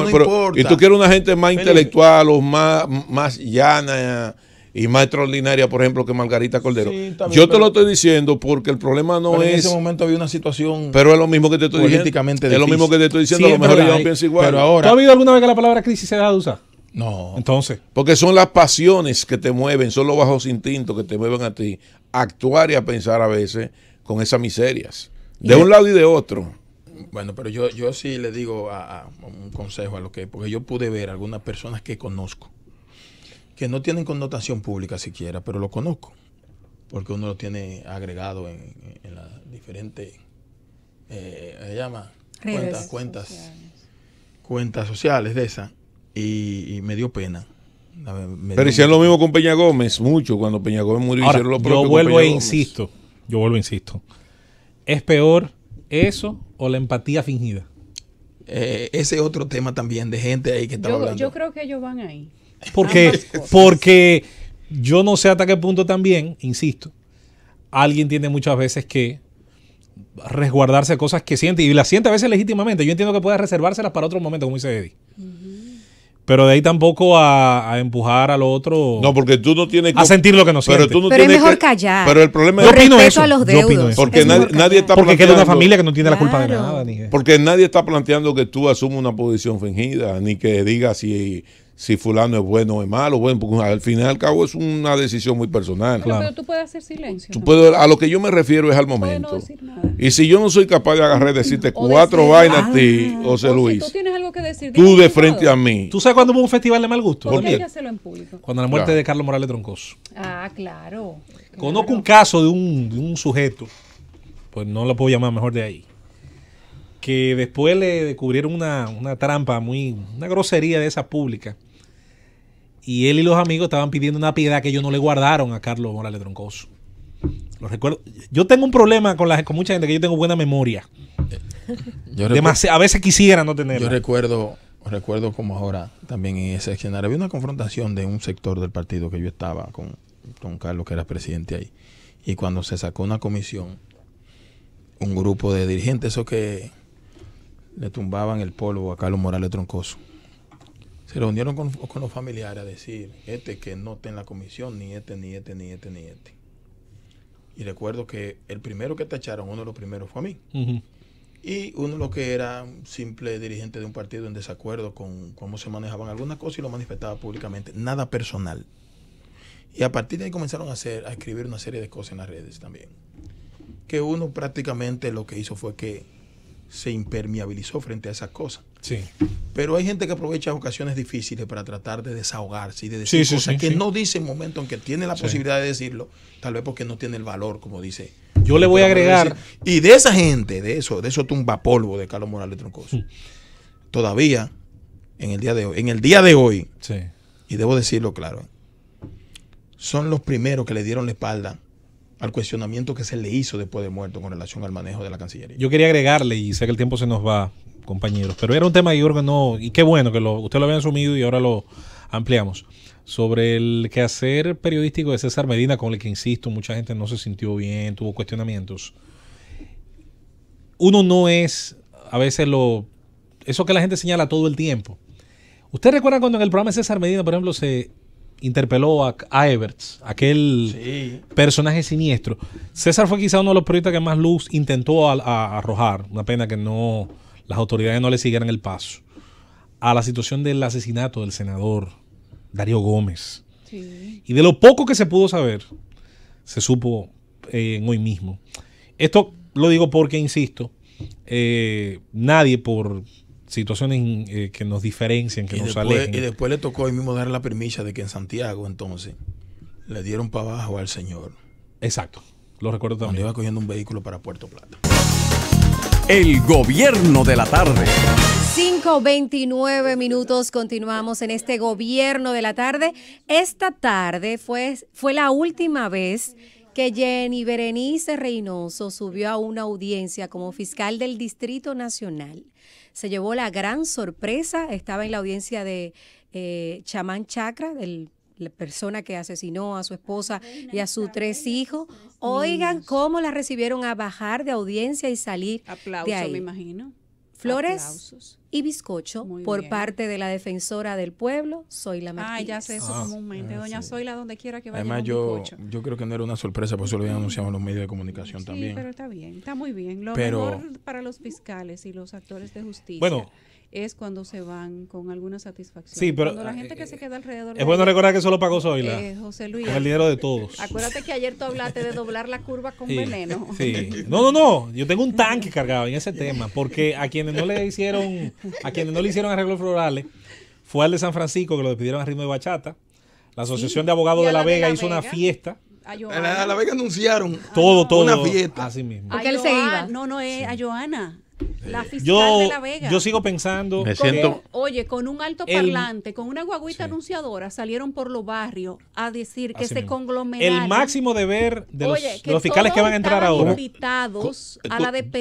Y tú quieres una gente más intelectual o más, más llana y más extraordinaria, por ejemplo, que Margarita Cordero. Yo te lo estoy diciendo porque el problema no es. En ese momento había una situación. Pero es lo mismo que te estoy diciendo. Es lo mismo que te estoy diciendo. a lo mejor yo no igual. Pero ahora, ¿Tú has alguna vez que la palabra crisis se ha de No. Entonces. Porque son las pasiones que te mueven, son los bajos instintos que te mueven a ti a actuar y a pensar a veces con esas miserias. De un lado y de otro. Bueno, pero yo, sí le digo a un consejo a lo que, porque yo pude ver algunas personas que conozco que no tienen connotación pública siquiera, pero lo conozco, porque uno lo tiene agregado en, las diferentes, eh, ¿se llama? cuentas, cuentas, sociales. cuentas sociales de esa, y, me dio pena. pero hicieron lo mismo con Peña Gómez, mucho, cuando Peña Gómez murió lo propio Yo vuelvo e insisto, yo vuelvo e insisto. ¿Es peor eso o la empatía fingida? Eh, ese ese otro tema también de gente ahí que estaba hablando. Yo creo que ellos van ahí. Porque, porque yo no sé hasta qué punto también, insisto, alguien tiene muchas veces que resguardarse cosas que siente y las siente a veces legítimamente. Yo entiendo que puede reservárselas para otro momento, como dice Eddie. Pero de ahí tampoco a, empujar al otro. No, porque tú no tienes A sentir lo que no siente. Pero, es mejor callar. Pero el problema es. A los deudos. Porque nadie, está Porque una familia que no tiene la culpa de nada. porque nadie está planteando que tú asumas una posición fingida, ni que digas si, si fulano es bueno o es malo, bueno, porque al final y al cabo es una decisión muy personal. Claro, pero tú puedes hacer silencio. a lo que yo me refiero es al momento. Y si yo no soy capaz de agarrar y decirte cuatro vainas a ti, José Luis, tú de frente a mí. ¿Tú sabes cuando hubo un festival de mal gusto? ¿Por qué hacerlo en público? Cuando la muerte de Carlos Morales Troncoso. Ah, claro. Conozco un caso de un, sujeto, pues no lo puedo llamar mejor de ahí, que después le descubrieron una, una trampa muy, una grosería de esa pública y él y los amigos estaban pidiendo una piedad que ellos no le guardaron a Carlos Morales Troncoso. Lo recuerdo. Yo tengo un problema con, la, con mucha gente que yo tengo buena memoria. (laughs) Yo a veces quisiera no tenerla. Yo recuerdo, recuerdo como ahora también en ese escenario había una confrontación de un sector del partido que yo estaba con, con Carlos, que era presidente ahí. Y cuando se sacó una comisión, un grupo de dirigentes, eso que le tumbaban el polvo a Carlos Morales Troncoso se reunieron con, los familiares a decir, este que no está en la comisión, ni este, ni este, ni este, ni este. Y recuerdo que el primero que tacharon, uno de los primeros fue a mí. Y uno lo que era simple dirigente de un partido en desacuerdo con cómo se manejaban algunas cosas y lo manifestaba públicamente, nada personal. Y a partir de ahí comenzaron a, hacer, a escribir una serie de cosas en las redes también. Que uno prácticamente lo que hizo fue que se impermeabilizó frente a esas cosas. Pero hay gente que aprovecha ocasiones difíciles para tratar de desahogarse y de decir cosas que no dice en momento en que tiene la posibilidad de decirlo, tal vez porque no tiene el valor, como dice. Yo le voy a agregar. Y de esa gente, de eso, de eso tumba polvo de Carlos Morales Troncoso. Mm. Todavía, en el día de hoy, en el día de hoy, y debo decirlo claro, son los primeros que le dieron la espalda al cuestionamiento que se le hizo después de muerto con relación al manejo de la Cancillería. Yo quería agregarle, y sé que el tiempo se nos va, compañeros. Pero era un tema yo creo que no, y qué bueno que usted lo había asumido y ahora lo ampliamos. Sobre el quehacer periodístico de César Medina, con el que insisto, mucha gente no se sintió bien, tuvo cuestionamientos. Uno no es a veces lo. Eso que la gente señala todo el tiempo. ¿Usted recuerda cuando en el programa César Medina, por ejemplo, se interpeló a, a Everts, aquel personaje siniestro? César fue quizá uno de los periodistas que más luz intentó arrojar. Una pena que no las autoridades no le siguieran el paso, a la situación del asesinato del senador Darío Gómez. Y de lo poco que se pudo saber, se supo eh, en hoy mismo. Esto lo digo porque, insisto, eh, nadie por situaciones eh, que nos diferencian, que nos después, Y después le tocó hoy mismo dar la permisa de que en Santiago, entonces, le dieron para abajo al señor. Exacto, lo recuerdo también. Cuando iba cogiendo un vehículo para Puerto Plata. El gobierno de la tarde. 5.29 minutos, continuamos en este gobierno de la tarde. Esta tarde fue, fue la última vez que Jenny Berenice Reynoso subió a una audiencia como fiscal del Distrito Nacional. Se llevó la gran sorpresa, estaba en la audiencia de eh, Chamán Chacra, del la persona que asesinó a su esposa y a sus tres hijos. Oigan cómo la recibieron a bajar de audiencia y salir Aplausos, me imagino. Flores y bizcocho por parte de la defensora del pueblo, Soyla Martínez. Ah, ya sé eso ah, comúnmente. Ah, doña Soyla, donde quiera que vaya. Además, yo, yo creo que no era una sorpresa, por eso lo habían anunciado en los medios de comunicación sí, también. Pero está bien, está muy bien. Lo pero, mejor para los fiscales y los actores de justicia. Bueno, es cuando se van con alguna satisfacción. Sí, pero. la gente que se eh, queda alrededor. Es bueno recordar que eso lo pagó Zoila. Eh, José Luis. el dinero de todos. Acuérdate que ayer tú hablaste de doblar la curva con veneno. Sí. No, no, no. Yo tengo un tanque cargado en ese tema. Porque a quienes no le hicieron. A quienes no le hicieron arreglos florales. Fue al de San Francisco que lo despidieron a ritmo de bachata. La Asociación de Abogados de la, Vega hizo una fiesta. A, la, Vega anunciaron. Todo, ah, todo. Una fiesta. Así mismo. él se iba. No, no, es a Joana. Eh, la fiscal yo, de La Vega. Yo sigo pensando. Me oye, con un alto parlante, con una guaguita anunciadora, salieron por los barrios a decir que se El máximo deber de los, fiscales que van a entrar ahora.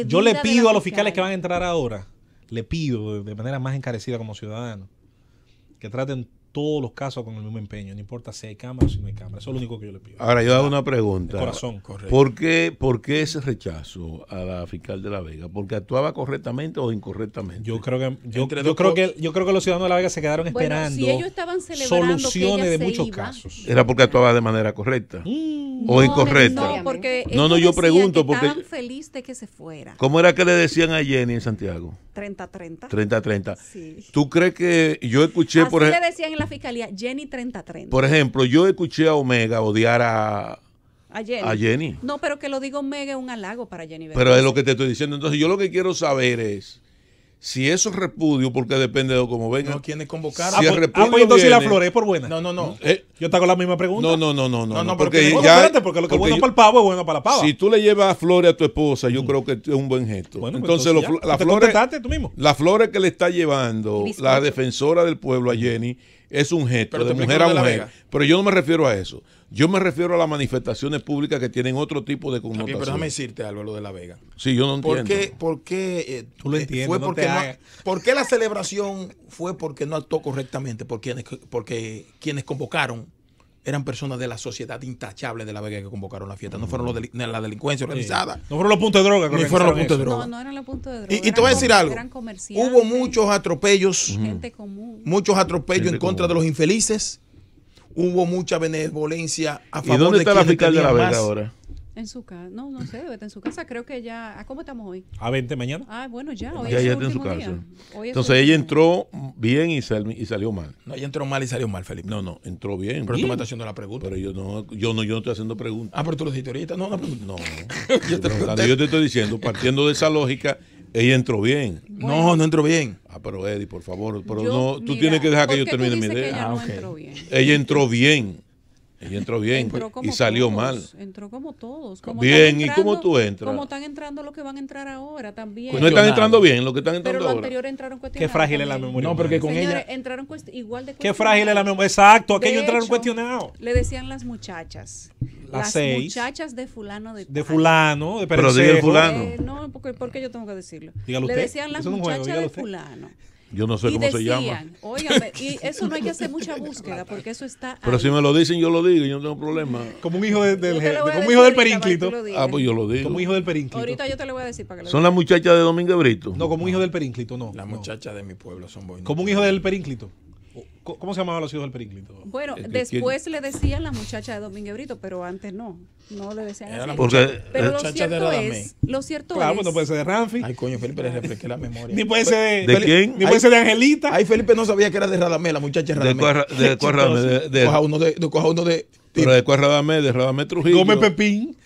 Yo le pido a los fiscales que van a entrar ahora, le pido de manera más encarecida como ciudadano, que traten todos los casos con el mismo empeño, no importa si hay cámara o si no hay cámara. Eso es lo único que yo le pido. Ahora, yo hago ah, una pregunta. corazón, correcto. ¿Por qué, ese rechazo a la fiscal de La Vega? ¿Porque actuaba correctamente o incorrectamente? Yo creo que, yo, creo que, yo creo que los ciudadanos de La Vega se quedaron esperando soluciones de muchos casos. ¿Era porque actuaba de manera correcta? Mm. ¿O incorrecta? No, porque no, yo pregunto. Que porque feliz de que se fuera. ¿Cómo era que le decían a Jenny en Santiago? 30-30. 30-30. ¿Tú crees que yo escuché por ejemplo... le decían en la fiscalía Jenny 3030. Por ejemplo, yo escuché a Omega odiar a, a Jenny. No, pero que lo diga Omega es un halago para Jenny. Pero es lo que te estoy diciendo. Entonces, yo lo que quiero saber es si eso es repudio, porque depende de cómo venga. No, quienes Si ah, pues, ah, repudio pues, entonces la por buena. No, no, no. Eh, yo te la misma pregunta. No, no, no, no. No, no, no porque, ya, lo que es bueno para el pavo es bueno para la pava. Si tú le llevas flores a tu esposa, yo creo que es un buen gesto. Bueno, pues, entonces, pues flores la, mismo. que le está llevando la defensora del pueblo a Jenny es un gesto de mujer a mujer. pero yo no me refiero a eso. Yo me refiero a las manifestaciones públicas que tienen otro tipo de connotación. pero déjame decirte algo lo de la Vega. Sí, yo no entiendo. ¿Por qué? Por qué Fue la celebración fue porque no actuó correctamente? Por porque quienes convocaron eran personas de la sociedad intachable de la Vega que convocaron la fiesta. No fueron los mm. de la delincuencia organizada. No fueron los puntos de droga. Ni fueron los puntos de droga. No, no eran los puntos de droga. Y, te voy a decir algo. Hubo muchos atropellos. Gente común. Muchos atropellos en contra de los infelices. Hubo mucha benevolencia a favor de ¿Y dónde está la fiscal de la Vega ahora? En su casa, no, no sé, debe estar en su casa. Creo que ya, ¿a ah, cómo estamos hoy? A 20 mañana. Ah, bueno, ya, hoy ya, es ya está en su casa. Entonces ella entró bien y, y, salió mal. No, ella entró mal y salió mal, Felipe. No, no, entró bien. Pero tú me estás haciendo la pregunta. Pero yo no, yo no, estoy haciendo preguntas. Ah, pero tú lo dijiste ahorita, no, no, (laughs) no. yo, te yo te estoy diciendo, partiendo de esa lógica, ella entró bien. No, no entró bien. Ah, pero Eddie, por favor, pero no, tú tienes que dejar que yo termine mi idea. Ah, okay. entró bien. ella entró bien. Ella entró bien y salió mal. Entró como todos. bien, ¿y cómo tú entras? Como están entrando los que van a entrar ahora también. No están entrando bien, los que están entrando pero lo ahora. anterior entraron cuestionados. Qué frágil es la memoria. No, porque con Señores, ella... entraron igual de Qué frágil es la memoria. Exacto, aquellos entraron cuestionados. Le decían las muchachas. Las, seis, muchachas de fulano de... De fulano, de Pero diga el fulano. Eh, no, porque, porque, yo tengo que decirlo. le decían las muchachas de fulano. Yo no sé cómo se llama. oigan, y eso no hay que hacer mucha búsqueda porque eso está. Pero si me lo dicen, yo lo digo, yo no tengo problema. Como un hijo del, como hijo del perínclito. Ah, pues yo lo digo. Como hijo del perínclito. Ahorita yo te lo voy a decir para que lo Son las muchachas de Domingo Brito. No, como un hijo del perínclito, no. Las muchachas de mi pueblo son buenas. Como un hijo del perínclito. ¿Cómo se llamaban los hijos del Periclito? Bueno, eh, después le decían la muchacha de Domínguez Brito, pero antes no. No le decían así. pero lo cierto es, lo cierto es. Claro, no puede ser de Ramfi. Ay, coño, Felipe le refresqué la memoria. ni puede ser de. quién? Ni puede ser de Angelita. Ay, Felipe no sabía que era de Radamés, la muchacha de Radamé. De (laughs) Radamé. De, de, coja uno de, de, coja uno de pero Radamés, Radamé, de Trujillo. Gómez Pepín.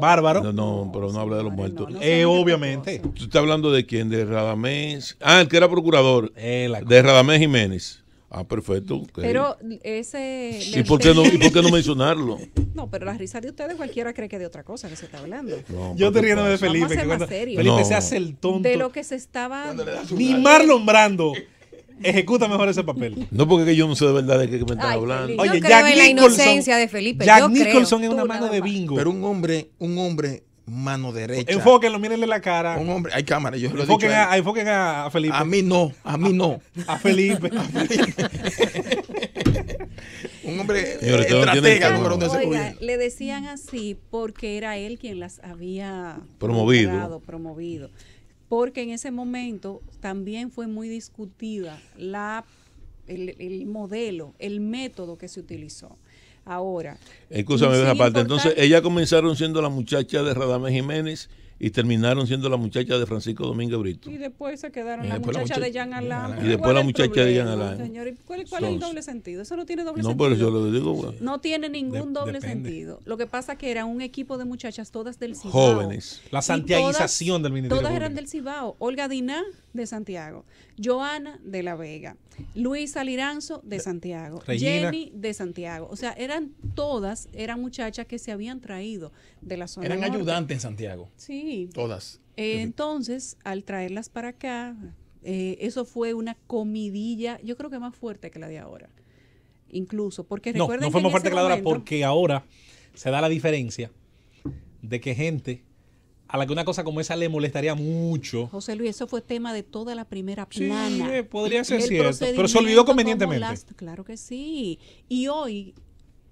bárbaro. No, no, pero no habla de los muertos. Eh, obviamente. ¿Tú estás hablando de quién? De Radamés. Ah, el que era procurador. Eh, de Radamés Jiménez. Ah, perfecto. Pero ese... ¿Y por, qué no, ¿Y por qué no (laughs) mencionarlo? No, pero la risa de ustedes cualquiera cree que de otra cosa que se está hablando. Yo pues, te riendo de Felipe. Que cuando, serio. Felipe se hace el tonto. De lo que se estaba... Ni Marlon Brando ejecuta mejor ese papel. No porque yo no sé de verdad de qué me están hablando. Oye, yo Jack creo la inocencia de Felipe. Jack Nicholson es una mano de bingo. Pero un hombre, un hombre mano derecha. Enfóquenlo, mírenle la cara. Un hombre, hay cámara, yo lo dicho a, enfoquen a, Felipe. A mí no, a mí no. A, (laughs) Felipe. un hombre Le decían así porque era él quien las había promovido. promovido. Porque en ese momento también fue muy discutida la, el modelo, el método que se utilizó ahora. Escúchame esa Entonces, ellas comenzaron siendo la muchacha de Radame Jiménez y terminaron siendo la muchacha de Francisco Domínguez Brito. Y después se quedaron la, muchacha de Jan Alain. Y después la muchacha de Jan Alain. Señor, ¿cuál, cuál es el doble sentido? Eso no tiene doble sentido. No, pero yo lo digo. No tiene ningún doble sentido. Lo que pasa que era un equipo de muchachas todas del Cibao. Jóvenes. La santiaguización del Ministerio Todas eran del Cibao. Olga Diná de Santiago. Joana de la Vega, Luis Aliranzo de Santiago, Jenny de Santiago. O sea, eran todas, eran muchachas que se habían traído de la zona. Eran ayudantes en Santiago. Sí. Todas. Eh, entonces, al traerlas para acá, eh, eso fue una comidilla, yo creo que más fuerte que la de ahora. Incluso, porque recuerden no, no fue más fuerte que la de ahora porque ahora se da la diferencia de que gente a la que una cosa como esa le molestaría mucho. José Luis, eso fue tema de toda la primera plana. Sí, eh, podría ser cierto, pero se olvidó convenientemente. claro que sí. Y hoy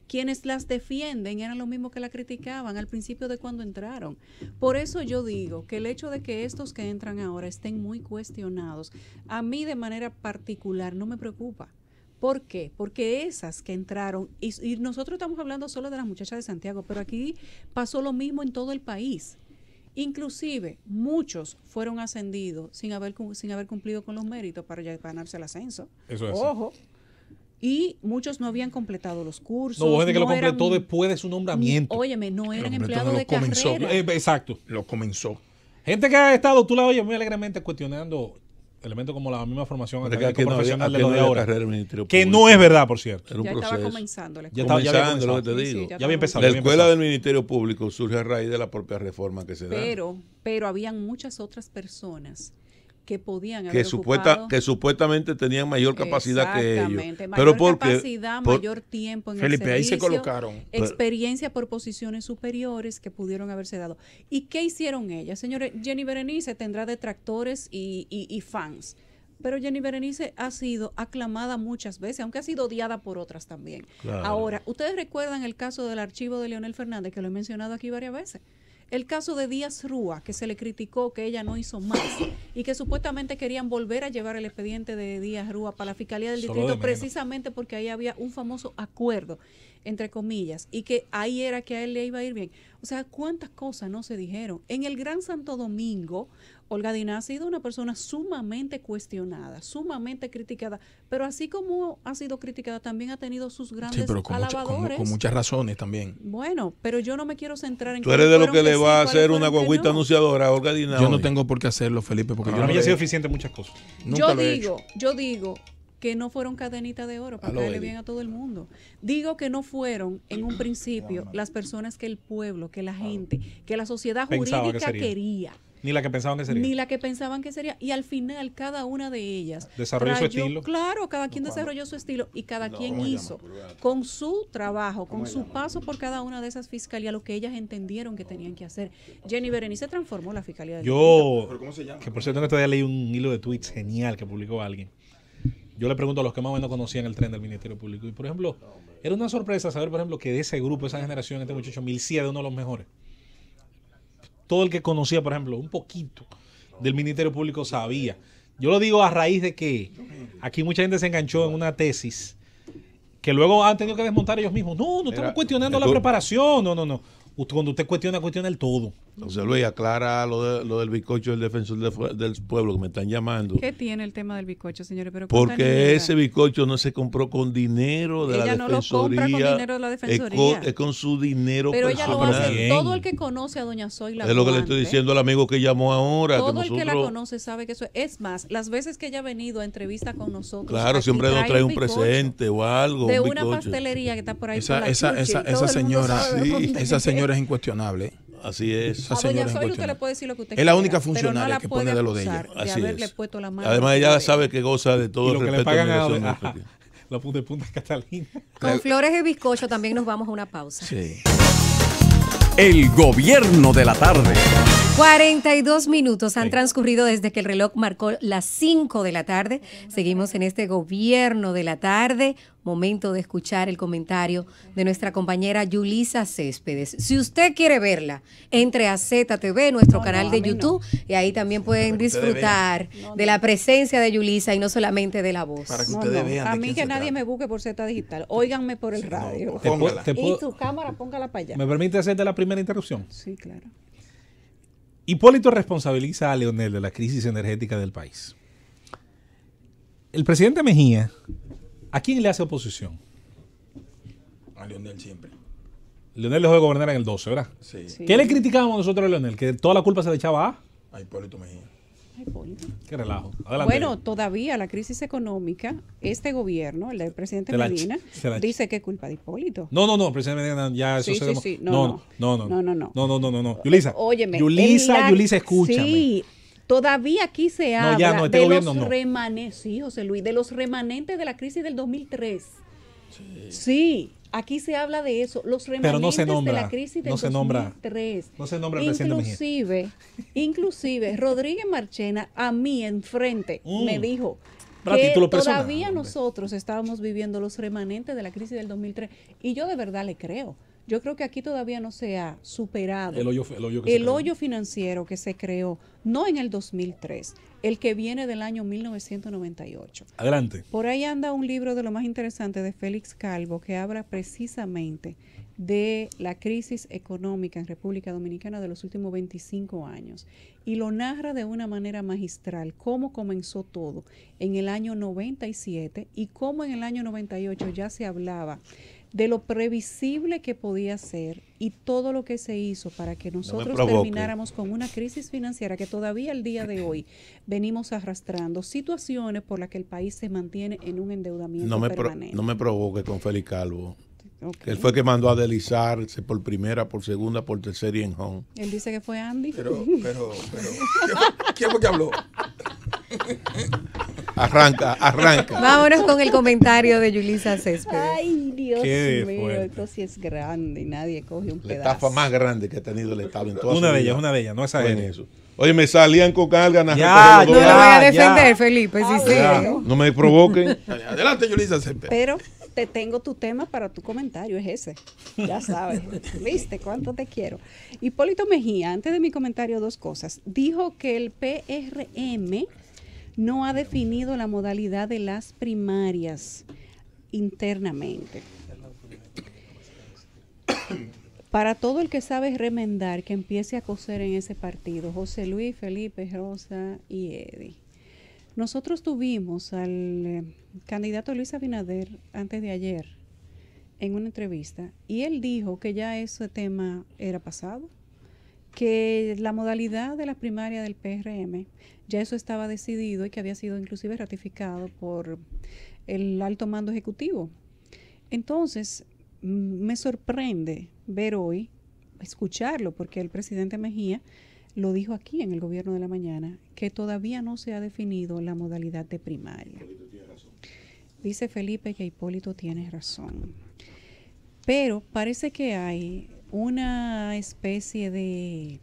quienes las defienden eran los mismos que la criticaban al principio de cuando entraron. Por eso yo digo que el hecho de que estos que entran ahora estén muy cuestionados, a mí de manera particular no me preocupa. ¿Por qué? Porque esas que entraron, y nosotros estamos hablando solo de las muchachas de Santiago, pero aquí pasó lo mismo en todo el país. Inclusive, muchos fueron ascendidos sin haber, sin haber cumplido con los méritos para ganarse el ascenso. Eso es. Ojo. Y muchos no habían completado los cursos. No, gente que lo completó después de su nombramiento. Óyeme, no eran empleados de comenzó. carrera. Eh, exacto. Lo comenzó. Gente que ha estado, tú la oyes muy alegremente cuestionando elementos como la misma formación académico profesional de lo de ahora. Que no es verdad, por cierto. ya estaba comenzando Ya, estaba, ya ya, había empezado. La escuela del Ministerio Público surge a raíz de la propia reforma que se da. Pero, pero habían muchas otras personas que podían haber que supuesta, que supuestamente tenían mayor capacidad que ellos. Mayor pero porque, capacidad, mayor tiempo en el servicio, ahí se colocaron. Experiencia por posiciones superiores que pudieron haberse dado. ¿Y qué hicieron ellas? Señores, Jenny Berenice tendrá detractores y, fans pero Jenny Berenice ha sido aclamada muchas veces, aunque ha sido odiada por otras también. Ahora, ustedes recuerdan el caso del archivo de Leonel Fernández, que lo he mencionado aquí varias veces. El caso de Díaz Rúa, que se le criticó que ella no hizo más y que supuestamente querían volver a llevar el expediente de Díaz Rúa para la Fiscalía del Distrito precisamente porque ahí había un famoso acuerdo, entre comillas, y que ahí era que a él le iba a ir bien. O sea, cuántas cosas no se dijeron. En el Gran Santo Domingo Olga Dina ha sido una persona sumamente cuestionada, sumamente criticada, pero así como ha sido criticada, también ha tenido sus grandes sí, pero con alabadores. con, muchas razones también. Bueno, pero yo no me quiero centrar en... Tú eres de lo que le va a hacer una guaguita anunciadora Olga Dina. Yo no tengo por qué hacerlo, Felipe, porque no, yo no... he sido eficiente muchas cosas. yo digo, yo digo que no fueron cadenitas de oro ah, para darle bien a todo el mundo. Digo que no fueron en un principio las personas que el pueblo, que la gente, que la sociedad jurídica quería. Ni la que pensaban que sería. Ni la que pensaban que sería. Y al final, cada una de ellas. Desarrolló su estilo. Claro, cada quien desarrolló su estilo y cada quien hizo con su trabajo, con su paso por cada una de esas fiscalías lo que ellas entendieron que tenían que hacer. Jenny Berenice transformó la fiscalía de Yo, ¿cómo se llama? que por cierto, en este día leí un hilo de tweets genial que publicó alguien. Yo le pregunto a los que más o menos conocían el tren del Ministerio Público. Y por ejemplo, era una sorpresa saber, por ejemplo, que de ese grupo, esa generación, este muchacho Milcía de uno de los mejores todo el que conocía, por ejemplo, un poquito del Ministerio Público sabía. Yo lo digo a raíz de que aquí mucha gente se enganchó en una tesis que luego han tenido que desmontar ellos mismos. No, no estamos cuestionando la preparación, no, no, no. Cuando usted cuestiona, cuestiona el todo. José Luis, aclara lo, de, lo del bizcocho del defensor del pueblo que me están llamando. ¿Qué tiene el tema del bizcocho, señores? Porque ese bizcocho no se compró con dinero de la no defensoría. Lo con dinero de la defensoría. Es con, su dinero Pero ella lo hace. Todo el que conoce a Doña Soy Es lo que le estoy diciendo al amigo que llamó ahora. Todo el que la conoce sabe que eso es. más, las veces que ella ha venido a entrevista con nosotros. Claro, siempre nos trae un presente o algo. De una pastelería que está por ahí. Esa, esa, esa, esa señora, esa señora es incuestionable. Así es. A ah, doña Soy, usted le puede decir lo que usted Es la única funcionaria que pone de lo de ella. Así de es. La mano Además, ella sabe que goza de todo y lo que le pagan a, (laughs) la punta de punta Catalina. Con flores y bizcocho también nos vamos a una pausa. Sí. El gobierno de la tarde. 42 minutos han transcurrido desde que el reloj marcó las 5 de la tarde. Seguimos en este gobierno de la tarde. Momento de escuchar el comentario de nuestra compañera Yulisa Céspedes. Si usted quiere verla, entre a ZTV, nuestro canal de YouTube, y ahí también pueden disfrutar de la presencia de Yulisa y no solamente de la voz. Para que a mí que nadie me busque por Z Digital. Óiganme por el radio. y tu cámara, póngala para allá. ¿Me permite hacerte la primera interrupción? Sí, claro. Hipólito responsabiliza a Leonel de la crisis energética del país. El presidente Mejía, ¿a quién le hace oposición? A Leonel siempre. Leonel dejó de gobernar en el 12, ¿verdad? Sí. ¿Qué le criticábamos nosotros a Leonel? Que toda la culpa se le echaba a... A Hipólito Mejía político Qué relajo. Adelante. Bueno, todavía la crisis económica, este gobierno, el del presidente Medina, dice que es culpa de Hipólito. No, no, no, presidente Medina, ya eso se sí, No, no, no, no, no, no, no, no, no, no, no. Yulisa, Óyeme, Yulisa, la... Yulisa, escúchame. Sí, Todavía aquí se habla este de los remanentes, sí, José Luis, de los remanentes de la crisis del 2003. Sí. sí. Aquí se habla de eso, los remanentes de la crisis del 2003. Nombra, no se nombra inclusive, inclusive Rodríguez Marchena a mí enfrente uh, me dijo que todavía nosotros estábamos viviendo los remanentes de la crisis del 2003 y yo de verdad le creo. Yo creo que aquí todavía no se ha superado el hoyo, el hoyo financiero que se creó, no en el 2003, el que viene del año 1998. Adelante. Por ahí anda un libro de lo más interesante de Félix Calvo que habla precisamente de la crisis económica en República Dominicana de los últimos 25 años y lo narra de una manera magistral, cómo comenzó todo en el año 97 y cómo en el año 98 ya se hablaba de lo previsible que podía ser y todo lo que se hizo para que nosotros termináramos con una crisis financiera que todavía el día de hoy venimos arrastrando, situaciones por las que el país se mantiene en un endeudamiento no me permanente. no me provoque con Félix Calvo él fue que mandó a deslizarse por primera, por segunda, por tercera y en home. Él dice que fue Andy. Pero, pero, pero. ¿Quién fue que habló? Arranca, arranca. Vámonos con el comentario de Yulisa Céspedes. Ay, Dios mío, esto sí es grande. Nadie coge un pedazo. La estafa más grande que ha tenido el Estado en toda Una de ellas, una de ellas, no esa es Oye, me salían con cargas. No ya, lo voy a defender, Felipe, ah, No me provoquen. Adelante, Yulisa Céspedes. Pero te tengo tu tema para tu comentario, es ese. Ya sabes, (laughs) viste cuánto te quiero. Hipólito Mejía, antes de mi comentario, dos cosas. Dijo que el PRM no ha definido la modalidad de las primarias internamente. Para todo el que sabe remendar, que empiece a coser en ese partido, José Luis, Felipe, Rosa y Eddie. Nosotros tuvimos al eh, candidato Luis Abinader antes de ayer en una entrevista y él dijo que ya ese tema era pasado, que la modalidad de la primaria del PRM ya eso estaba decidido y que había sido inclusive ratificado por el alto mando ejecutivo. Entonces, me sorprende ver hoy, escucharlo, porque el presidente Mejía lo dijo aquí en el gobierno de la mañana, que todavía no se ha definido la modalidad de primaria. Dice Felipe que Hipólito tiene razón. Pero parece que hay una especie de,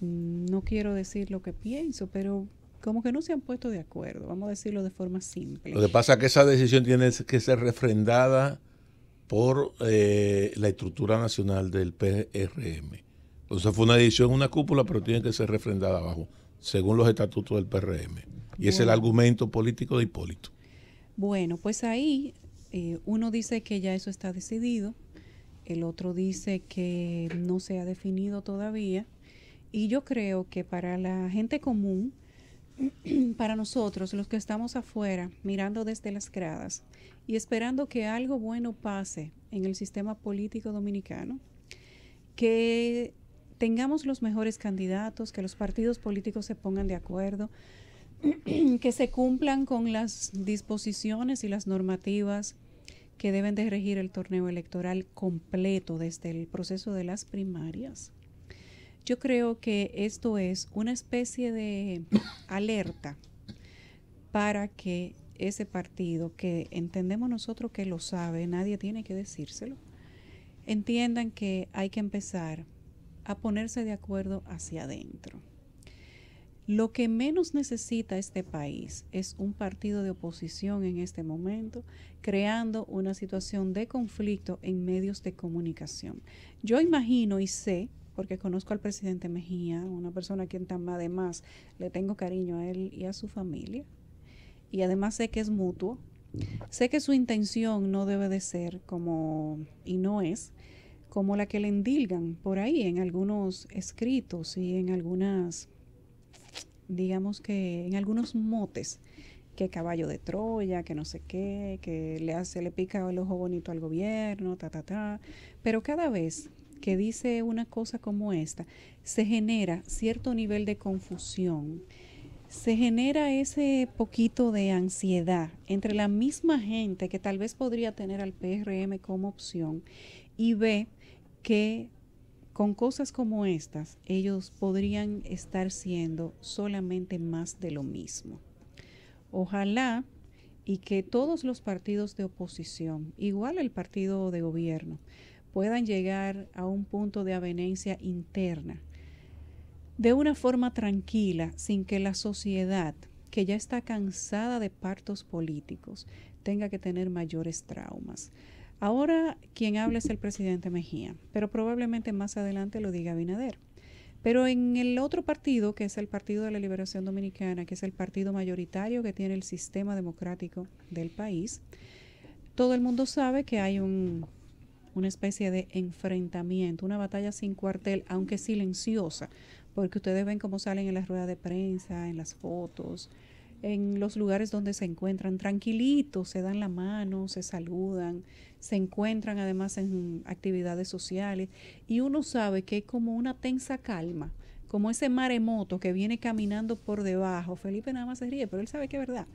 mm, no quiero decir lo que pienso, pero como que no se han puesto de acuerdo, vamos a decirlo de forma simple. Lo que pasa es que esa decisión tiene que ser refrendada por eh, la estructura nacional del PRM o sea, fue una decisión, una cúpula, pero tiene que ser refrendada abajo, según los estatutos del PRM. Y es el argumento político de Hipólito. Bueno, pues ahí eh, uno dice que ya eso está decidido, el otro dice que no se ha definido todavía. Y yo creo que para la gente común, (clears throat) para nosotros, los que estamos afuera, mirando desde las gradas y esperando que algo bueno pase en el sistema político dominicano, que tengamos los mejores candidatos, que los partidos políticos se pongan de acuerdo, (clears throat) que se cumplan con las disposiciones y las normativas que deben de regir el torneo electoral completo desde el proceso de las primarias. Yo creo que esto es una especie de (coughs) alerta para que ese partido, que entendemos nosotros que lo sabe, nadie tiene que decírselo, entiendan que hay que empezar a ponerse de acuerdo hacia adentro. Lo que menos necesita este país es un partido de oposición en este momento, creando una situación de conflicto en medios de comunicación. Yo imagino y sé, porque conozco al presidente Mejía, una persona a quien además le tengo cariño a él y a su familia, y además sé que es mutuo, sé que su intención no debe de ser como, y no es, como la que le endilgan por ahí en algunos escritos y en algunas, digamos que en algunos motes, que caballo de Troya, que no sé qué, que le hace, le pica el ojo bonito al gobierno, ta, ta, ta. Pero cada vez que dice una cosa como esta, se genera cierto nivel de confusión, se genera ese poquito de ansiedad entre la misma gente que tal vez podría tener al PRM como opción y ve que con cosas como estas ellos podrían estar siendo solamente más de lo mismo. Ojalá y que todos los partidos de oposición, igual el partido de gobierno, puedan llegar a un punto de avenencia interna de una forma tranquila, sin que la sociedad, que ya está cansada de partos políticos, tenga que tener mayores traumas. Ahora quien habla es el presidente Mejía, pero probablemente más adelante lo diga Abinader. Pero en el otro partido, que es el Partido de la Liberación Dominicana, que es el partido mayoritario que tiene el sistema democrático del país, todo el mundo sabe que hay un, una especie de enfrentamiento, una batalla sin cuartel, aunque silenciosa, porque ustedes ven cómo salen en las ruedas de prensa, en las fotos, en los lugares donde se encuentran, tranquilitos, se dan la mano, se saludan, se encuentran además en actividades sociales y uno sabe que es como una tensa calma, como ese maremoto que viene caminando por debajo. Felipe nada más se ríe, pero él sabe que es verdad.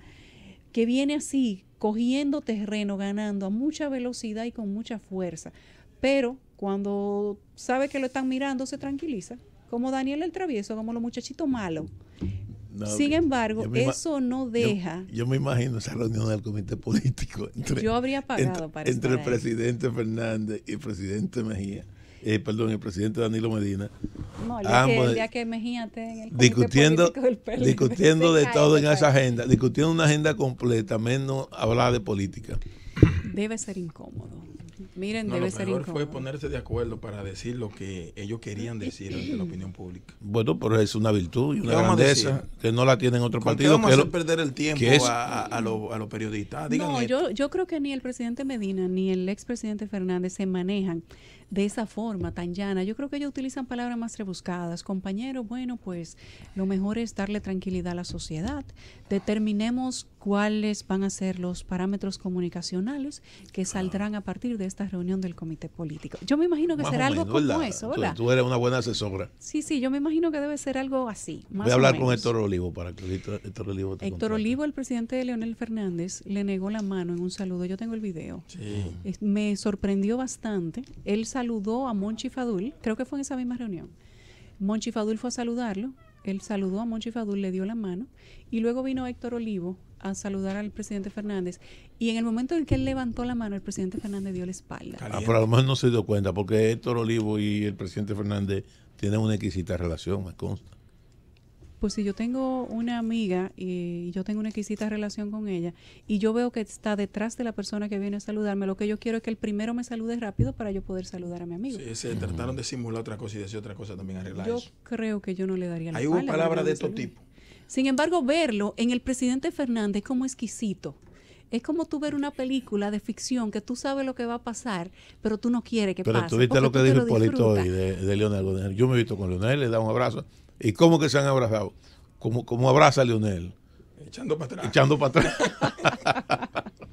Que viene así, cogiendo terreno, ganando a mucha velocidad y con mucha fuerza. Pero cuando sabe que lo están mirando, se tranquiliza. Como Daniel el Travieso, como los muchachitos malos sin embargo, eso no deja. Yo, me imagino esa reunión del comité político. Entre, yo habría pagado para Entre el presidente Fernández y el presidente Mejía. Eh, perdón, el presidente Danilo Medina. No, en el discutiendo, discutiendo de todo en esa agenda, discutiendo una agenda completa, menos hablar de política. Debe ser incómodo. Miren, debe ser fue ponerse de acuerdo para decir lo que ellos querían decir ante la opinión pública. Bueno, pero es una virtud y una grandeza que no la tienen otros partidos. Vamos que a perder el tiempo a, los periodistas. no, yo, creo que ni el presidente Medina ni el expresidente Fernández se manejan de esa forma tan llana. Yo creo que ellos utilizan palabras más rebuscadas. Compañero, bueno, pues lo mejor es darle tranquilidad a la sociedad. Determinemos cuáles van a ser los parámetros comunicacionales que saldrán a partir de esta reunión del comité político. Yo me imagino que será algo como eso, ¿verdad? Tú, eres una buena asesora. Sí, sí, yo me imagino que debe ser algo así. Voy a hablar con Héctor Olivo para que Héctor, Olivo Héctor Olivo, el presidente de Leonel Fernández, le negó la mano en un saludo. Yo tengo el video. Me sorprendió bastante. Él saludó a Monchi Fadul, creo que fue en esa misma reunión. Monchi Fadul fue a saludarlo él saludó a Monchi Fadul, le dio la mano, y luego vino Héctor Olivo a saludar al presidente Fernández y en el momento en que él levantó la mano, el presidente Fernández dio la espalda. Ah, pero a lo mejor no se dio cuenta porque Héctor Olivo y el presidente Fernández tienen una exquisita relación, me consta. Pues si yo tengo una amiga y yo tengo una exquisita relación con ella y yo veo que está detrás de la persona que viene a saludarme, lo que yo quiero es que el primero me salude rápido para yo poder saludar a mi amigo. Sí, se trataron de simular otra cosa y decir otra cosa también arreglar Yo creo que yo no le daría la Hay una palabra de este tipo sin embargo, verlo en el presidente Fernández es como exquisito. Es como tú ver una película de ficción que tú sabes lo que va a pasar, pero tú no quieres que pase. Pero tú viste lo que dijo Hipólito hoy de, Leonel. Yo me he visto con Leonel, le da un abrazo. ¿Y cómo que se han abrazado? ¿Cómo como abraza a Leonel. Echando para atrás. Echando para atrás.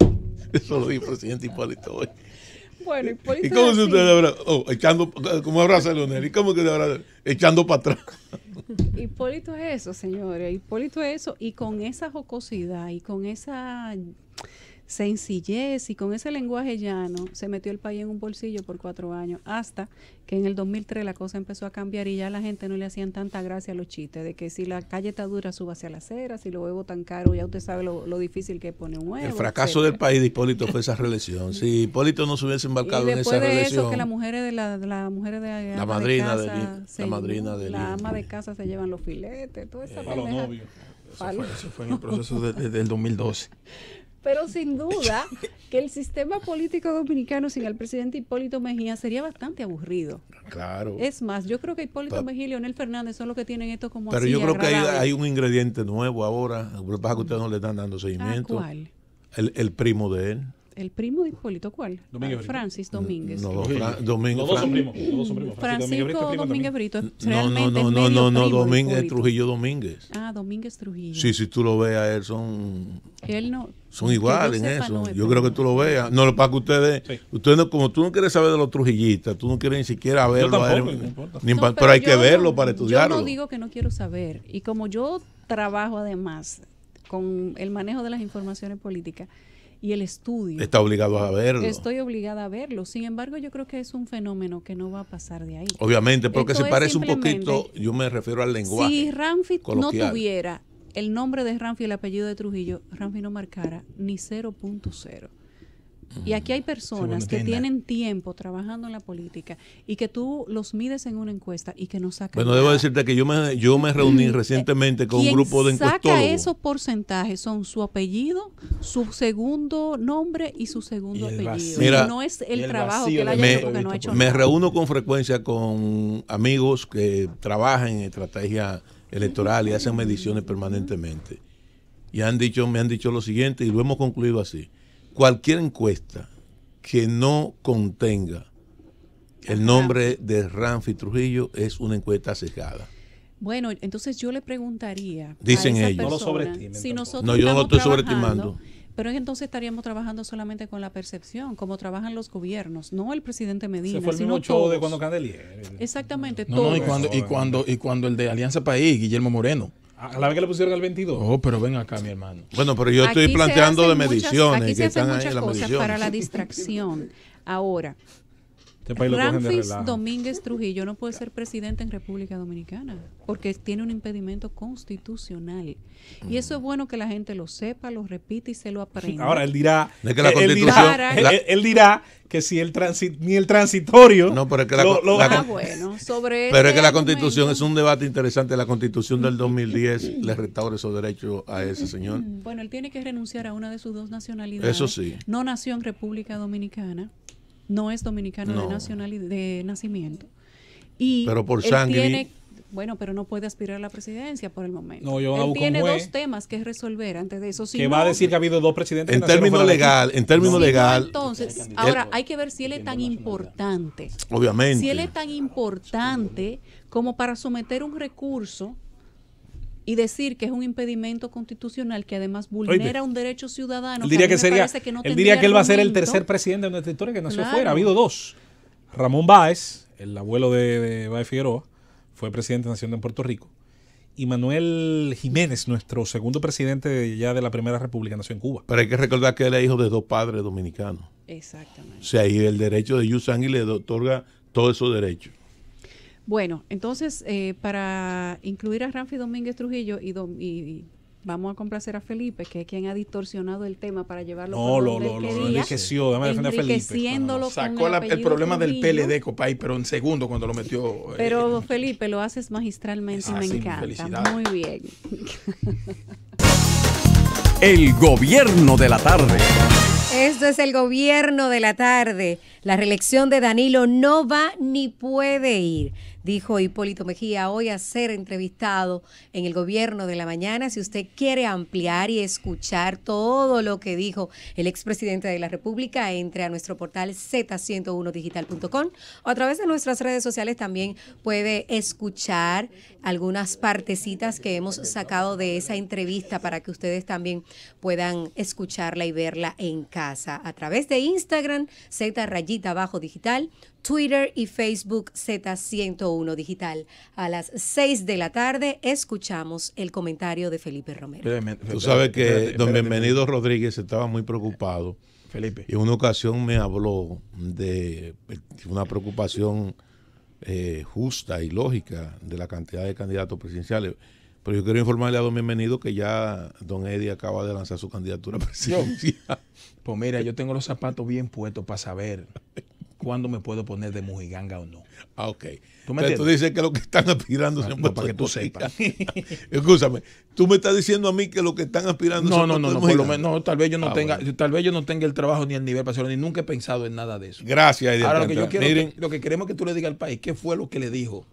(laughs) Eso lo dijo el presidente Hipólito hoy. Bueno, Hipólito. ¿Y cómo se usted ahora? Oh, echando, ¿Cómo abraza ¿Y cómo que le abraza? Echando para atrás. (laughs) Hipólito es eso, señores. Hipólito es eso. Y con esa jocosidad y con esa sencillez y con ese lenguaje llano se metió el país en un bolsillo por cuatro años, hasta que en el 2003 la cosa empezó a cambiar y ya la gente no le hacían tanta gracia a los chistes de que si la calle está dura, suba hacia la acera, si lo huevo tan caro, ya usted sabe lo, difícil que pone un huevo. El fracaso del país de Hipólito fue esa reelección. Si Hipólito no se hubiese embarcado en esa de Eso, que las mujeres de la, la de la, la madrina de, la madrina de la ama de casa se llevan los filetes, toda esa eh, para los novios. Eso fue, en el proceso del 2012. (laughs) pero sin duda que el sistema político dominicano sin el presidente Hipólito Mejía sería bastante aburrido. Claro. Es más, yo creo que Hipólito Mejía y Leonel Fernández son los que tienen esto como Pero yo creo que hay, un ingrediente nuevo ahora, lo que ustedes no le están dando seguimiento. El, el primo de él el primo de Hipólito, ¿cuál? Francis Domínguez. No, Domínguez. Francisco Domínguez, Brito. no, no, no, no, no, Domínguez Trujillo Domínguez. Ah, Domínguez Trujillo. Sí, si tú lo veas, él, son. Él no. Son iguales en eso. yo creo que tú lo veas. No, para que ustedes. Ustedes no, como tú no quieres saber de los trujillistas, tú no quieres ni siquiera verlo. a él, no importa. Ni pero, hay que verlo para estudiarlo. Yo no digo que no quiero saber. Y como yo trabajo además con el manejo de las informaciones políticas, y el estudio. Está obligado a verlo. Estoy obligada a verlo. Sin embargo, yo creo que es un fenómeno que no va a pasar de ahí. Obviamente, porque si se parece un poquito, yo me refiero al lenguaje. Si Ramfi no tuviera el nombre de Ramfi y el apellido de Trujillo, Ramfi no marcara ni 0.0. Y aquí hay personas que tienen tiempo trabajando en la política y que tú los mides en una encuesta y que no sacan. Bueno, debo decirte que yo me, yo me reuní mm, eh, recientemente con un grupo de encuestólogos. Saca esos porcentajes, son su apellido, su segundo nombre y su segundo apellido. no es el, trabajo que él haya me, no ha hecho Me reúno con frecuencia con amigos que trabajan en estrategia electoral y hacen mediciones permanentemente. Y han dicho, me han dicho lo siguiente y lo hemos concluido así cualquier encuesta que no contenga el nombre de Ramfi Trujillo es una encuesta sesgada. Bueno, entonces yo le preguntaría. Dicen ellos. no lo sobreestimen. no, yo no estoy sobreestimando. Pero entonces estaríamos trabajando solamente con la percepción, como trabajan los gobiernos, no el presidente Medina. Se fue el mismo show de cuando Candelier. Exactamente, no, No, cuando, y, cuando, y cuando el de Alianza País, Guillermo Moreno. A la vez que le pusieron el 22. Oh, pero ven acá, mi hermano. Bueno, pero yo estoy planteando de mediciones. aquí se que hacen están cosas para la distracción. Ahora, este Domínguez Trujillo no puede ser presidente en República Dominicana porque tiene un impedimento constitucional. Y eso es bueno que la gente lo sepa, lo repita y se lo aprenda. Ahora él dirá, él, dirá que si el ni el transitorio no, pero es que la, ah, bueno, sobre Pero es este que la Constitución es un debate interesante, la Constitución del 2010 le restaura esos derechos a ese señor. Bueno, él tiene que renunciar a una de sus dos nacionalidades. Eso sí. No nació en República Dominicana no es dominicano de de nacimiento. Y pero por sangre. Tiene, bueno, pero no puede aspirar a la presidencia por el momento. No, yo él tiene dos temas que resolver antes de eso. Si va a decir que ha habido dos presidentes. En términos legal, en términos legal. Entonces, ahora hay que ver si él es tan importante. Obviamente. Si él es tan importante como para someter un recurso y decir que es un impedimento constitucional que además vulnera un derecho ciudadano. Él diría que, sería, él diría que él va a ser el tercer presidente de nuestra historia que nació se fuera. Ha habido dos. Ramón Báez, el abuelo de, Báez Figueroa, fue presidente de Nación en Puerto Rico. Y Manuel Jiménez, nuestro segundo presidente ya de la Primera República, nació en Cuba. Pero hay que recordar que él es hijo de dos padres dominicanos. Exactamente. O sea, y el derecho de y le otorga todos esos derechos. Bueno, entonces, eh, para incluir a Ranfi Domínguez Trujillo y, vamos a complacer a Felipe, que es quien ha distorsionado el tema para llevarlo no, lo, lo, lo, lo enriqueció, déjame defender a Felipe. No, no. Sacó el, problema del PLD, Copay, pero en segundo cuando lo metió. Eh, pero Felipe, lo haces magistralmente, y ah, me encanta. Muy bien. (laughs) El gobierno de la tarde. Esto es el gobierno de la tarde. La reelección de Danilo no va ni puede ir dijo Hipólito Mejía hoy a ser entrevistado en el gobierno de la mañana. Si usted quiere ampliar y escuchar todo lo que dijo el expresidente de la República, entre a nuestro portal z101digital.com o a través de nuestras redes sociales también puede escuchar algunas partecitas que hemos sacado de esa entrevista para que ustedes también puedan escucharla y verla en casa a través de Instagram, Z rayita bajo digital, Twitter y Facebook Z101 Digital. A las 6 de la tarde escuchamos el comentario de Felipe Romero. Tú sabes que don Bienvenido Rodríguez estaba muy preocupado. Felipe. en una ocasión me habló de una preocupación eh, justa y lógica de la cantidad de candidatos presidenciales. Pero yo quiero informarle a don Bienvenido que ya don Eddie acaba de lanzar su candidatura (laughs) presidencial. pues mira, yo tengo los zapatos bien puestos para saber cuándo me puedo poner de mujiganga o no. Ah, ok. ¿Tú, me dices que lo que están aspirando ah, para que tú sepas. (laughs) Escúchame, tú me estás diciendo a mí que lo que están aspirando no, no, no, no, por lo menos, tal vez yo no ah, tenga, tal vez yo no tenga el trabajo ni el nivel para hacerlo, ni nunca he pensado en nada de eso. Gracias. Ahora lo que yo quiero, Miren, lo que queremos que tú le digas al país, ¿qué fue lo que le dijo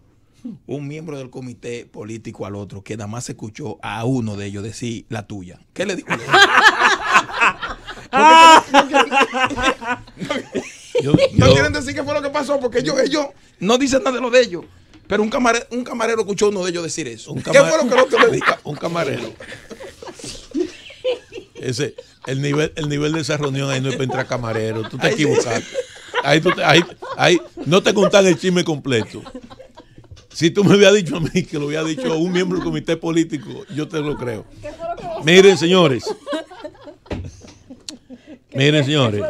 un miembro del comité político al otro que nada más escuchó a uno de ellos decir la tuya. ¿Qué le dijo? (laughs) (laughs) (laughs) no quieren decir qué fue lo que pasó porque ellos, ellos no dicen nada de lo de ellos. Pero un camarero, un camarero escuchó uno de ellos decir eso. Un ¿Qué fue lo que (laughs) Un camarero. Ese, el nivel, el nivel de esa reunión ahí no es para entrar camarero. Tú te equivocaste. no te contan el chisme completo. Si tú me hubieras dicho a mí que lo hubiera dicho un miembro del comité político, yo te lo creo. Miren, señores. (laughs) Miren, señores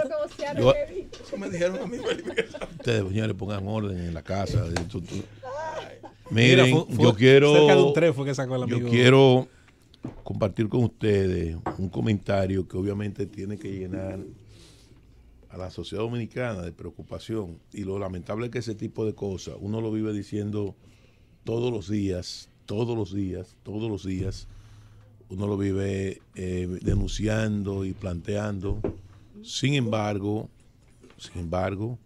me dijeron a mí. (laughs) Ustedes, pues, señores, pongan orden en la casa. Mira, yo quiero. Yo quiero compartir con ustedes un comentario que obviamente tiene que llenar a la sociedad dominicana de preocupación. Y lo lamentable es que ese tipo de cosas, uno lo vive diciendo todos los días, todos los días, todos los días. Uno lo vive eh, denunciando y planteando. Sin embargo, sin embargo,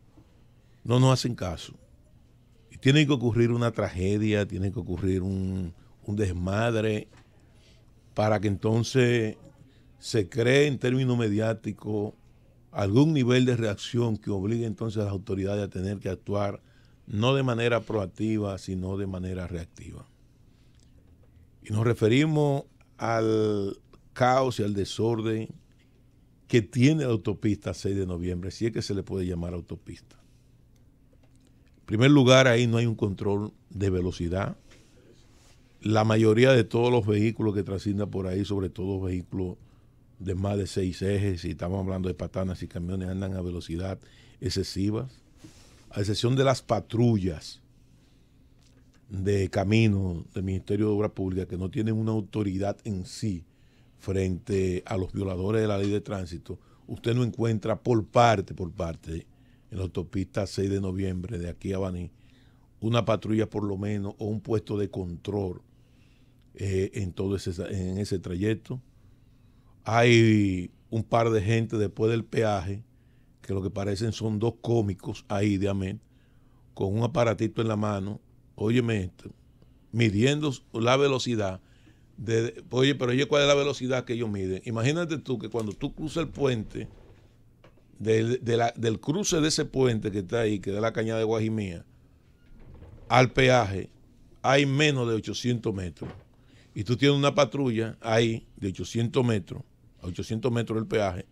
no nos hacen caso. Y tiene que ocurrir una tragedia, tiene que ocurrir un, un desmadre para que entonces se cree en términos mediáticos algún nivel de reacción que obligue entonces a las autoridades a tener que actuar no de manera proactiva, sino de manera reactiva. Y nos referimos al caos y al desorden que tiene la autopista 6 de noviembre, si es que se le puede llamar autopista. En primer lugar, ahí no hay un control de velocidad. La mayoría de todos los vehículos que trascienden por ahí, sobre todo vehículos de más de seis ejes, y estamos hablando de patanas y camiones, andan a velocidad excesiva. A excepción de las patrullas de camino del Ministerio de Obras Públicas, que no tienen una autoridad en sí, frente a los violadores de la ley de tránsito, usted no encuentra por parte, por parte, en la autopista 6 de noviembre de aquí a Baní, una patrulla por lo menos o un puesto de control eh, en todo ese, en ese trayecto. Hay un par de gente después del peaje, que lo que parecen son dos cómicos ahí de Amén, con un aparatito en la mano, óyeme esto, midiendo la velocidad oye, pero oye, ¿cuál es la velocidad que ellos miden? Imagínate tú que cuando tú cruzas el puente, del, del cruce de ese puente que está ahí, que da la cañada de Guajimía, al peaje, hay menos de 800 metros. Y tú tienes una patrulla ahí de 800 metros, a 800 metros del peaje,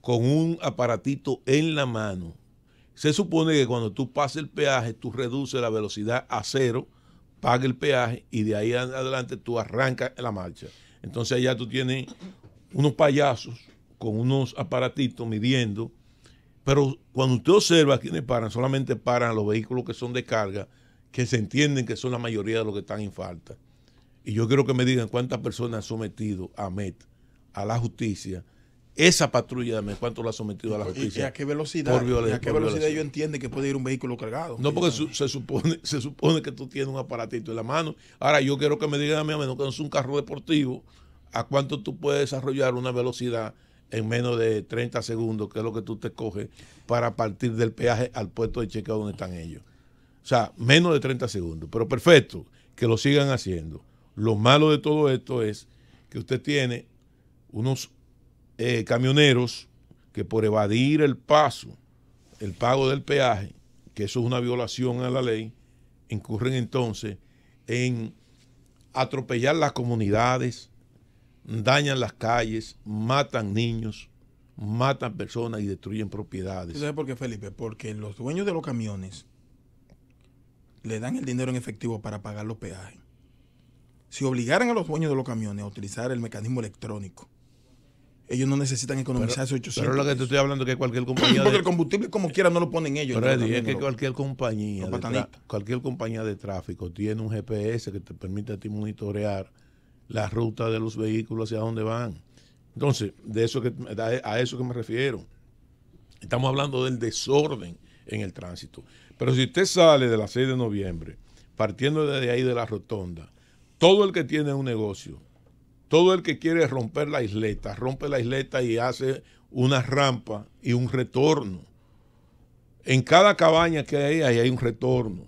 con un aparatito en la mano. Se supone que cuando tú pases el peaje, tú reduces la velocidad a cero paga el peaje y de ahí adelante tú arrancas la marcha. Entonces allá tú tienes unos payasos con unos aparatitos midiendo, pero cuando usted observa quienes paran, solamente paran los vehículos que son de carga, que se entienden que son la mayoría de los que están en falta. Y yo quiero que me digan cuántas personas han sometido a MET, a la justicia, esa patrulla de cuánto lo ha sometido a la justicia. ¿Y a qué velocidad? Por violencia, a qué velocidad ellos entienden que puede ir un vehículo cargado? No, porque se, supone, se supone que tú tienes un aparatito en la mano. Ahora, yo quiero que me digan a mí, a menos que no es un carro deportivo, a cuánto tú puedes desarrollar una velocidad en menos de 30 segundos, que es lo que tú te coges, para partir del peaje al puesto de chequeo donde están ellos. O sea, menos de 30 segundos. Pero perfecto, que lo sigan haciendo. Lo malo de todo esto es que usted tiene unos eh, camioneros que por evadir el paso, el pago del peaje, que eso es una violación a la ley, incurren entonces en atropellar las comunidades, dañan las calles, matan niños, matan personas y destruyen propiedades. ¿sabe por qué, Felipe? Porque los dueños de los camiones le dan el dinero en efectivo para pagar los peajes. Si obligaran a los dueños de los camiones a utilizar el mecanismo electrónico ellos no necesitan economizar esos 800. Pero lo que te estoy hablando es que cualquier (clears throat) compañía. Porque de, el combustible, como quiera, no lo ponen ellos. que cualquier compañía, de cualquier compañía de tráfico tiene un GPS que te permite a ti monitorear la ruta de los vehículos hacia dónde van. Entonces, de eso que, a eso que me refiero. Estamos hablando del desorden en el tránsito. Pero si usted sale de la 6 de noviembre, partiendo de ahí de la rotonda, todo el que tiene un negocio todo el que quiere romper la isleta, rompe la isleta y hace una rampa y un retorno. En cada cabaña que hay, ahí hay un retorno.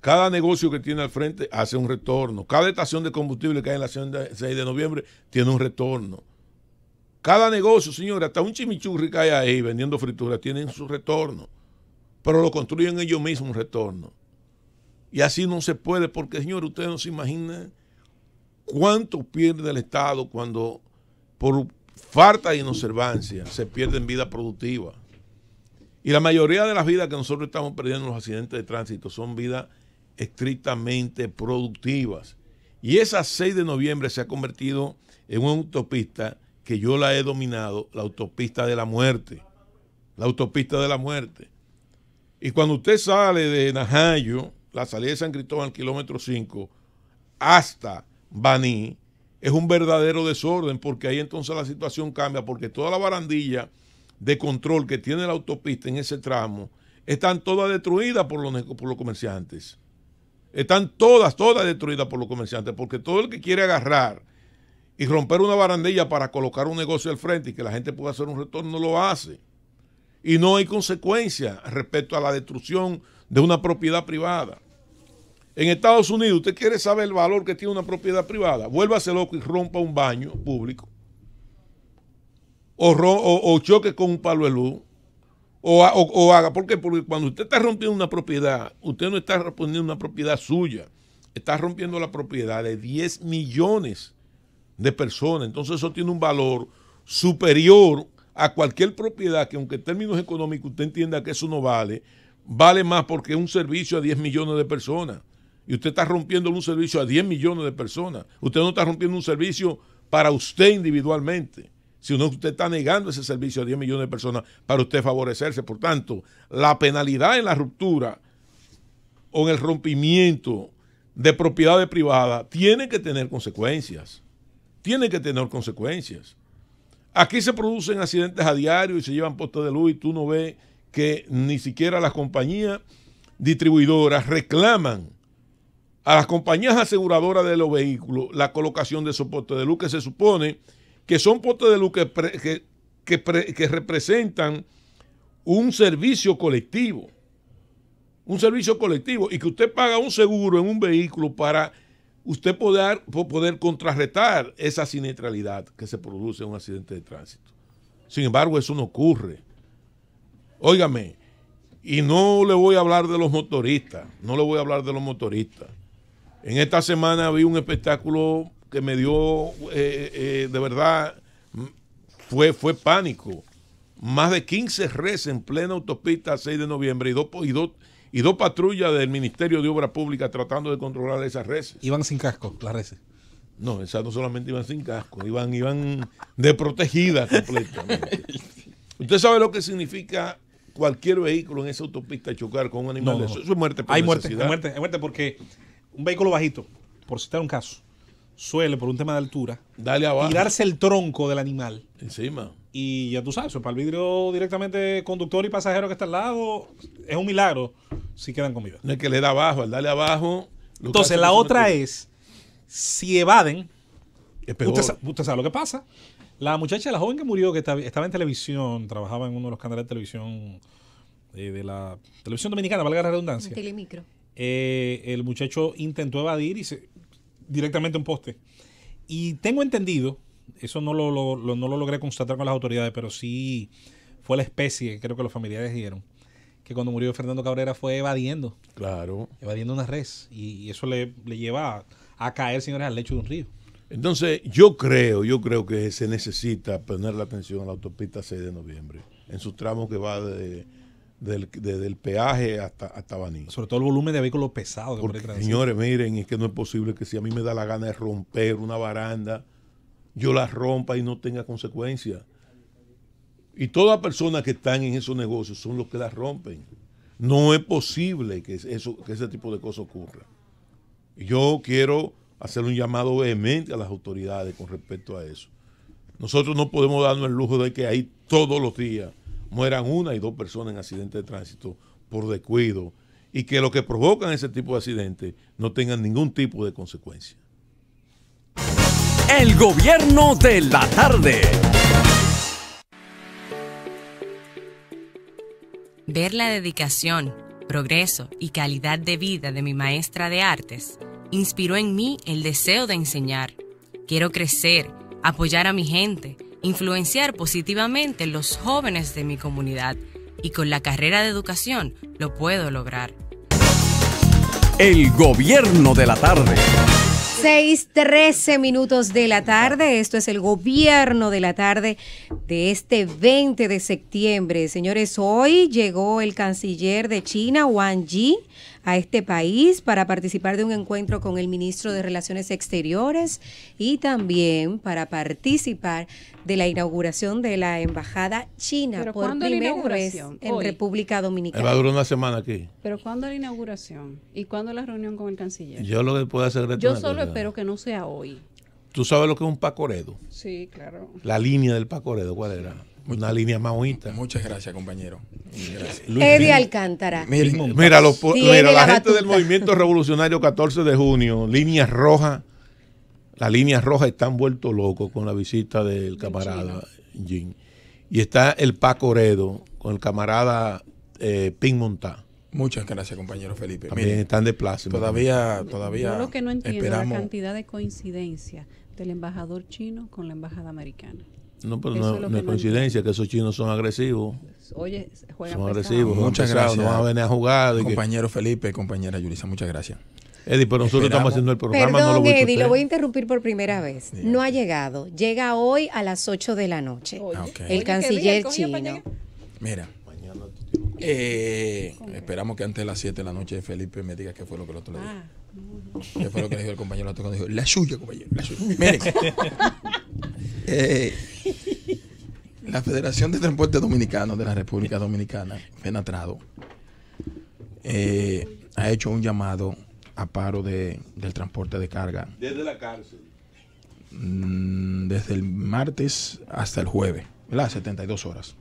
Cada negocio que tiene al frente hace un retorno. Cada estación de combustible que hay en la Ciudad de 6 de noviembre tiene un retorno. Cada negocio, señora, hasta un chimichurri que hay ahí vendiendo frituras, tiene su retorno. Pero lo construyen ellos mismos un retorno. Y así no se puede, porque, señor, ustedes no se imaginan ¿Cuánto pierde el Estado cuando por falta de inobservancia se pierden vida productiva? Y la mayoría de las vidas que nosotros estamos perdiendo en los accidentes de tránsito son vidas estrictamente productivas. Y esa 6 de noviembre se ha convertido en una autopista que yo la he dominado, la autopista de la muerte. La autopista de la muerte. Y cuando usted sale de Najayo, la salida de San Cristóbal, kilómetro 5, hasta Baní, es un verdadero desorden porque ahí entonces la situación cambia porque toda la barandilla de control que tiene la autopista en ese tramo están todas destruidas por los, por los comerciantes. Están todas, todas destruidas por los comerciantes porque todo el que quiere agarrar y romper una barandilla para colocar un negocio al frente y que la gente pueda hacer un retorno lo hace. Y no hay consecuencia respecto a la destrucción de una propiedad privada. En Estados Unidos, usted quiere saber el valor que tiene una propiedad privada, vuélvase loco y rompa un baño público. O, choque con un palo de luz. O, haga, ¿por qué? Porque cuando usted está rompiendo una propiedad, usted no está rompiendo una propiedad suya, está rompiendo la propiedad de 10 millones de personas. Entonces eso tiene un valor superior a cualquier propiedad que aunque en términos económicos usted entienda que eso no vale, vale más porque es un servicio a 10 millones de personas y usted está rompiendo un servicio a 10 millones de personas. Usted no está rompiendo un servicio para usted individualmente, sino que usted está negando ese servicio a 10 millones de personas para usted favorecerse. Por tanto, la penalidad en la ruptura o en el rompimiento de propiedades privadas tiene que tener consecuencias. Tiene que tener consecuencias. Aquí se producen accidentes a diario y se llevan postes de luz y tú no ves que ni siquiera las compañías distribuidoras reclaman a las compañías aseguradoras de los vehículos la colocación de esos postes de luz que se supone que son postes de luz que, representan un servicio colectivo. Un servicio colectivo y que usted paga un seguro en un vehículo para usted poder, poder contrarrestar esa siniestralidad que se produce en un accidente de tránsito. Sin embargo, eso no ocurre. Óigame, y no le voy a hablar de los motoristas, no le voy a hablar de los motoristas. En esta semana vi un espectáculo que me dio, eh, eh, de verdad, fue, fue pánico. Más de 15 res en plena autopista 6 de noviembre y dos, y y dos patrullas del Ministerio de Obras Públicas tratando de controlar esas reses. Iban sin casco las reses. No, esas no solamente iban sin casco, iban, iban desprotegidas completamente. (laughs) Usted sabe lo que significa cualquier vehículo en esa autopista chocar con un animal. Eso, es muerte por Hay muerte, muerte, muerte porque un vehículo bajito, por citar un caso, suele, por un tema de altura, abajo. tirarse el tronco del animal. Encima. Y ya tú sabes, para el vidrio directamente conductor y pasajero que está al lado, es un milagro si quedan con vida. No es que le da abajo, el dale abajo. Entonces, la otra es, si evaden, Usted, sabe lo que pasa. La muchacha, la joven que murió, que estaba en televisión, trabajaba en uno de los canales de televisión eh, de, la televisión dominicana, valga la redundancia. telemicro. Eh, el muchacho intentó evadir y directamente un poste. Y tengo entendido, eso no lo, no lo logré constatar con las autoridades, pero sí fue la especie creo que los familiares dieron que cuando murió Fernando Cabrera fue evadiendo. Claro. Evadiendo una res. Y, eso le, lleva a, a, caer, señores, al lecho de un río. Entonces, yo creo, yo creo que se necesita poner la atención a la autopista 6 de noviembre, en su tramo que va de del, peaje hasta, hasta Baní. Sobre todo el volumen de vehículos pesados. Porque, señores, miren, es que no es posible que si a mí me da la gana de romper una baranda, yo la rompa y no tenga consecuencias. Y todas las personas que están en esos negocios son los que las rompen. No es posible que, eso, que ese tipo de cosas ocurra. Yo quiero hacer un llamado vehemente a las autoridades con respecto a eso. Nosotros no podemos darnos el lujo de que ahí todos los días mueran una y dos personas en accidentes de tránsito por descuido y que lo que provocan ese tipo de accidentes no tengan ningún tipo de consecuencia. El gobierno de la tarde. Ver la dedicación, progreso y calidad de vida de mi maestra de artes inspiró en mí el deseo de enseñar. Quiero crecer, apoyar a mi gente influenciar positivamente los jóvenes de mi comunidad y con la carrera de educación lo puedo lograr. El gobierno de la tarde. 6:13 minutos de la tarde. Esto es el gobierno de la tarde de este 20 de septiembre. Señores, hoy llegó el canciller de China, Wang Yi, a este país para participar de un encuentro con el ministro de Relaciones Exteriores y también para participar de la inauguración de la embajada china por primera en República Dominicana. Va a una semana aquí. Pero ¿cuándo la inauguración? ¿Y cuándo la reunión con el canciller? Yo lo que puedo hacer Yo solo espero que no sea hoy. ¿Tú sabes lo que es un Pacoredo? Sí, claro. La línea del Pacoredo, ¿cuál era? una línea maoísta. Muchas gracias, compañero. Gracias. Eddie Alcántara. Mira, la, gente del Movimiento Revolucionario 14 de junio, línea roja. La línea roja están vuelto loco con la visita del camarada Jin. Y está el Paco Oredo con el camarada eh, Ping Montá. Muchas gracias, compañero Felipe. También están de plazo. Todavía, todavía. Yo lo que no entiendo es la cantidad de coincidencia del embajador chino con la embajada americana. No, pero no, es coincidencia, que esos chinos son agresivos. Oye, juegan son agresivos. Muchas gracias. No van a venir a jugar. Compañero Felipe, compañera Yurisa, muchas gracias. Eddie, pero nosotros estamos haciendo el programa. no lo voy Eddie, lo voy a interrumpir por primera vez. No ha llegado. Llega hoy a las 8 de la noche. Ah, el canciller chino. Mira. Eh, esperamos que antes de las 7 de la noche Felipe me diga qué fue lo que el otro le dijo. Ah. ¿Qué fue lo que le dijo el compañero el otro La suya, compañero, la suya. (laughs) Eh, la Federación de Transporte Dominicano de la República Dominicana, Penatrado, eh, ha hecho un llamado a paro del transporte de carga. Desde la cárcel. Mm, desde el martes hasta el jueves, las 72 horas.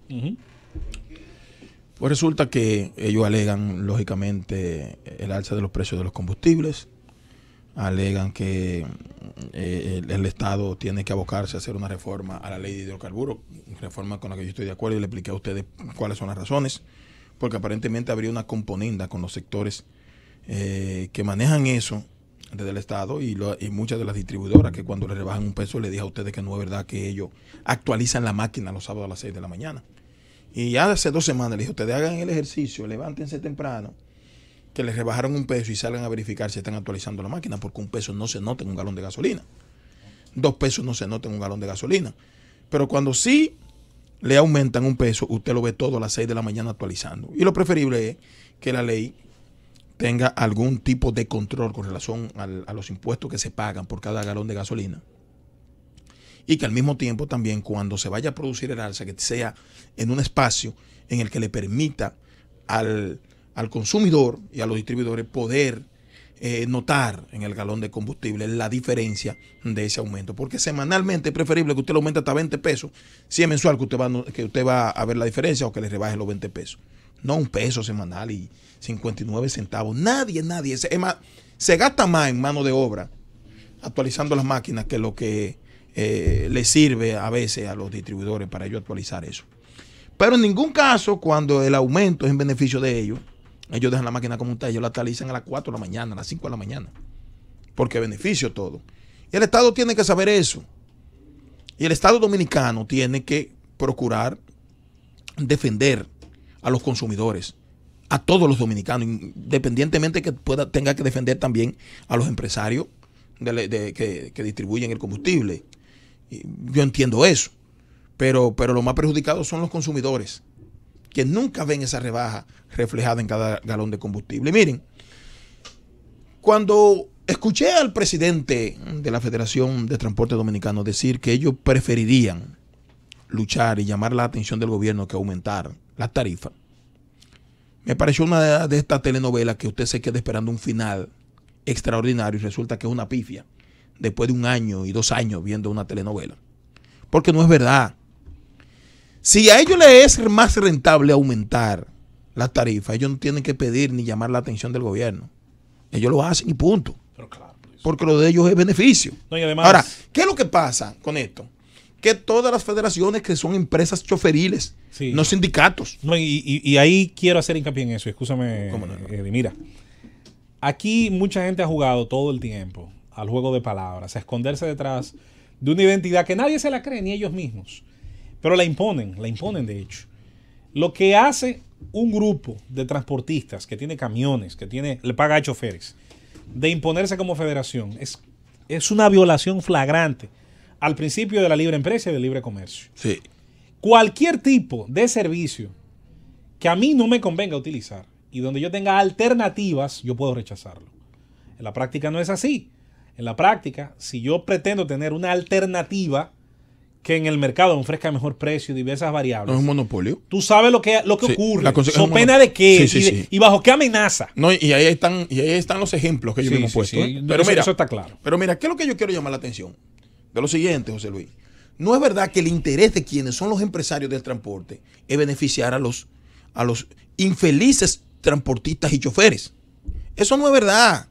Pues resulta que ellos alegan, lógicamente, el alza de los precios de los combustibles, alegan que eh, el, el, Estado tiene que abocarse a hacer una reforma a la ley de hidrocarburos, reforma con la que yo estoy de acuerdo y le expliqué a ustedes cuáles son las razones, porque aparentemente habría una componenda con los sectores eh, que manejan eso desde el Estado y, muchas de las distribuidoras que cuando le rebajan un peso le dije a ustedes que no es verdad que ellos actualizan la máquina los sábados a las 6 de la mañana. Y ya hace dos semanas le dije, ustedes hagan el ejercicio, levántense temprano, que les rebajaron un peso y salgan a verificar si están actualizando la máquina, porque un peso no se nota en un galón de gasolina. Dos pesos no se nota en un galón de gasolina. Pero cuando sí le aumentan un peso, usted lo ve todo a las 6 de la mañana actualizando. Y lo preferible es que la ley tenga algún tipo de control con relación al, a los impuestos que se pagan por cada galón de gasolina. Y que al mismo tiempo también cuando se vaya a producir el alza, que sea en un espacio en el que le permita al, consumidor y a los distribuidores poder eh, notar en el galón de combustible la diferencia de ese aumento. Porque semanalmente es preferible que usted lo aumente hasta 20 pesos, si es mensual que usted va, que usted va a ver la diferencia o que le rebaje los 20 pesos no un peso semanal y 59 centavos. Nadie, nadie. se gasta más en mano de obra actualizando las máquinas que lo que eh, le sirve a veces a los distribuidores para ellos actualizar eso. Pero en ningún caso, cuando el aumento es en beneficio de ellos, ellos dejan la máquina como está, ellos la actualizan a las 4 de la mañana, a las 5 de la mañana, porque beneficio todo. Y el Estado tiene que saber eso. Y el Estado dominicano tiene que procurar defender a los consumidores, a todos los dominicanos, independientemente que pueda, tenga que defender también a los empresarios que, distribuyen el combustible. Yo entiendo eso, pero, pero más perjudicado son los consumidores, que nunca ven esa rebaja reflejada en cada galón de combustible. Miren, cuando escuché al presidente de la Federación de Transporte Dominicano decir que ellos preferirían luchar y llamar la atención del gobierno que aumentar las tarifas. Me pareció una de estas telenovelas que usted se queda esperando un final extraordinario y resulta que es una pifia después de un año y dos años viendo una telenovela. Porque no es verdad. Si a ellos les es más rentable aumentar las tarifas, ellos no tienen que pedir ni llamar la atención del gobierno. Ellos lo hacen y punto. claro, pues. porque lo de ellos es beneficio. Ahora, ¿qué es lo que pasa con esto? que todas las federaciones que son empresas choferiles, no sindicatos. No, y, ahí quiero hacer hincapié en eso, escúchame, mira, aquí mucha gente ha jugado todo el tiempo al juego de palabras, a esconderse detrás de una identidad que nadie se la cree, ni ellos mismos, pero la imponen, la imponen de hecho. Lo que hace un grupo de transportistas que tiene camiones, que tiene, le paga a choferes, de imponerse como federación, es, es una violación flagrante al principio de la libre empresa y del libre comercio. Sí. Cualquier tipo de servicio que a mí no me convenga utilizar y donde yo tenga alternativas, yo puedo rechazarlo. En la práctica no es así. En la práctica, si yo pretendo tener una alternativa que en el mercado ofrezca mejor precio, diversas variables. No es un monopolio. Tú sabes lo que, lo que ocurre. ¿So pena de qué? y, bajo qué amenaza? No, y ahí están, y ahí están los ejemplos que yo mismo he puesto. ¿eh? Pero mira, eso está claro. Pero mira, ¿qué es lo que yo quiero llamar la atención? de lo siguiente, José Luis. No es verdad que el interés de quienes son los empresarios del transporte es beneficiar a los, a los infelices transportistas y choferes. Eso no es verdad.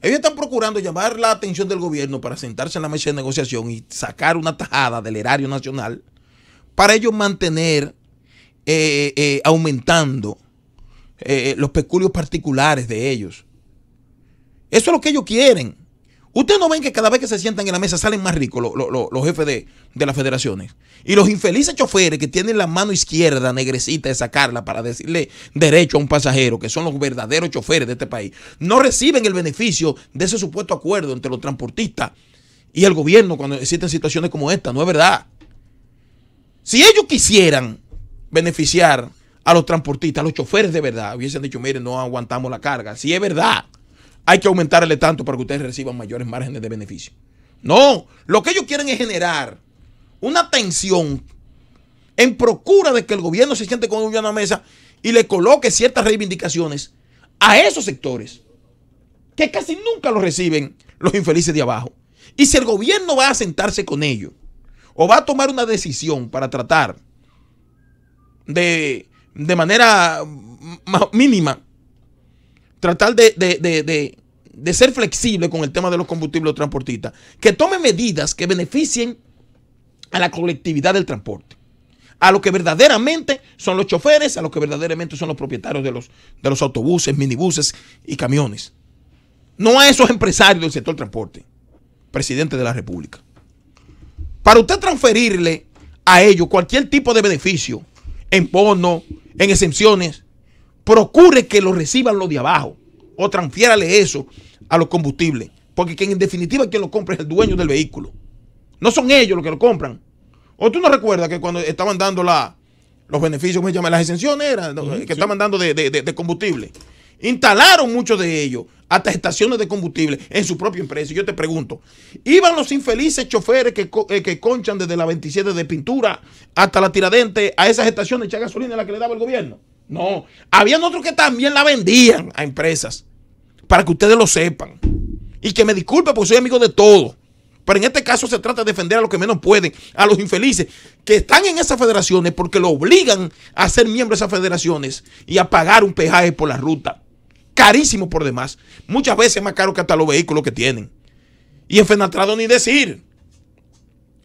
Ellos están procurando llamar la atención del gobierno para sentarse en la mesa de negociación y sacar una tajada del erario nacional para ellos mantener eh, eh, aumentando eh, los peculios particulares de ellos. Eso es lo que ellos quieren. Ustedes no ven que cada vez que se sientan en la mesa salen más ricos los, jefes de, las federaciones. Y los infelices choferes que tienen la mano izquierda negrecita de sacarla para decirle derecho a un pasajero, que son los verdaderos choferes de este país, no reciben el beneficio de ese supuesto acuerdo entre los transportistas y el gobierno cuando existen situaciones como esta. No es verdad. Si ellos quisieran beneficiar a los transportistas, a los choferes de verdad, hubiesen dicho, miren, no aguantamos la carga. Si es verdad hay que aumentarle tanto para que ustedes reciban mayores márgenes de beneficio. No, lo que ellos quieren es generar una tensión en procura de que el gobierno se siente con una mesa y le coloque ciertas reivindicaciones a esos sectores que casi nunca los reciben los infelices de abajo. Y si el gobierno va a sentarse con ellos o va a tomar una decisión para tratar de, de manera mínima tratar de, ser flexible con el tema de los combustibles transportistas, que tome medidas que beneficien a la colectividad del transporte, a los que verdaderamente son los choferes, a los que verdaderamente son los propietarios de los, de los autobuses, minibuses y camiones. No a esos empresarios del sector transporte, presidente de la República. Para usted transferirle a ellos cualquier tipo de beneficio en bono, en exenciones, procure que lo reciban los de abajo o transfiérale eso a los combustibles. Porque quien en definitiva quien lo compra es el dueño del vehículo. No son ellos los que lo compran. O tú no recuerdas que cuando estaban dando la, los beneficios, me se llama? Las exenciones que estaban dando de, combustible. Instalaron muchos de ellos hasta estaciones de combustible en su propia empresa. Yo te pregunto, ¿iban los infelices choferes que, eh, conchan desde la 27 de pintura hasta la tiradente a esas estaciones de echar gasolina en la que le daba el gobierno? No, habían otros que también la vendían a empresas, para que ustedes lo sepan. Y que me disculpe porque soy amigo de todo. Pero en este caso se trata de defender a los que menos pueden, a los infelices que están en esas federaciones porque lo obligan a ser miembro de esas federaciones y a pagar un peaje por la ruta. Carísimo por demás. Muchas veces más caro que hasta los vehículos que tienen. Y en ni decir.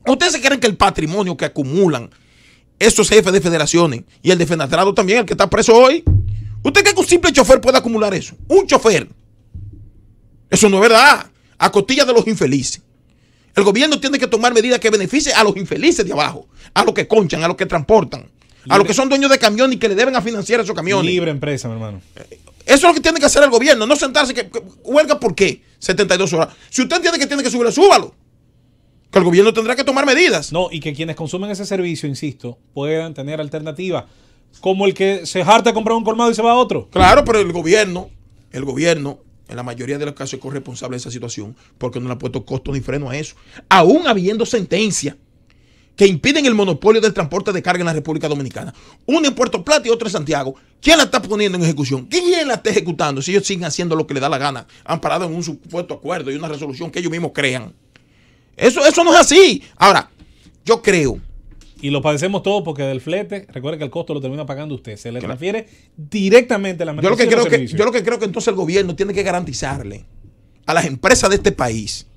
¿Ustedes se creen que el patrimonio que acumulan esos jefes de federaciones y el defenestrado también, el que está preso hoy. ¿Usted cree que un simple chofer puede acumular eso? Un chofer. Eso no es verdad. A costilla de los infelices. El gobierno tiene que tomar medidas que beneficien a los infelices de abajo, a los que conchan, a los que transportan, a los que son dueños de camiones y que le deben a financiar esos camiones. Libre empresa, mi hermano. Eh, eso es lo que tiene que hacer el gobierno, no sentarse que huelga por qué 72 horas. Si usted entiende que tiene que subir, súbalo el gobierno tendrá que tomar medidas. No, y que quienes consumen ese servicio, insisto, puedan tener alternativas. Como el que se harta a comprar un colmado y se va a otro. Claro, pero el gobierno, el gobierno, en la mayoría de los casos es corresponsable de esa situación, porque no le ha puesto costo ni freno a eso. Aún habiendo sentencia que impiden el monopolio del transporte de carga en la República Dominicana. uno en Puerto Plata y otro en Santiago. ¿Quién la está poniendo en ejecución? ¿Quién la está ejecutando? Si ellos siguen haciendo lo que les da la gana, han parado en un supuesto acuerdo y una resolución que ellos mismos crean. Eso, eso no es así. Ahora, yo creo. Y lo padecemos todos porque del flete, recuerde que el costo lo termina pagando usted. Se le refiere directamente a la yo lo que creo que Yo lo que creo que entonces el gobierno tiene que garantizarle a las empresas de este país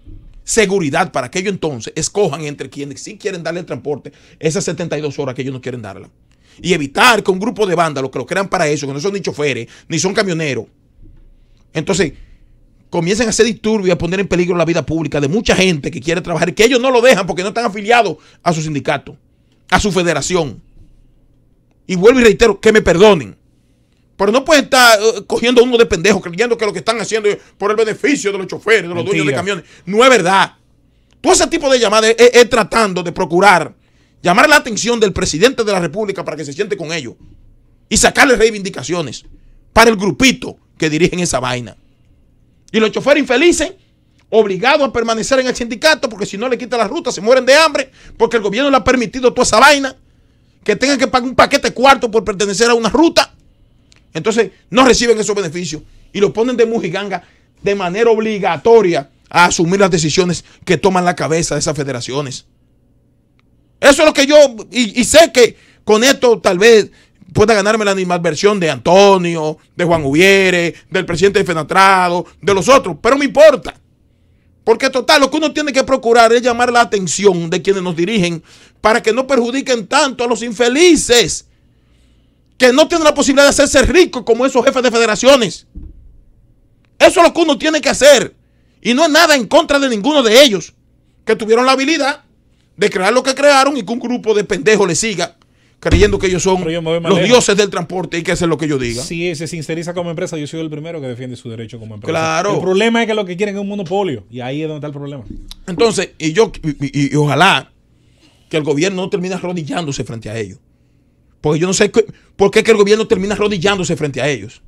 seguridad para que ellos entonces escojan entre quienes sí quieren darle el transporte esas 72 horas que ellos no quieren darla. Y evitar que un grupo de vándalos que lo crean para eso, que no son ni choferes, ni son camioneros. Entonces, comiencen a hacer disturbios, y a poner en peligro la vida pública de mucha gente que quiere trabajar, que ellos no lo dejan porque no están afiliados a su sindicato, a su federación. Y vuelvo y reitero, que me perdonen. Pero no pueden estar eh, cogiendo a uno de pendejos creyendo que lo que están haciendo es por el beneficio de los choferes, de los dueños de camiones. No es verdad. Todo ese tipo de llamadas es tratando de procurar llamar la atención del presidente de la República para que se siente con ellos y sacarle reivindicaciones para el grupito que dirigen esa vaina. Y los choferes infelices, obligados a permanecer en el sindicato, porque si no le quita la ruta, se mueren de hambre, porque el gobierno le ha permitido toda esa vaina, que tengan que pagar un paquete cuarto por pertenecer a una ruta. Entonces, no reciben esos beneficios y los ponen de mujiganga de manera obligatoria a asumir las decisiones que toman la cabeza de esas federaciones. Eso es lo que yo, y sé que con esto tal vez pueda ganarme la versión de Antonio, de Juan Ubiere, del presidente de Fenatrado, de los otros, pero me importa. Porque total, lo que uno tiene que procurar es llamar la atención de quienes nos dirigen para que no perjudiquen tanto a los infelices que no tienen la posibilidad de hacerse ricos como esos jefes de federaciones. Eso es lo que uno tiene que hacer. Y no es nada en contra de ninguno de ellos que tuvieron la habilidad de crear lo que crearon y que un grupo de pendejos le siga creyendo que ellos son los dioses del transporte y que es lo que yo diga. Si se sinceriza como empresa, yo soy el primero que defiende su derecho como empresa. Claro. El problema es que lo que quieren es un monopolio y ahí es donde está el problema. Entonces, y yo, y, ojalá que el gobierno no termine arrodillándose frente a ellos. Porque yo no sé por qué que el gobierno termina arrodillándose frente a ellos.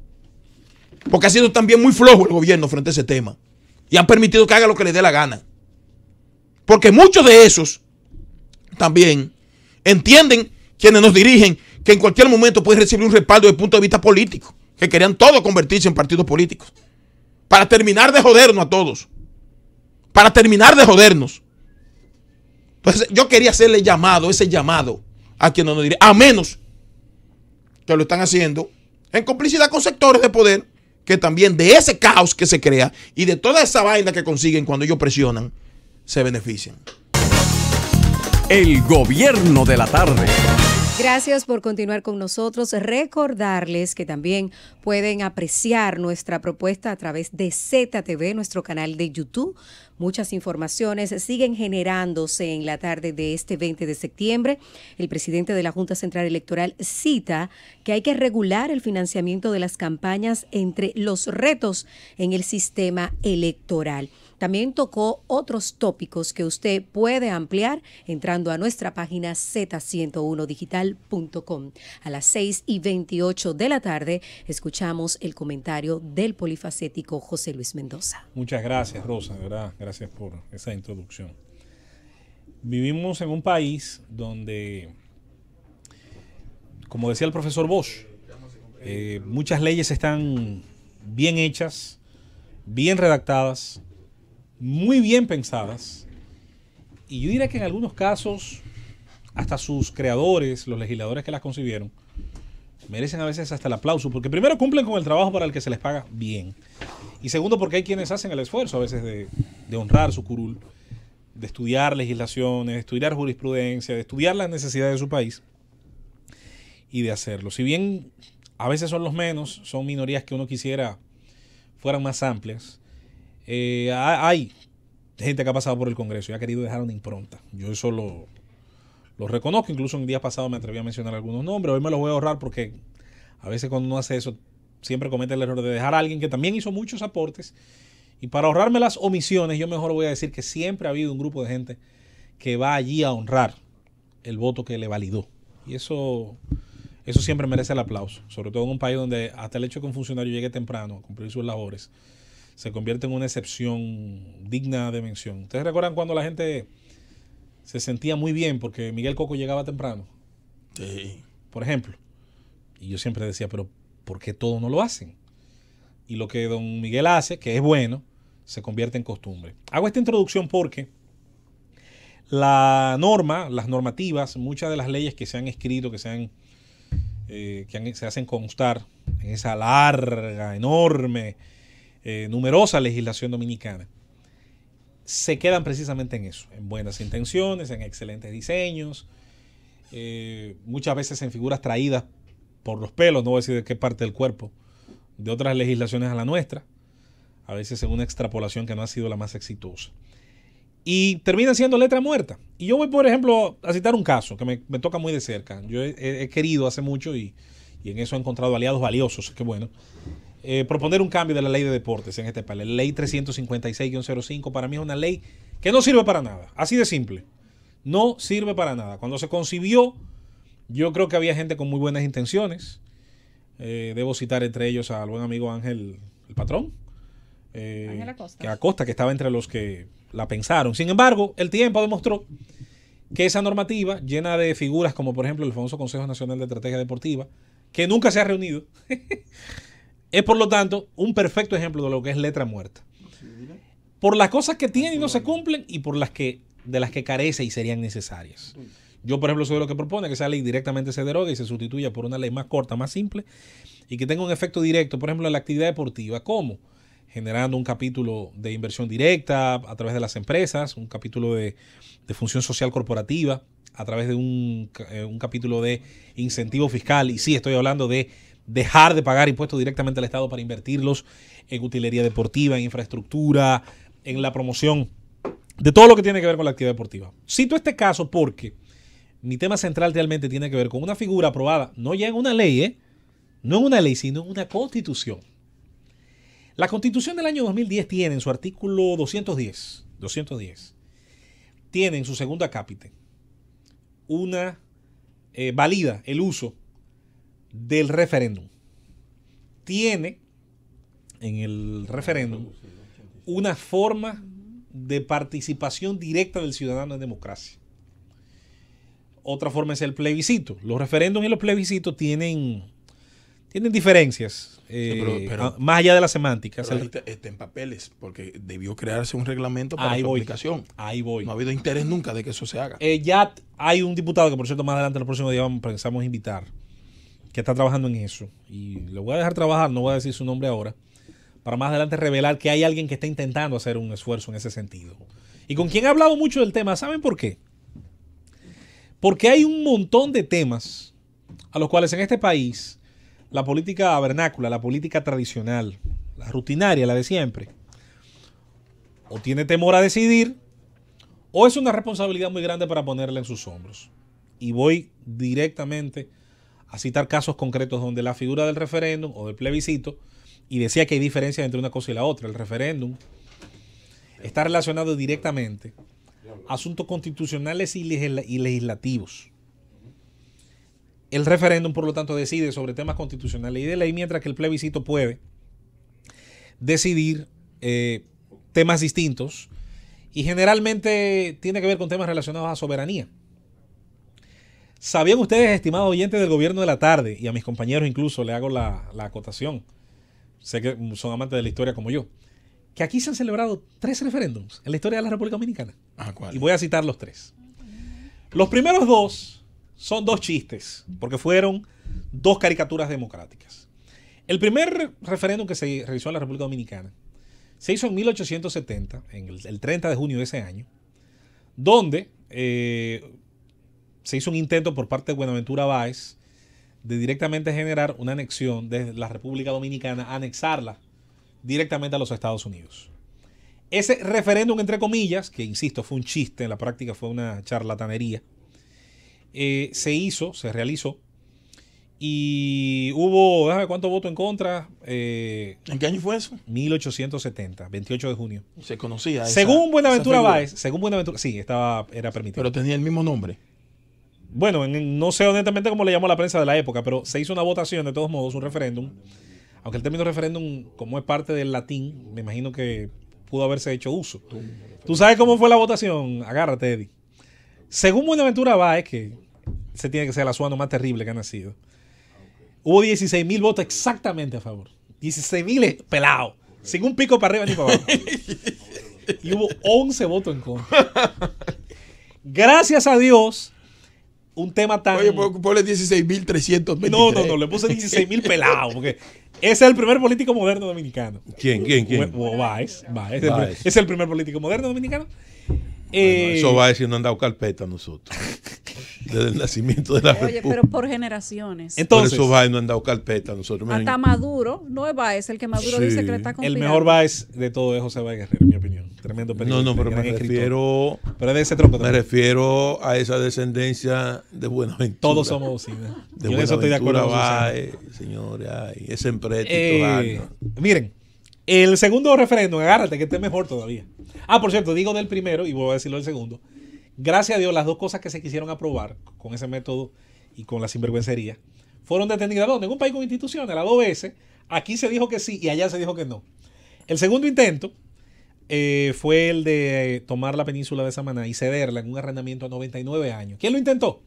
Porque ha sido también muy flojo el gobierno frente a ese tema. Y han permitido que haga lo que le dé la gana. Porque muchos de esos también entienden quienes nos dirigen, que en cualquier momento pueden recibir un respaldo desde el punto de vista político, que querían todo convertirse en partidos políticos. Para terminar de jodernos a todos. Para terminar de jodernos. Entonces, yo quería hacerle llamado, ese llamado, a quienes nos dirigen, a menos que lo están haciendo en complicidad con sectores de poder que también de ese caos que se crea y de toda esa vaina que consiguen cuando ellos presionan, se benefician. El gobierno de la tarde. Gracias por continuar con nosotros. Recordarles que también pueden apreciar nuestra propuesta a través de ZTV, nuestro canal de YouTube. Muchas informaciones siguen generándose en la tarde de este 20 de septiembre. El presidente de la Junta Central Electoral cita que hay que regular el financiamiento de las campañas entre los retos en el sistema electoral. También tocó otros tópicos que usted puede ampliar entrando a nuestra página z101digital.com. A las 6 y 28 de la tarde escuchamos el comentario del polifacético José Luis Mendoza. Muchas gracias, Rosa, Gracias por esa introducción. Vivimos en un país donde, como decía el profesor Bosch, eh, muchas leyes están bien hechas, bien redactadas, muy bien pensadas y yo diría que en algunos casos hasta sus creadores, los legisladores que las concibieron, merecen a veces hasta el aplauso, porque primero cumplen con el trabajo para el que se les paga bien. Y segundo, porque hay quienes hacen el esfuerzo a veces de, de honrar su curul, de estudiar legislaciones, de estudiar jurisprudencia, de estudiar las necesidades de su país y de hacerlo. Si bien a veces son los menos, son minorías que uno quisiera fueran más amplias, eh, hay gente que ha pasado por el Congreso y ha querido dejar una impronta. Yo eso lo, reconozco. Incluso en días pasados me atreví a mencionar algunos nombres. Hoy me los voy a ahorrar porque a veces cuando uno hace eso siempre comete el error de dejar a alguien que también hizo muchos aportes. Y para ahorrarme las omisiones, yo mejor voy a decir que siempre ha habido un grupo de gente que va allí a honrar el voto que le validó. Y eso, eso siempre merece el aplauso, sobre todo en un país donde hasta el hecho de que un funcionario llegue temprano a cumplir sus labores se convierte en una excepción digna de mención. ¿Ustedes recuerdan cuando la gente se sentía muy bien porque Miguel Coco llegaba temprano? Sí. Por ejemplo. Y yo siempre decía, pero ¿por qué todos no lo hacen? Y lo que don Miguel hace, que es bueno, se convierte en costumbre. Hago esta introducción porque la norma, las normativas, muchas de las leyes que se han escrito, que se han, eh, que se hacen constar en esa larga, enorme eh, numerosa legislación dominicana, se quedan precisamente en eso, en buenas intenciones, en excelentes diseños, eh, muchas veces en figuras traídas por los pelos, no voy a decir de qué parte del cuerpo, de otras legislaciones a la nuestra, a veces en una extrapolación que no ha sido la más exitosa. Y termina siendo letra muerta. Y yo voy, por ejemplo, a citar un caso que me, toca muy de cerca. Yo he, querido hace mucho y, y, en eso he encontrado aliados valiosos, que bueno, eh, proponer un cambio de la ley de deportes en este país. La ley 356-05 para mí es una ley que no sirve para nada. Así de simple. No sirve para nada. Cuando se concibió, yo creo que había gente con muy buenas intenciones. Eh, debo citar entre ellos al buen amigo Ángel, el patrón. Eh, Acosta. Que Acosta, que estaba entre los que la pensaron. Sin embargo, el tiempo demostró que esa normativa, llena de figuras como por ejemplo el famoso Consejo Nacional de Estrategia Deportiva, que nunca se ha reunido, (laughs) Es por lo tanto un perfecto ejemplo de lo que es letra muerta. Por las cosas que tiene y no se cumplen y por las que de las que carece y serían necesarias. Yo, por ejemplo, soy lo que propone que esa ley directamente se derogue y se sustituya por una ley más corta, más simple y que tenga un efecto directo, por ejemplo, en la actividad deportiva. ¿Cómo? Generando un capítulo de inversión directa a través de las empresas, un capítulo de, función social corporativa, a través de un, eh, un capítulo de incentivo fiscal. Y sí, estoy hablando de dejar de pagar impuestos directamente al Estado para invertirlos en utilería deportiva, en infraestructura, en la promoción de todo lo que tiene que ver con la actividad deportiva. Cito este caso porque mi tema central realmente tiene que ver con una figura aprobada, no ya en una ley, ¿eh? no en una ley, sino en una constitución. La constitución del año 2010 tiene en su artículo 210, 210, tiene en su segunda cápita una, eh, válida valida el uso del referéndum. Tiene en el referéndum una forma de participación directa del ciudadano en democracia. Otra forma es el plebiscito. Los referéndums y los plebiscitos tienen, tienen diferencias, eh, más allá de la semántica. en papeles, porque debió crearse un reglamento para la aplicación. Ahí voy. No ha habido interés nunca de que eso se haga. Eh, ya hay un diputado que, por cierto, más adelante, el próximo día vamos, pensamos invitar, que está trabajando en eso. Y lo voy a dejar trabajar, no voy a decir su nombre ahora, para más adelante revelar que hay alguien que está intentando hacer un esfuerzo en ese sentido. Y con quien he hablado mucho del tema, ¿saben por qué? Porque hay un montón de temas a los cuales en este país la política vernácula, la política tradicional, la rutinaria, la de siempre, o tiene temor a decidir, o es una responsabilidad muy grande para ponerla en sus hombros. Y voy directamente a citar casos concretos donde la figura del referéndum o del plebiscito, y decía que hay diferencias entre una cosa y la otra. El referéndum está relacionado directamente a asuntos constitucionales y, legislativos. El referéndum, por lo tanto, decide sobre temas constitucionales y de ley, mientras que el plebiscito puede decidir eh, temas distintos y generalmente tiene que ver con temas relacionados a soberanía. ¿Sabían ustedes, estimados oyentes del gobierno de la tarde, y a mis compañeros incluso le hago la, acotación, sé que son amantes de la historia como yo, que aquí se han celebrado tres referéndums en la historia de la República Dominicana? Ah, y voy a citar los tres. Los primeros dos son dos chistes, porque fueron dos caricaturas democráticas. El primer referéndum que se realizó en la República Dominicana se hizo en 1870, en el, 30 de junio de ese año, donde eh, se hizo un intento por parte de Buenaventura Báez de directamente generar una anexión de la República Dominicana, anexarla directamente a los Estados Unidos. Ese referéndum, entre comillas, que insisto, fue un chiste, en la práctica fue una charlatanería, eh, se hizo, se realizó, y hubo, déjame cuánto voto en contra. Eh, ¿En qué año fue eso? 1870, 28 de junio. Se conocía. según Buenaventura Báez, según Buenaventura, sí, estaba, era permitido. Pero tenía el mismo nombre bueno, no sé honestamente cómo le llamó la prensa de la época, pero se hizo una votación, de todos modos, un referéndum. Aunque el término referéndum, como es parte del latín, me imagino que pudo haberse hecho uso. ¿Tú sabes cómo fue la votación? Agárrate, Eddie. Según Buenaventura es que se tiene que ser la suano más terrible que ha nacido, hubo 16 mil votos exactamente a favor. 16 mil pelados. Sin un pico para arriba ni para abajo. Y hubo 11 votos en contra. (laughs) Gracias a Dios, un tema tan. Oye, pues, ponle 16.300. No, no, no, le puse 16.000 pelados. Porque ese es el primer político moderno dominicano. ¿Quién, quién, quién? Baez, Baez, Es el primer político moderno dominicano eh, eso va a decir, no han dado carpeta a nosotros. (laughs) Desde el nacimiento de la Oye, pero por generaciones. Entonces, por eso y no han dado carpeta nosotros. Hasta Maduro, no es Baez, el que Maduro dice que le está con El mejor Baez de todo es José Baez Guerrero, en mi opinión. Tremendo periodista. No, no, pero me refiero. Pero de ese tronco Me refiero a esa descendencia de Buenaventura. Todos somos De eso estoy de acuerdo. Baez, señores, ay, ese empréstito eh, miren. El segundo referéndum, agárrate que esté mejor todavía. Ah, por cierto, digo del primero y voy a decirlo del segundo. Gracias a Dios, las dos cosas que se quisieron aprobar con ese método y con la sinvergüencería fueron detenidas en un país con instituciones, las dos veces. Aquí se dijo que sí y allá se dijo que no. El segundo intento eh, fue el de tomar la península de Samaná y cederla en un arrendamiento a 99 años. ¿Quién lo intentó?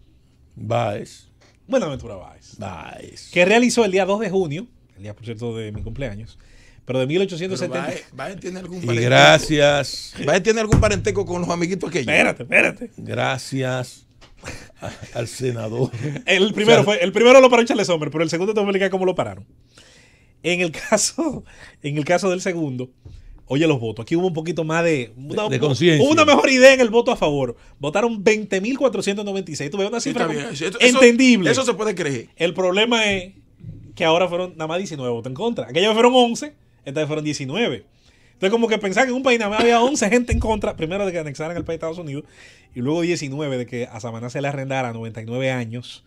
Baez. Buenaventura Baez. Baez. Que realizó el día 2 de junio, el día por cierto de mi cumpleaños pero de 1870. y gracias. a tiene algún parentesco con los amiguitos aquellos. Espérate, espérate. Gracias (laughs) al senador. El primero fue, el primero lo paró Charles Sommer, pero el segundo te voy a explicar cómo lo pararon. En el caso, en el caso del segundo, oye los votos. Aquí hubo un poquito más de, una, de, conciencia. una mejor idea en el voto a favor. Votaron 20.496. Tú ves una cifra entendible. Eso, se puede creer. El problema es que ahora fueron nada más 19 votos en contra. Aquellos fueron 11 entonces fueron 19. Entonces, como que pensar que en un país nada más había 11 gente en contra, primero de que anexaran el país de Estados Unidos, y luego 19 de que a Samaná se le arrendara 99 años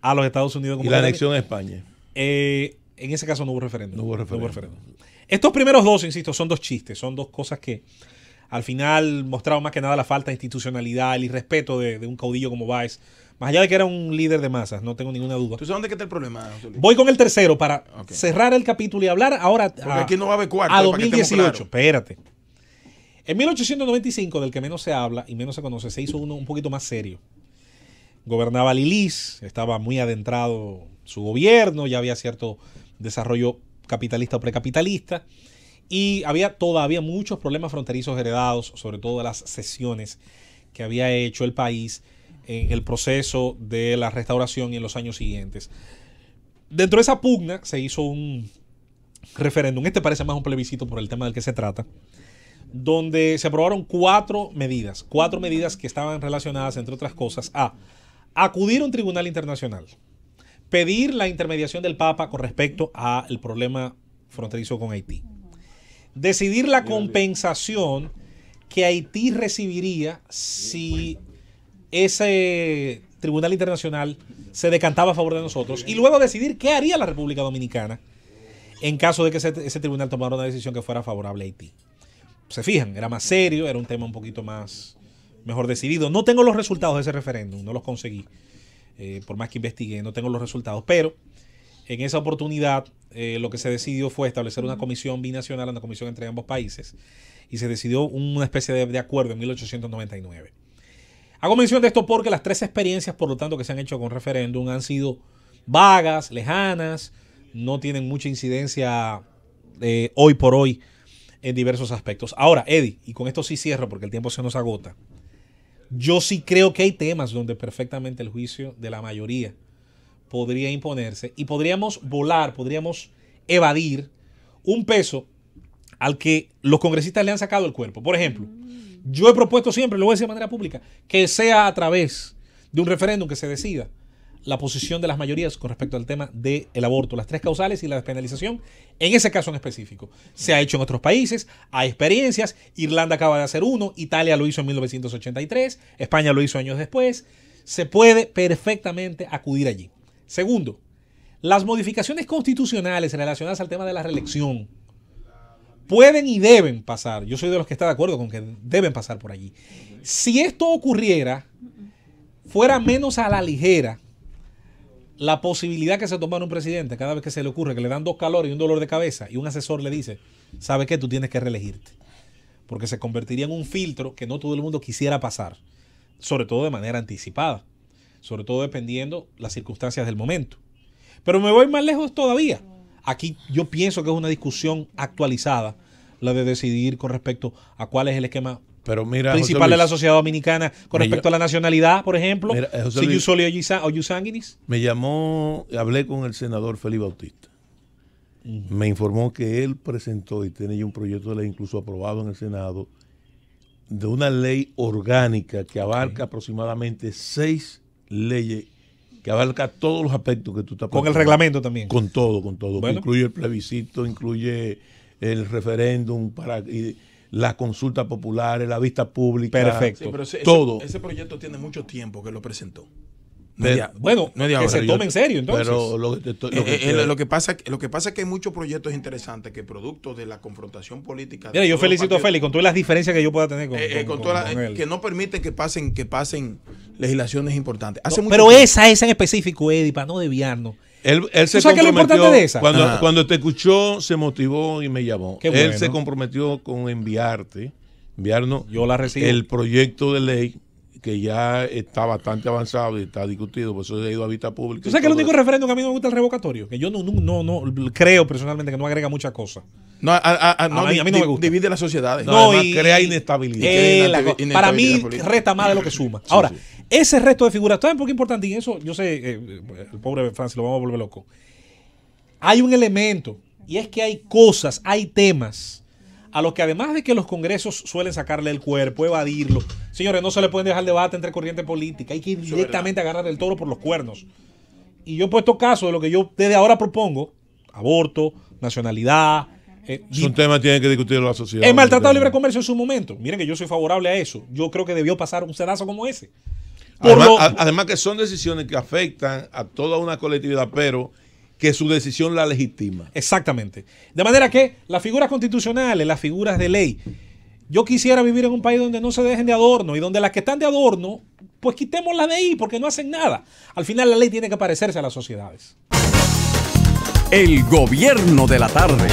a los Estados Unidos. y la anexión a España. Eh, en ese caso no hubo referéndum. No hubo referéndum. Estos primeros dos, insisto, son dos chistes, son dos cosas que al final mostraron más que nada la falta de institucionalidad, el irrespeto de, un caudillo como Baez. Más allá de que era un líder de masas, no tengo ninguna duda. ¿Tú sabes dónde está el problema? Voy con el tercero para cerrar el capítulo y hablar ahora a, aquí no va a haber a 2018. Espérate. En 1895, del que menos se habla y menos se conoce, se hizo uno un poquito más serio. Gobernaba Lilis, estaba muy adentrado su gobierno, ya había cierto desarrollo capitalista o precapitalista y había todavía muchos problemas fronterizos heredados, sobre todo de las sesiones que había hecho el país en el proceso de la restauración y en los años siguientes. Dentro de esa pugna se hizo un referéndum, este parece más un plebiscito por el tema del que se trata, donde se aprobaron cuatro medidas, cuatro medidas que estaban relacionadas, entre otras cosas, a acudir a un tribunal internacional, pedir la intermediación del Papa con respecto al problema fronterizo con Haití, decidir la compensación que Haití recibiría si ese Tribunal Internacional se decantaba a favor de nosotros y luego decidir qué haría la República Dominicana en caso de que ese, tribunal tomara una decisión que fuera favorable a Haití. Se fijan, era más serio, era un tema un poquito más mejor decidido. No tengo los resultados de ese referéndum, no los conseguí, eh, por más que investigué, no tengo los resultados, pero en esa oportunidad eh, lo que se decidió fue establecer una comisión binacional, una comisión entre ambos países, y se decidió una especie de acuerdo en 1899 Hago mención de esto porque las tres experiencias, por lo tanto, que se han hecho con referéndum han sido vagas, lejanas, no tienen mucha incidencia eh, hoy por hoy en diversos aspectos. Ahora, Eddie, y con esto sí cierro porque el tiempo se nos agota. Yo sí creo que hay temas donde perfectamente el juicio de la mayoría podría imponerse y podríamos volar, podríamos evadir un peso al que los congresistas le han sacado el cuerpo. Por ejemplo, yo he propuesto siempre, lo voy a decir de manera pública, que sea a través de un referéndum que se decida la posición de las mayorías con respecto al tema del aborto, las tres causales y la despenalización, en ese caso en específico. Se ha hecho en otros países, hay experiencias, Irlanda acaba de hacer uno, Italia lo hizo en 1983, España lo hizo años después, se puede perfectamente acudir allí. Segundo, las modificaciones constitucionales relacionadas al tema de la reelección, pueden y deben pasar. Yo soy de los que está de acuerdo con que deben pasar por allí. Si esto ocurriera, fuera menos a la ligera la posibilidad que se tomara un presidente cada vez que se le ocurre que le dan dos calores y un dolor de cabeza y un asesor le dice, ¿sabe qué? Tú tienes que reelegirte. Porque se convertiría en un filtro que no todo el mundo quisiera pasar, sobre todo de manera anticipada, sobre todo dependiendo las circunstancias del momento. Pero me voy más lejos todavía. Aquí yo pienso que es una discusión actualizada la de decidir con respecto a cuál es el esquema principal de la sociedad dominicana con respecto a la nacionalidad, por ejemplo. Mira, si you Oyusanguinis. Me llamó, hablé con el senador Felipe Bautista. Me informó que él presentó y tiene ya un proyecto de ley incluso aprobado en el Senado de una ley orgánica que abarca aproximadamente seis leyes que abarca todos los aspectos que tú estás Con el reglamento también. Con todo, con todo. Incluye el plebiscito, incluye el referéndum, para y, populares, consultas la vista pública. Perfecto. todo. Ese, proyecto tiene mucho tiempo que lo presentó. bueno, que se tome en serio entonces. Pero lo, que, pasa, lo que pasa es que hay muchos proyectos interesantes que producto de la confrontación política. Mira, yo felicito a Félix con todas las diferencias que yo pueda tener con, eh, eh, que no permiten que pasen que pasen legislaciones importantes. Hace pero esa es en específico, Eddie, para no desviarnos. Él, él se Cuando, cuando te escuchó, se motivó y me llamó. Él se comprometió con enviarte, enviarnos Yo la el proyecto de ley que ya está bastante avanzado y está discutido, por eso he ido a vista pública. ¿Tú sabes que el único referéndum que a mí no me gusta el revocatorio? Que yo no, no, no, creo personalmente que no agrega muchas cosas. No, a, mí, no me gusta. Divide las sociedades. No, crea inestabilidad. Eh, para mí resta más de lo que suma. Ahora, ese resto de figuras, ¿saben por qué importante? Y eso, yo sé, eh, eh, el pobre Francis lo vamos a volver loco. Hay un elemento, y es que hay cosas, hay temas, a los que además de que los congresos suelen sacarle el cuerpo, evadirlo, señores, no se le pueden dejar debate entre corriente política, hay que ir directamente a agarrar el toro por los cuernos. Y yo he puesto caso de lo que yo desde ahora propongo, aborto, nacionalidad, eh, es un tema que tienen que discutir la sociedad. Es maltratado el libre comercio en su momento. Miren que yo soy favorable a eso. Yo creo que debió pasar un sedazo como ese. Además, que son decisiones que afectan a toda una colectividad, pero que su decisión la legitima. Exactamente. De manera que las figuras constitucionales, las figuras de ley, yo quisiera vivir en un país donde no se dejen de adorno y donde las que están de adorno, pues quitémoslas de ahí porque no hacen nada. Al final la ley tiene que parecerse a las sociedades. El gobierno de la tarde.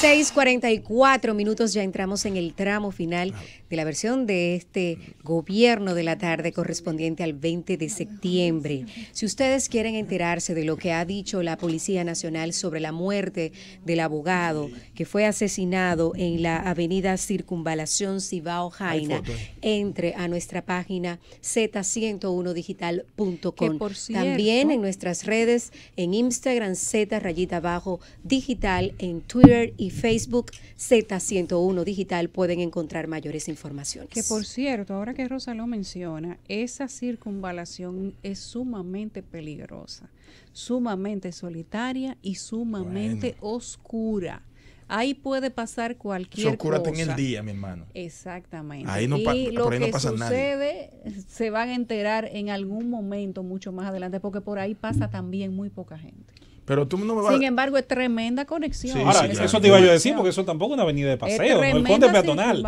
6:44 minutos, ya entramos en el tramo final de la versión de este gobierno de la tarde correspondiente al 20 de septiembre. Si ustedes quieren enterarse de lo que ha dicho la Policía Nacional sobre la muerte del abogado que fue asesinado en la avenida Circunvalación Cibao Jaina, entre a nuestra página z101digital.com. También en nuestras redes, en Instagram, z rayita bajo digital, en Twitter y Facebook Z101 Digital pueden encontrar mayores informaciones. Que por cierto, ahora que Rosa lo menciona, esa circunvalación es sumamente peligrosa, sumamente solitaria y sumamente oscura. Ahí puede pasar cualquier cosa. oscura en el día, mi hermano. Exactamente. Ahí no, y lo que sucede, se van a enterar en algún momento mucho más adelante, porque por ahí pasa también muy poca gente. Pero tú no me vas... Sin embargo, es tremenda conexión. Ahora, eso te iba yo a decir, porque eso tampoco es una avenida de paseo, el peatonal.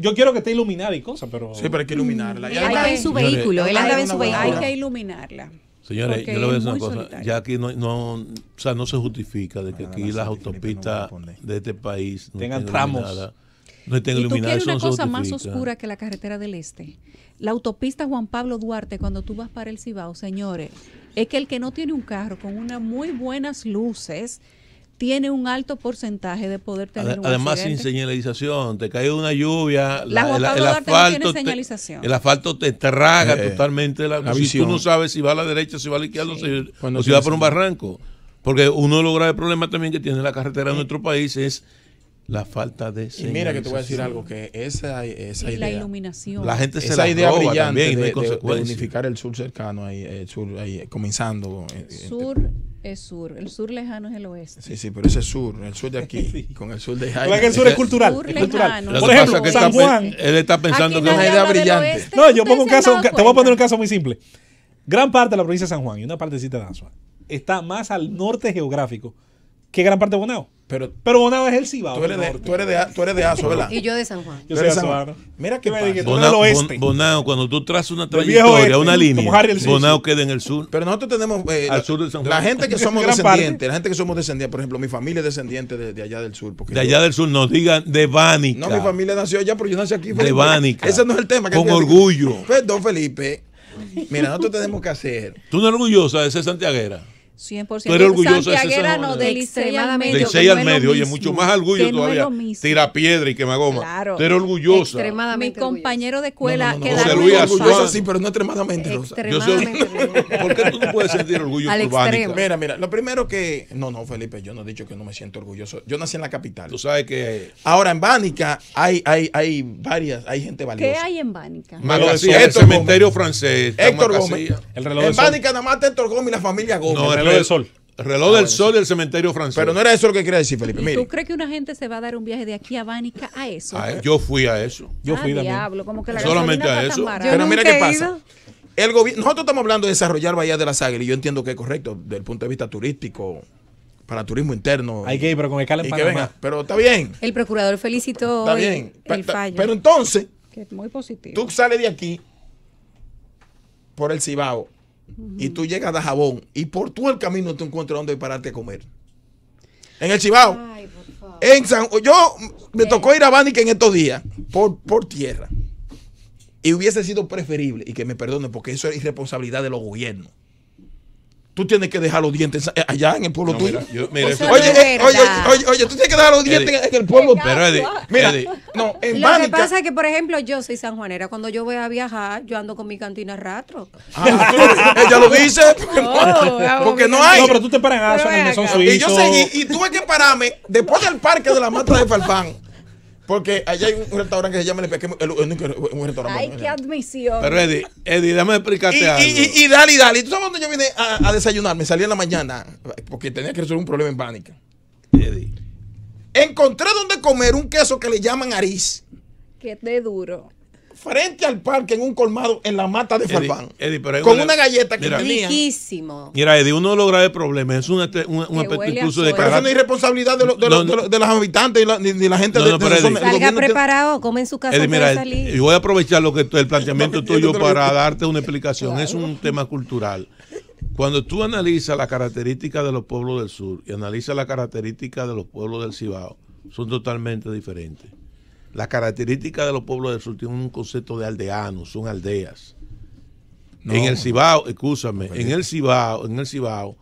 yo quiero que esté iluminada y cosas, pero. Sí, pero hay que iluminarla. Él anda en su vehículo, él anda en su vehículo. Hay que iluminarla. Señores, yo le voy a decir una cosa. Ya aquí no, no, o sea, no se justifica de que aquí las autopistas de este país no tengan tramos. No estén iluminadas. Tú quieres una cosa más oscura que la carretera del este. La autopista Juan Pablo Duarte, cuando tú vas para el Cibao, señores, es que el que no tiene un carro con unas muy buenas luces tiene un alto porcentaje de poder tener un Además, sin señalización, te cae una lluvia, la, la, el, el, asfalto no tiene señalización. el asfalto te traga eh, totalmente la, si Tú no sabes si va a la derecha, si va a la izquierda o si, va por un barranco. Porque uno de los graves problemas también que tiene la carretera en eh. nuestro país es la falta de Y mira que te voy a decir algo, que esa, esa idea... la iluminación. La gente se esa la idea brillante también, de, de, unificar el sur cercano, ahí, el eh, sur, ahí, eh, comenzando. Eh, sur este. es sur, el sur lejano es el oeste. Sí, sí, pero ese sur, el sur de aquí, (laughs) con el sur de allá. el sur es cultural. es cultural. Por ejemplo, San Juan. él está pensando que es una idea brillante. no, yo pongo un caso, te voy a poner un caso muy simple. Gran parte de la provincia de San Juan y una partecita de Anzua está más al norte geográfico que gran parte de Bonao. Pero, pero Bonao es el Cibao. Tú eres, de, tú eres, de, tú Aso, ¿verdad? Y yo de San Juan. Yo soy de San Juan. Mira que pasa. Bonao, oeste. Bonao, cuando tú trazas una trayectoria, una línea, Bonao queda en el sur. Pero nosotros tenemos... Eh, la gente que (laughs) somos descendientes, la gente que somos descendientes, por ejemplo, mi familia es descendiente de, allá del sur. de allá del sur, nos digan de Bánica. No, mi familia nació allá, pero yo nací aquí. De Bánica. Ese no es el tema. Con orgullo. Perdón, Felipe. Mira, nosotros tenemos que hacer... ¿Tú no eres orgullosa de ser santiaguera? 100%. Tú eres orgulloso de ese no, de Licey al medio. De 6 al medio, oye, mucho más orgullo todavía. Tira piedra y quema goma. Claro. Tú eres orgullosa. Extremadamente Mi compañero de escuela no, orgulloso no, sí, pero no extremadamente, Rosa. yo soy... (laughs) ¿Por qué tú no puedes sentir orgullo urbano? Vánica Mira, mira, lo primero que... No, no, Felipe, yo no he dicho que no me siento orgulloso. Yo nací en la capital. Tú sabes que... Ahora, en Bánica hay, hay, hay varias, hay gente valiosa. ¿Qué hay en Bánica? el cementerio francés. Héctor Gómez. En Bánica nada más está Héctor Gómez y la familia Gómez del sol. Reloj ah, del sol del cementerio francés. Pero no era eso lo que quería decir, Felipe. ¿Tú crees que una gente se va a dar un viaje de aquí a Bánica a eso? Ah, yo fui a eso. Yo fui ah, también. Diablo, que la Solamente a eso. Pero mira qué pasa. El nosotros estamos hablando de desarrollar Bahía de las Águilas y yo entiendo que es correcto desde el punto de vista turístico, para turismo interno. Hay que ir, pero con escala en Panamá. pero está bien. El procurador felicitó El, fallo. Pero entonces, tú sales de aquí por el Cibao y tú llegas a jabón y por todo el camino te encuentras donde pararte a comer. En el Chibao. En yo me tocó ir a Bánica en estos días por, por tierra. Y hubiese sido preferible, y que me perdone porque eso es irresponsabilidad de los gobiernos tú tienes que dejar los dientes eh, allá en el pueblo tuyo. oye, eh, oye, oye, oye, tú tienes que dejar los dientes en el pueblo tuyo. Pero mira, no, en Lo que pasa es que, por ejemplo, yo soy sanjuanera. Cuando yo voy a viajar, yo ando con mi cantina rastro. Ah, ella lo dice (laughs) porque, no, hay. No, pero tú te paras en el mesón suizo. Y yo sé. y tuve que pararme después del parque de la mata de Falfán porque allá hay un restaurante que se llama El Pequeño. un restaurante. Ay, qué admisión. Pero Eddie, Eddie, dame explicarte y, algo. Y, y, y, dale, dale. ¿Tú sabes dónde yo vine a, desayunarme, desayunar? Me salí en la mañana porque tenía que resolver un problema en pánica. Eddie. Encontré donde comer un queso que le llaman Aris. Que te duro frente al parque en un colmado en la mata de Farfán. con una, galleta que mira, Riquísimo. Mira, Eddie, uno de los graves problemas es un un de Es una irresponsabilidad de, de, no, de, los habitantes ni la, la gente de, Salga preparado, come en su casa. Eddie, mira, voy a aprovechar lo que el planteamiento (laughs) tuyo para darte una explicación. Es un tema cultural. Cuando tú analizas las características de los pueblos del sur y analizas las características de los pueblos del Cibao, son totalmente diferentes. La característica de los pueblos del sur tienen un concepto de aldeanos, son aldeas. En el Cibao, escúchame, en el Cibao, en el Cibao,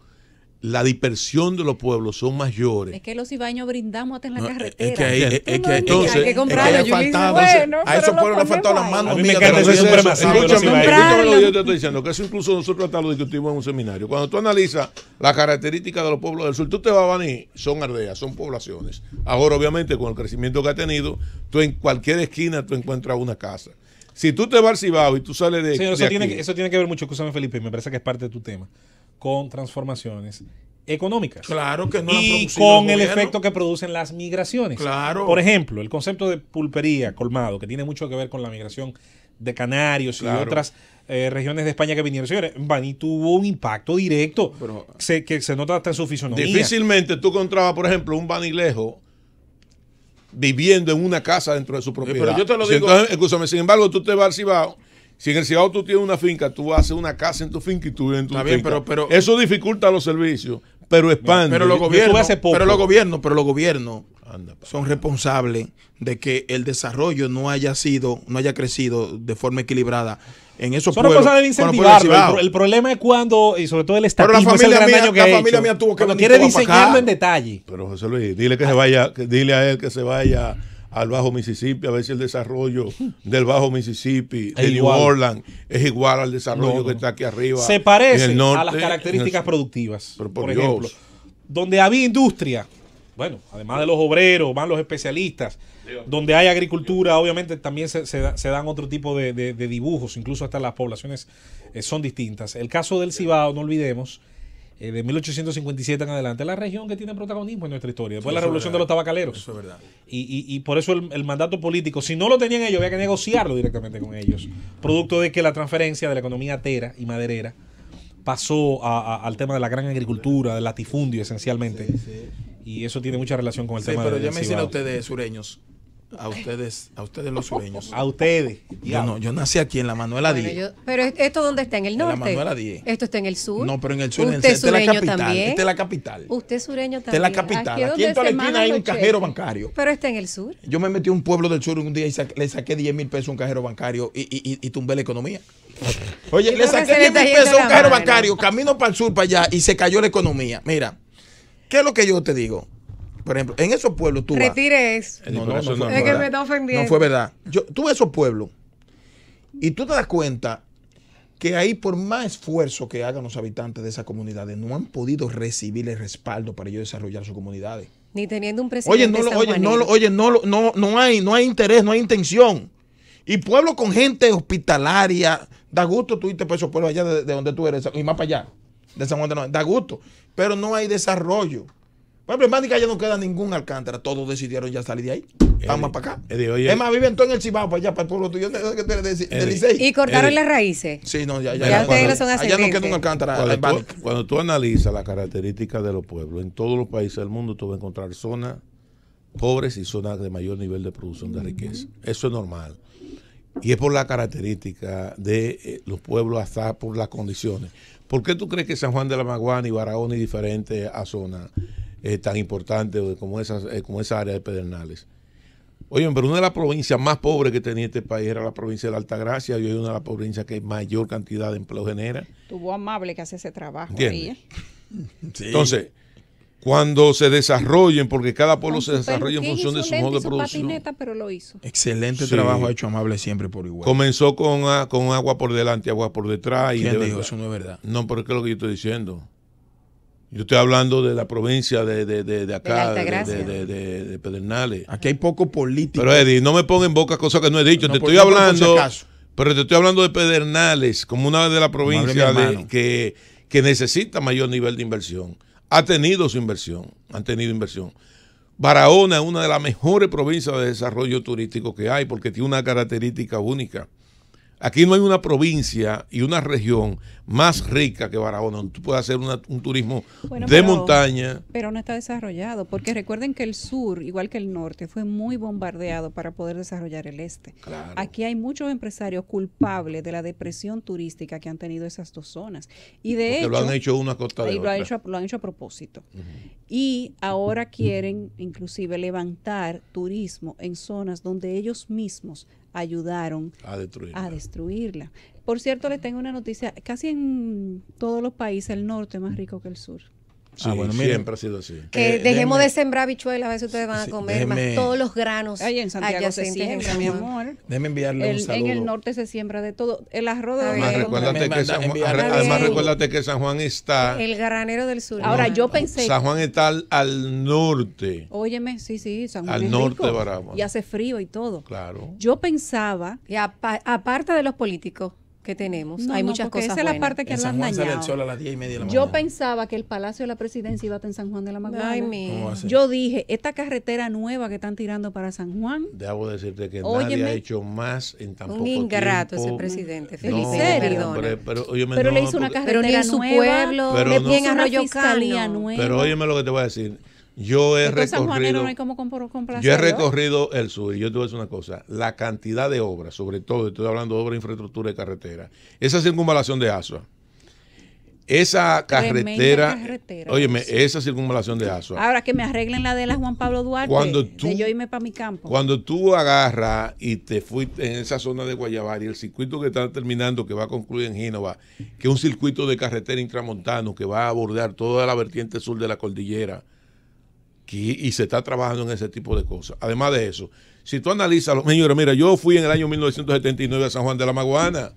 la dispersión de los pueblos son mayores. Es que los ibaños brindamos hasta en la carretera. Es eh, eh, que hay que entonces, eh, hay que comprarlo. faltaba, a esos pueblos le faltado las manos. A mí me encanta eso. Escúchame, yo te estoy diciendo que eso incluso nosotros hasta lo discutimos en un seminario. Cuando tú analizas las características de los pueblos del sur, tú te vas a Baní, son aldeas, son poblaciones. Ahora, obviamente, con el crecimiento que ha tenido, tú en cualquier esquina tú encuentras una casa. Si tú te vas al Cibao y tú sales de. eso, tiene, eso tiene que ver mucho, escúchame, Felipe, me parece que es parte de tu tema con transformaciones económicas. Claro que no. Y con el, efecto que producen las migraciones. Claro. Por ejemplo, el concepto de pulpería, colmado, que tiene mucho que ver con la migración de Canarios y otras eh, regiones de España que vinieron. Señores, Bani tuvo un impacto directo se, que se nota hasta en su fisonomía. Difícilmente tú encontrabas, por ejemplo, un banilejo viviendo en una casa dentro de su propiedad. Pero yo te lo digo. escúchame, sin embargo, tú te vas y Cibao si en el Ciudad tú tienes una finca, tú haces una casa en tu finca y tú vives en tu Está finca. Bien, pero, Eso dificulta los servicios, pero expande. Pero los gobiernos, pero los gobiernos, pero los gobiernos son responsables de que el desarrollo no haya sido, no haya crecido de forma equilibrada en esos Son pueblos. Son incentivarlo. El, el, problema es cuando, y sobre todo el estatismo, es el gran daño que La familia mía tuvo que Cuando quiere diseñarlo en detalle. Pero José Luis, dile que se vaya, dile a él que se vaya al Bajo Mississippi, a si el desarrollo (laughs) del Bajo Mississippi, de New Orleans, es igual al desarrollo que está aquí arriba. Se parece en a las características productivas. por, ejemplo, donde había industria, bueno, además de los obreros, van los especialistas, donde hay agricultura, obviamente también se, dan otro tipo de, de, dibujos, incluso hasta las poblaciones eh, son distintas. El caso del Cibao, no olvidemos, eh, de 1857 en adelante, la región que tiene protagonismo en nuestra historia, después de la revolución de los tabacaleros. Eso es verdad. Y, y, por eso el, mandato político, si no lo tenían ellos, había que negociarlo directamente con ellos, producto de que la transferencia de la economía tera y maderera pasó al tema de la gran agricultura, del latifundio esencialmente. Y eso tiene mucha relación con el tema pero de... Pero ya a ustedes sureños a ustedes, a ustedes los sureños. A ustedes. Yo no, yo nací aquí en la Manuela 10. pero esto dónde está en el norte. En la Manuela 10. Esto está en el sur. No, pero en el sur, ¿Usted en el sureño es la capital. Esta es la capital. Usted sureño este también. Esta la capital. Aquí, en toda hay un cajero bancario. Pero está en el sur. Yo me metí a un pueblo del sur un día y le saqué 10 mil pesos a un cajero bancario y, y, y, y tumbé la economía. Oye, le saqué 10 mil pesos a un cajero bancario, camino para el sur para allá y se cayó la economía. Mira, ¿qué es lo que yo te digo? por ejemplo, en esos pueblos tú. Retire eh, eso. No, no, no, es que me está ofendiendo. No fue verdad. Yo, tú ves esos pueblos y tú te das cuenta que ahí, por más esfuerzo que hagan los habitantes de esas comunidades, no han podido recibir el respaldo para ellos desarrollar sus comunidades. Ni teniendo un presidente. Oye, no, oye, no, oye, no, lo, no, no, hay, no hay interés, no hay intención. Y pueblo con gente hospitalaria, da gusto tú viste por esos pueblos allá de, donde tú eres, y más para allá, de San Juan de York da gusto. Pero no hay desarrollo. Por ya no queda ningún alcántara. Todos decidieron ya salir de ahí. Vamos para acá. es más, viven todos en el Cibao, para allá, para el pueblo Y cortaron las raíces. Sí, no, ya, no queda un alcántara. Cuando tú, analizas las características de los pueblos, en todos los países del mundo tú vas a encontrar zonas pobres y zonas de mayor nivel de producción de riqueza. Eso es normal. Y es por la característica de eh, los pueblos, hasta por las condiciones. ¿Por qué tú crees que San Juan de la Maguana y Barahona es diferente a zonas eh, tan importante como, esas, eh, como esa área de Pedernales. Oye, pero una de las provincias más pobres que tenía este país era la provincia de la Altagracia y hoy es una de las provincias que mayor cantidad de empleo genera. Tuvo amable que hace ese trabajo. ¿eh? Entonces, cuando se desarrollen, porque cada pueblo se desarrolla en función de su modo de producción. pero lo hizo. Excelente trabajo ha hecho Amable siempre por igual. Comenzó con, ah, con agua por delante, agua por detrás. y dijo? Eso no es verdad. No, pero es que lo que yo estoy diciendo. Yo estoy hablando de la provincia de, acá, de, Pedernales. Aquí hay poco político. Pero Eddie, no me ponga en boca cosas que no he dicho. te estoy hablando, pero te estoy hablando de Pedernales, como una de las provincias que, que necesita mayor nivel de inversión. Ha tenido su inversión, han tenido inversión. Barahona es una de las mejores provincias de desarrollo turístico que hay porque tiene una característica única. Aquí no hay una provincia y una región más rica que Barahona, donde tú puedes hacer un turismo de montaña. Pero no está desarrollado, porque recuerden que el sur, igual que el norte, fue muy bombardeado para poder desarrollar el este. Aquí hay muchos empresarios culpables de la depresión turística que han tenido esas dos zonas. Y de hecho, lo han hecho una costa de y Lo, han hecho, a propósito. Y ahora quieren inclusive levantar turismo en zonas donde ellos mismos ayudaron a destruirla. Por cierto, les tengo una noticia, casi en todos los países el norte es más rico que el sur. Sí, ah, bueno, siempre ha sido así. Que eh, dejemos de sembrar bichuelas, a veces ustedes van a comer más todos los granos. Ahí en Santiago se siembra, mi amor. Déjeme enviarle un En el norte se siembra de todo. El arroz de Además, recuérdate que, San Juan, recuérdate que San Juan está... El granero del sur. Ahora, yo pensé... San Juan está al, norte. Óyeme, sí, sí, San Juan Al norte rico, Y hace frío y todo. Claro. Yo pensaba... que aparte de los políticos, que tenemos. Hay muchas cosas. Esa es la parte que en a las y media de la Yo pensaba que el Palacio de la Presidencia iba a estar en San Juan de la Maguana. Yo dije, esta carretera nueva que están tirando para San Juan. Debo decirte que nadie ha hecho más en tan poco tiempo. Un ingrato ese presidente, Felipe. pero, pero le hizo una carretera pero ni su nueva, pueblo, pero bien Nueva. Pero óyeme lo que te voy a decir. Yo he recorrido. yo he recorrido el sur y yo te voy a decir una cosa: la cantidad de obras, sobre todo, estoy hablando de obras de infraestructura y carretera. Esa circunvalación de Asua. Esa carretera, oye, esa circunvalación de Asua. Ahora que me arreglen la de la Juan Pablo Duarte, cuando tú, yo irme para mi campo. Cuando tú agarras y te fuiste en esa zona de y el circuito que está terminando, que va a concluir en Génova, que es un circuito de carretera intramontano que va a abordar toda la vertiente sur de la cordillera, y se está trabajando en ese tipo de cosas. Además de eso, si tú analizas los señores, mira, yo fui en el año 1979 a San Juan de la Maguana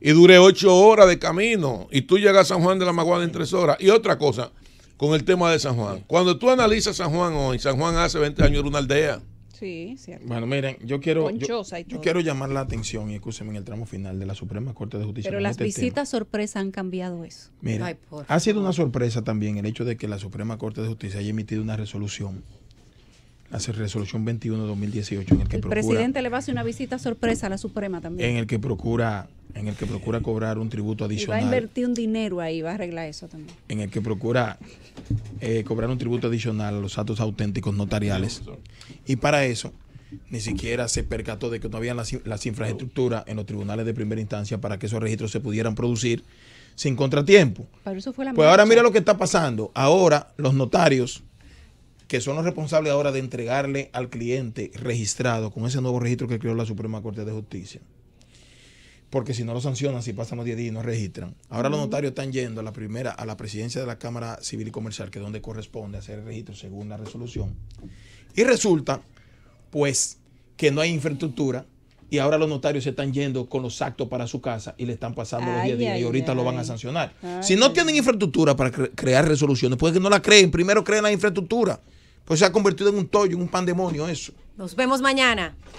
y duré ocho horas de camino y tú llegas a San Juan de la Maguana en tres horas. Y otra cosa, con el tema de San Juan, cuando tú analizas San Juan hoy, San Juan hace 20 años era una aldea. Sí, cierto. Bueno, miren, yo quiero, yo, quiero llamar la atención, y escúcheme, en el tramo final de la Suprema Corte de Justicia. Pero las este visitas sorpresa han cambiado eso. Mira, ha sido una sorpresa también el hecho de que la Suprema Corte de Justicia haya emitido una resolución hace resolución 21 2018 en el que el presidente le va a hacer una visita sorpresa a la Suprema también en el que procura en el que procura cobrar un tributo adicional va a invertir un dinero ahí va a arreglar eso también en el que procura eh, cobrar un tributo adicional a los actos auténticos notariales. Y para eso, ni siquiera se percató de que no habían las, infraestructuras en los tribunales de primera instancia para que esos registros se pudieran producir sin contratiempo. pues ahora mira lo que está pasando. Ahora los notarios, que son los responsables ahora de entregarle al cliente registrado con ese nuevo registro que creó la Suprema Corte de Justicia, porque si no lo sancionan, si pasan los 10 días y no registran. Ahora los notarios están yendo a la primera, a la presidencia de la Cámara Civil y Comercial, que es donde corresponde hacer el registro según la resolución. Y resulta, pues, que no hay infraestructura y ahora los notarios se están yendo con los actos para su casa y le están pasando los 10 días y ahorita lo van a sancionar. si no tienen infraestructura para crear resoluciones, puede que no la creen, primero creen la infraestructura. Pues se ha convertido en un tollo, en un pandemonio eso. Nos vemos mañana.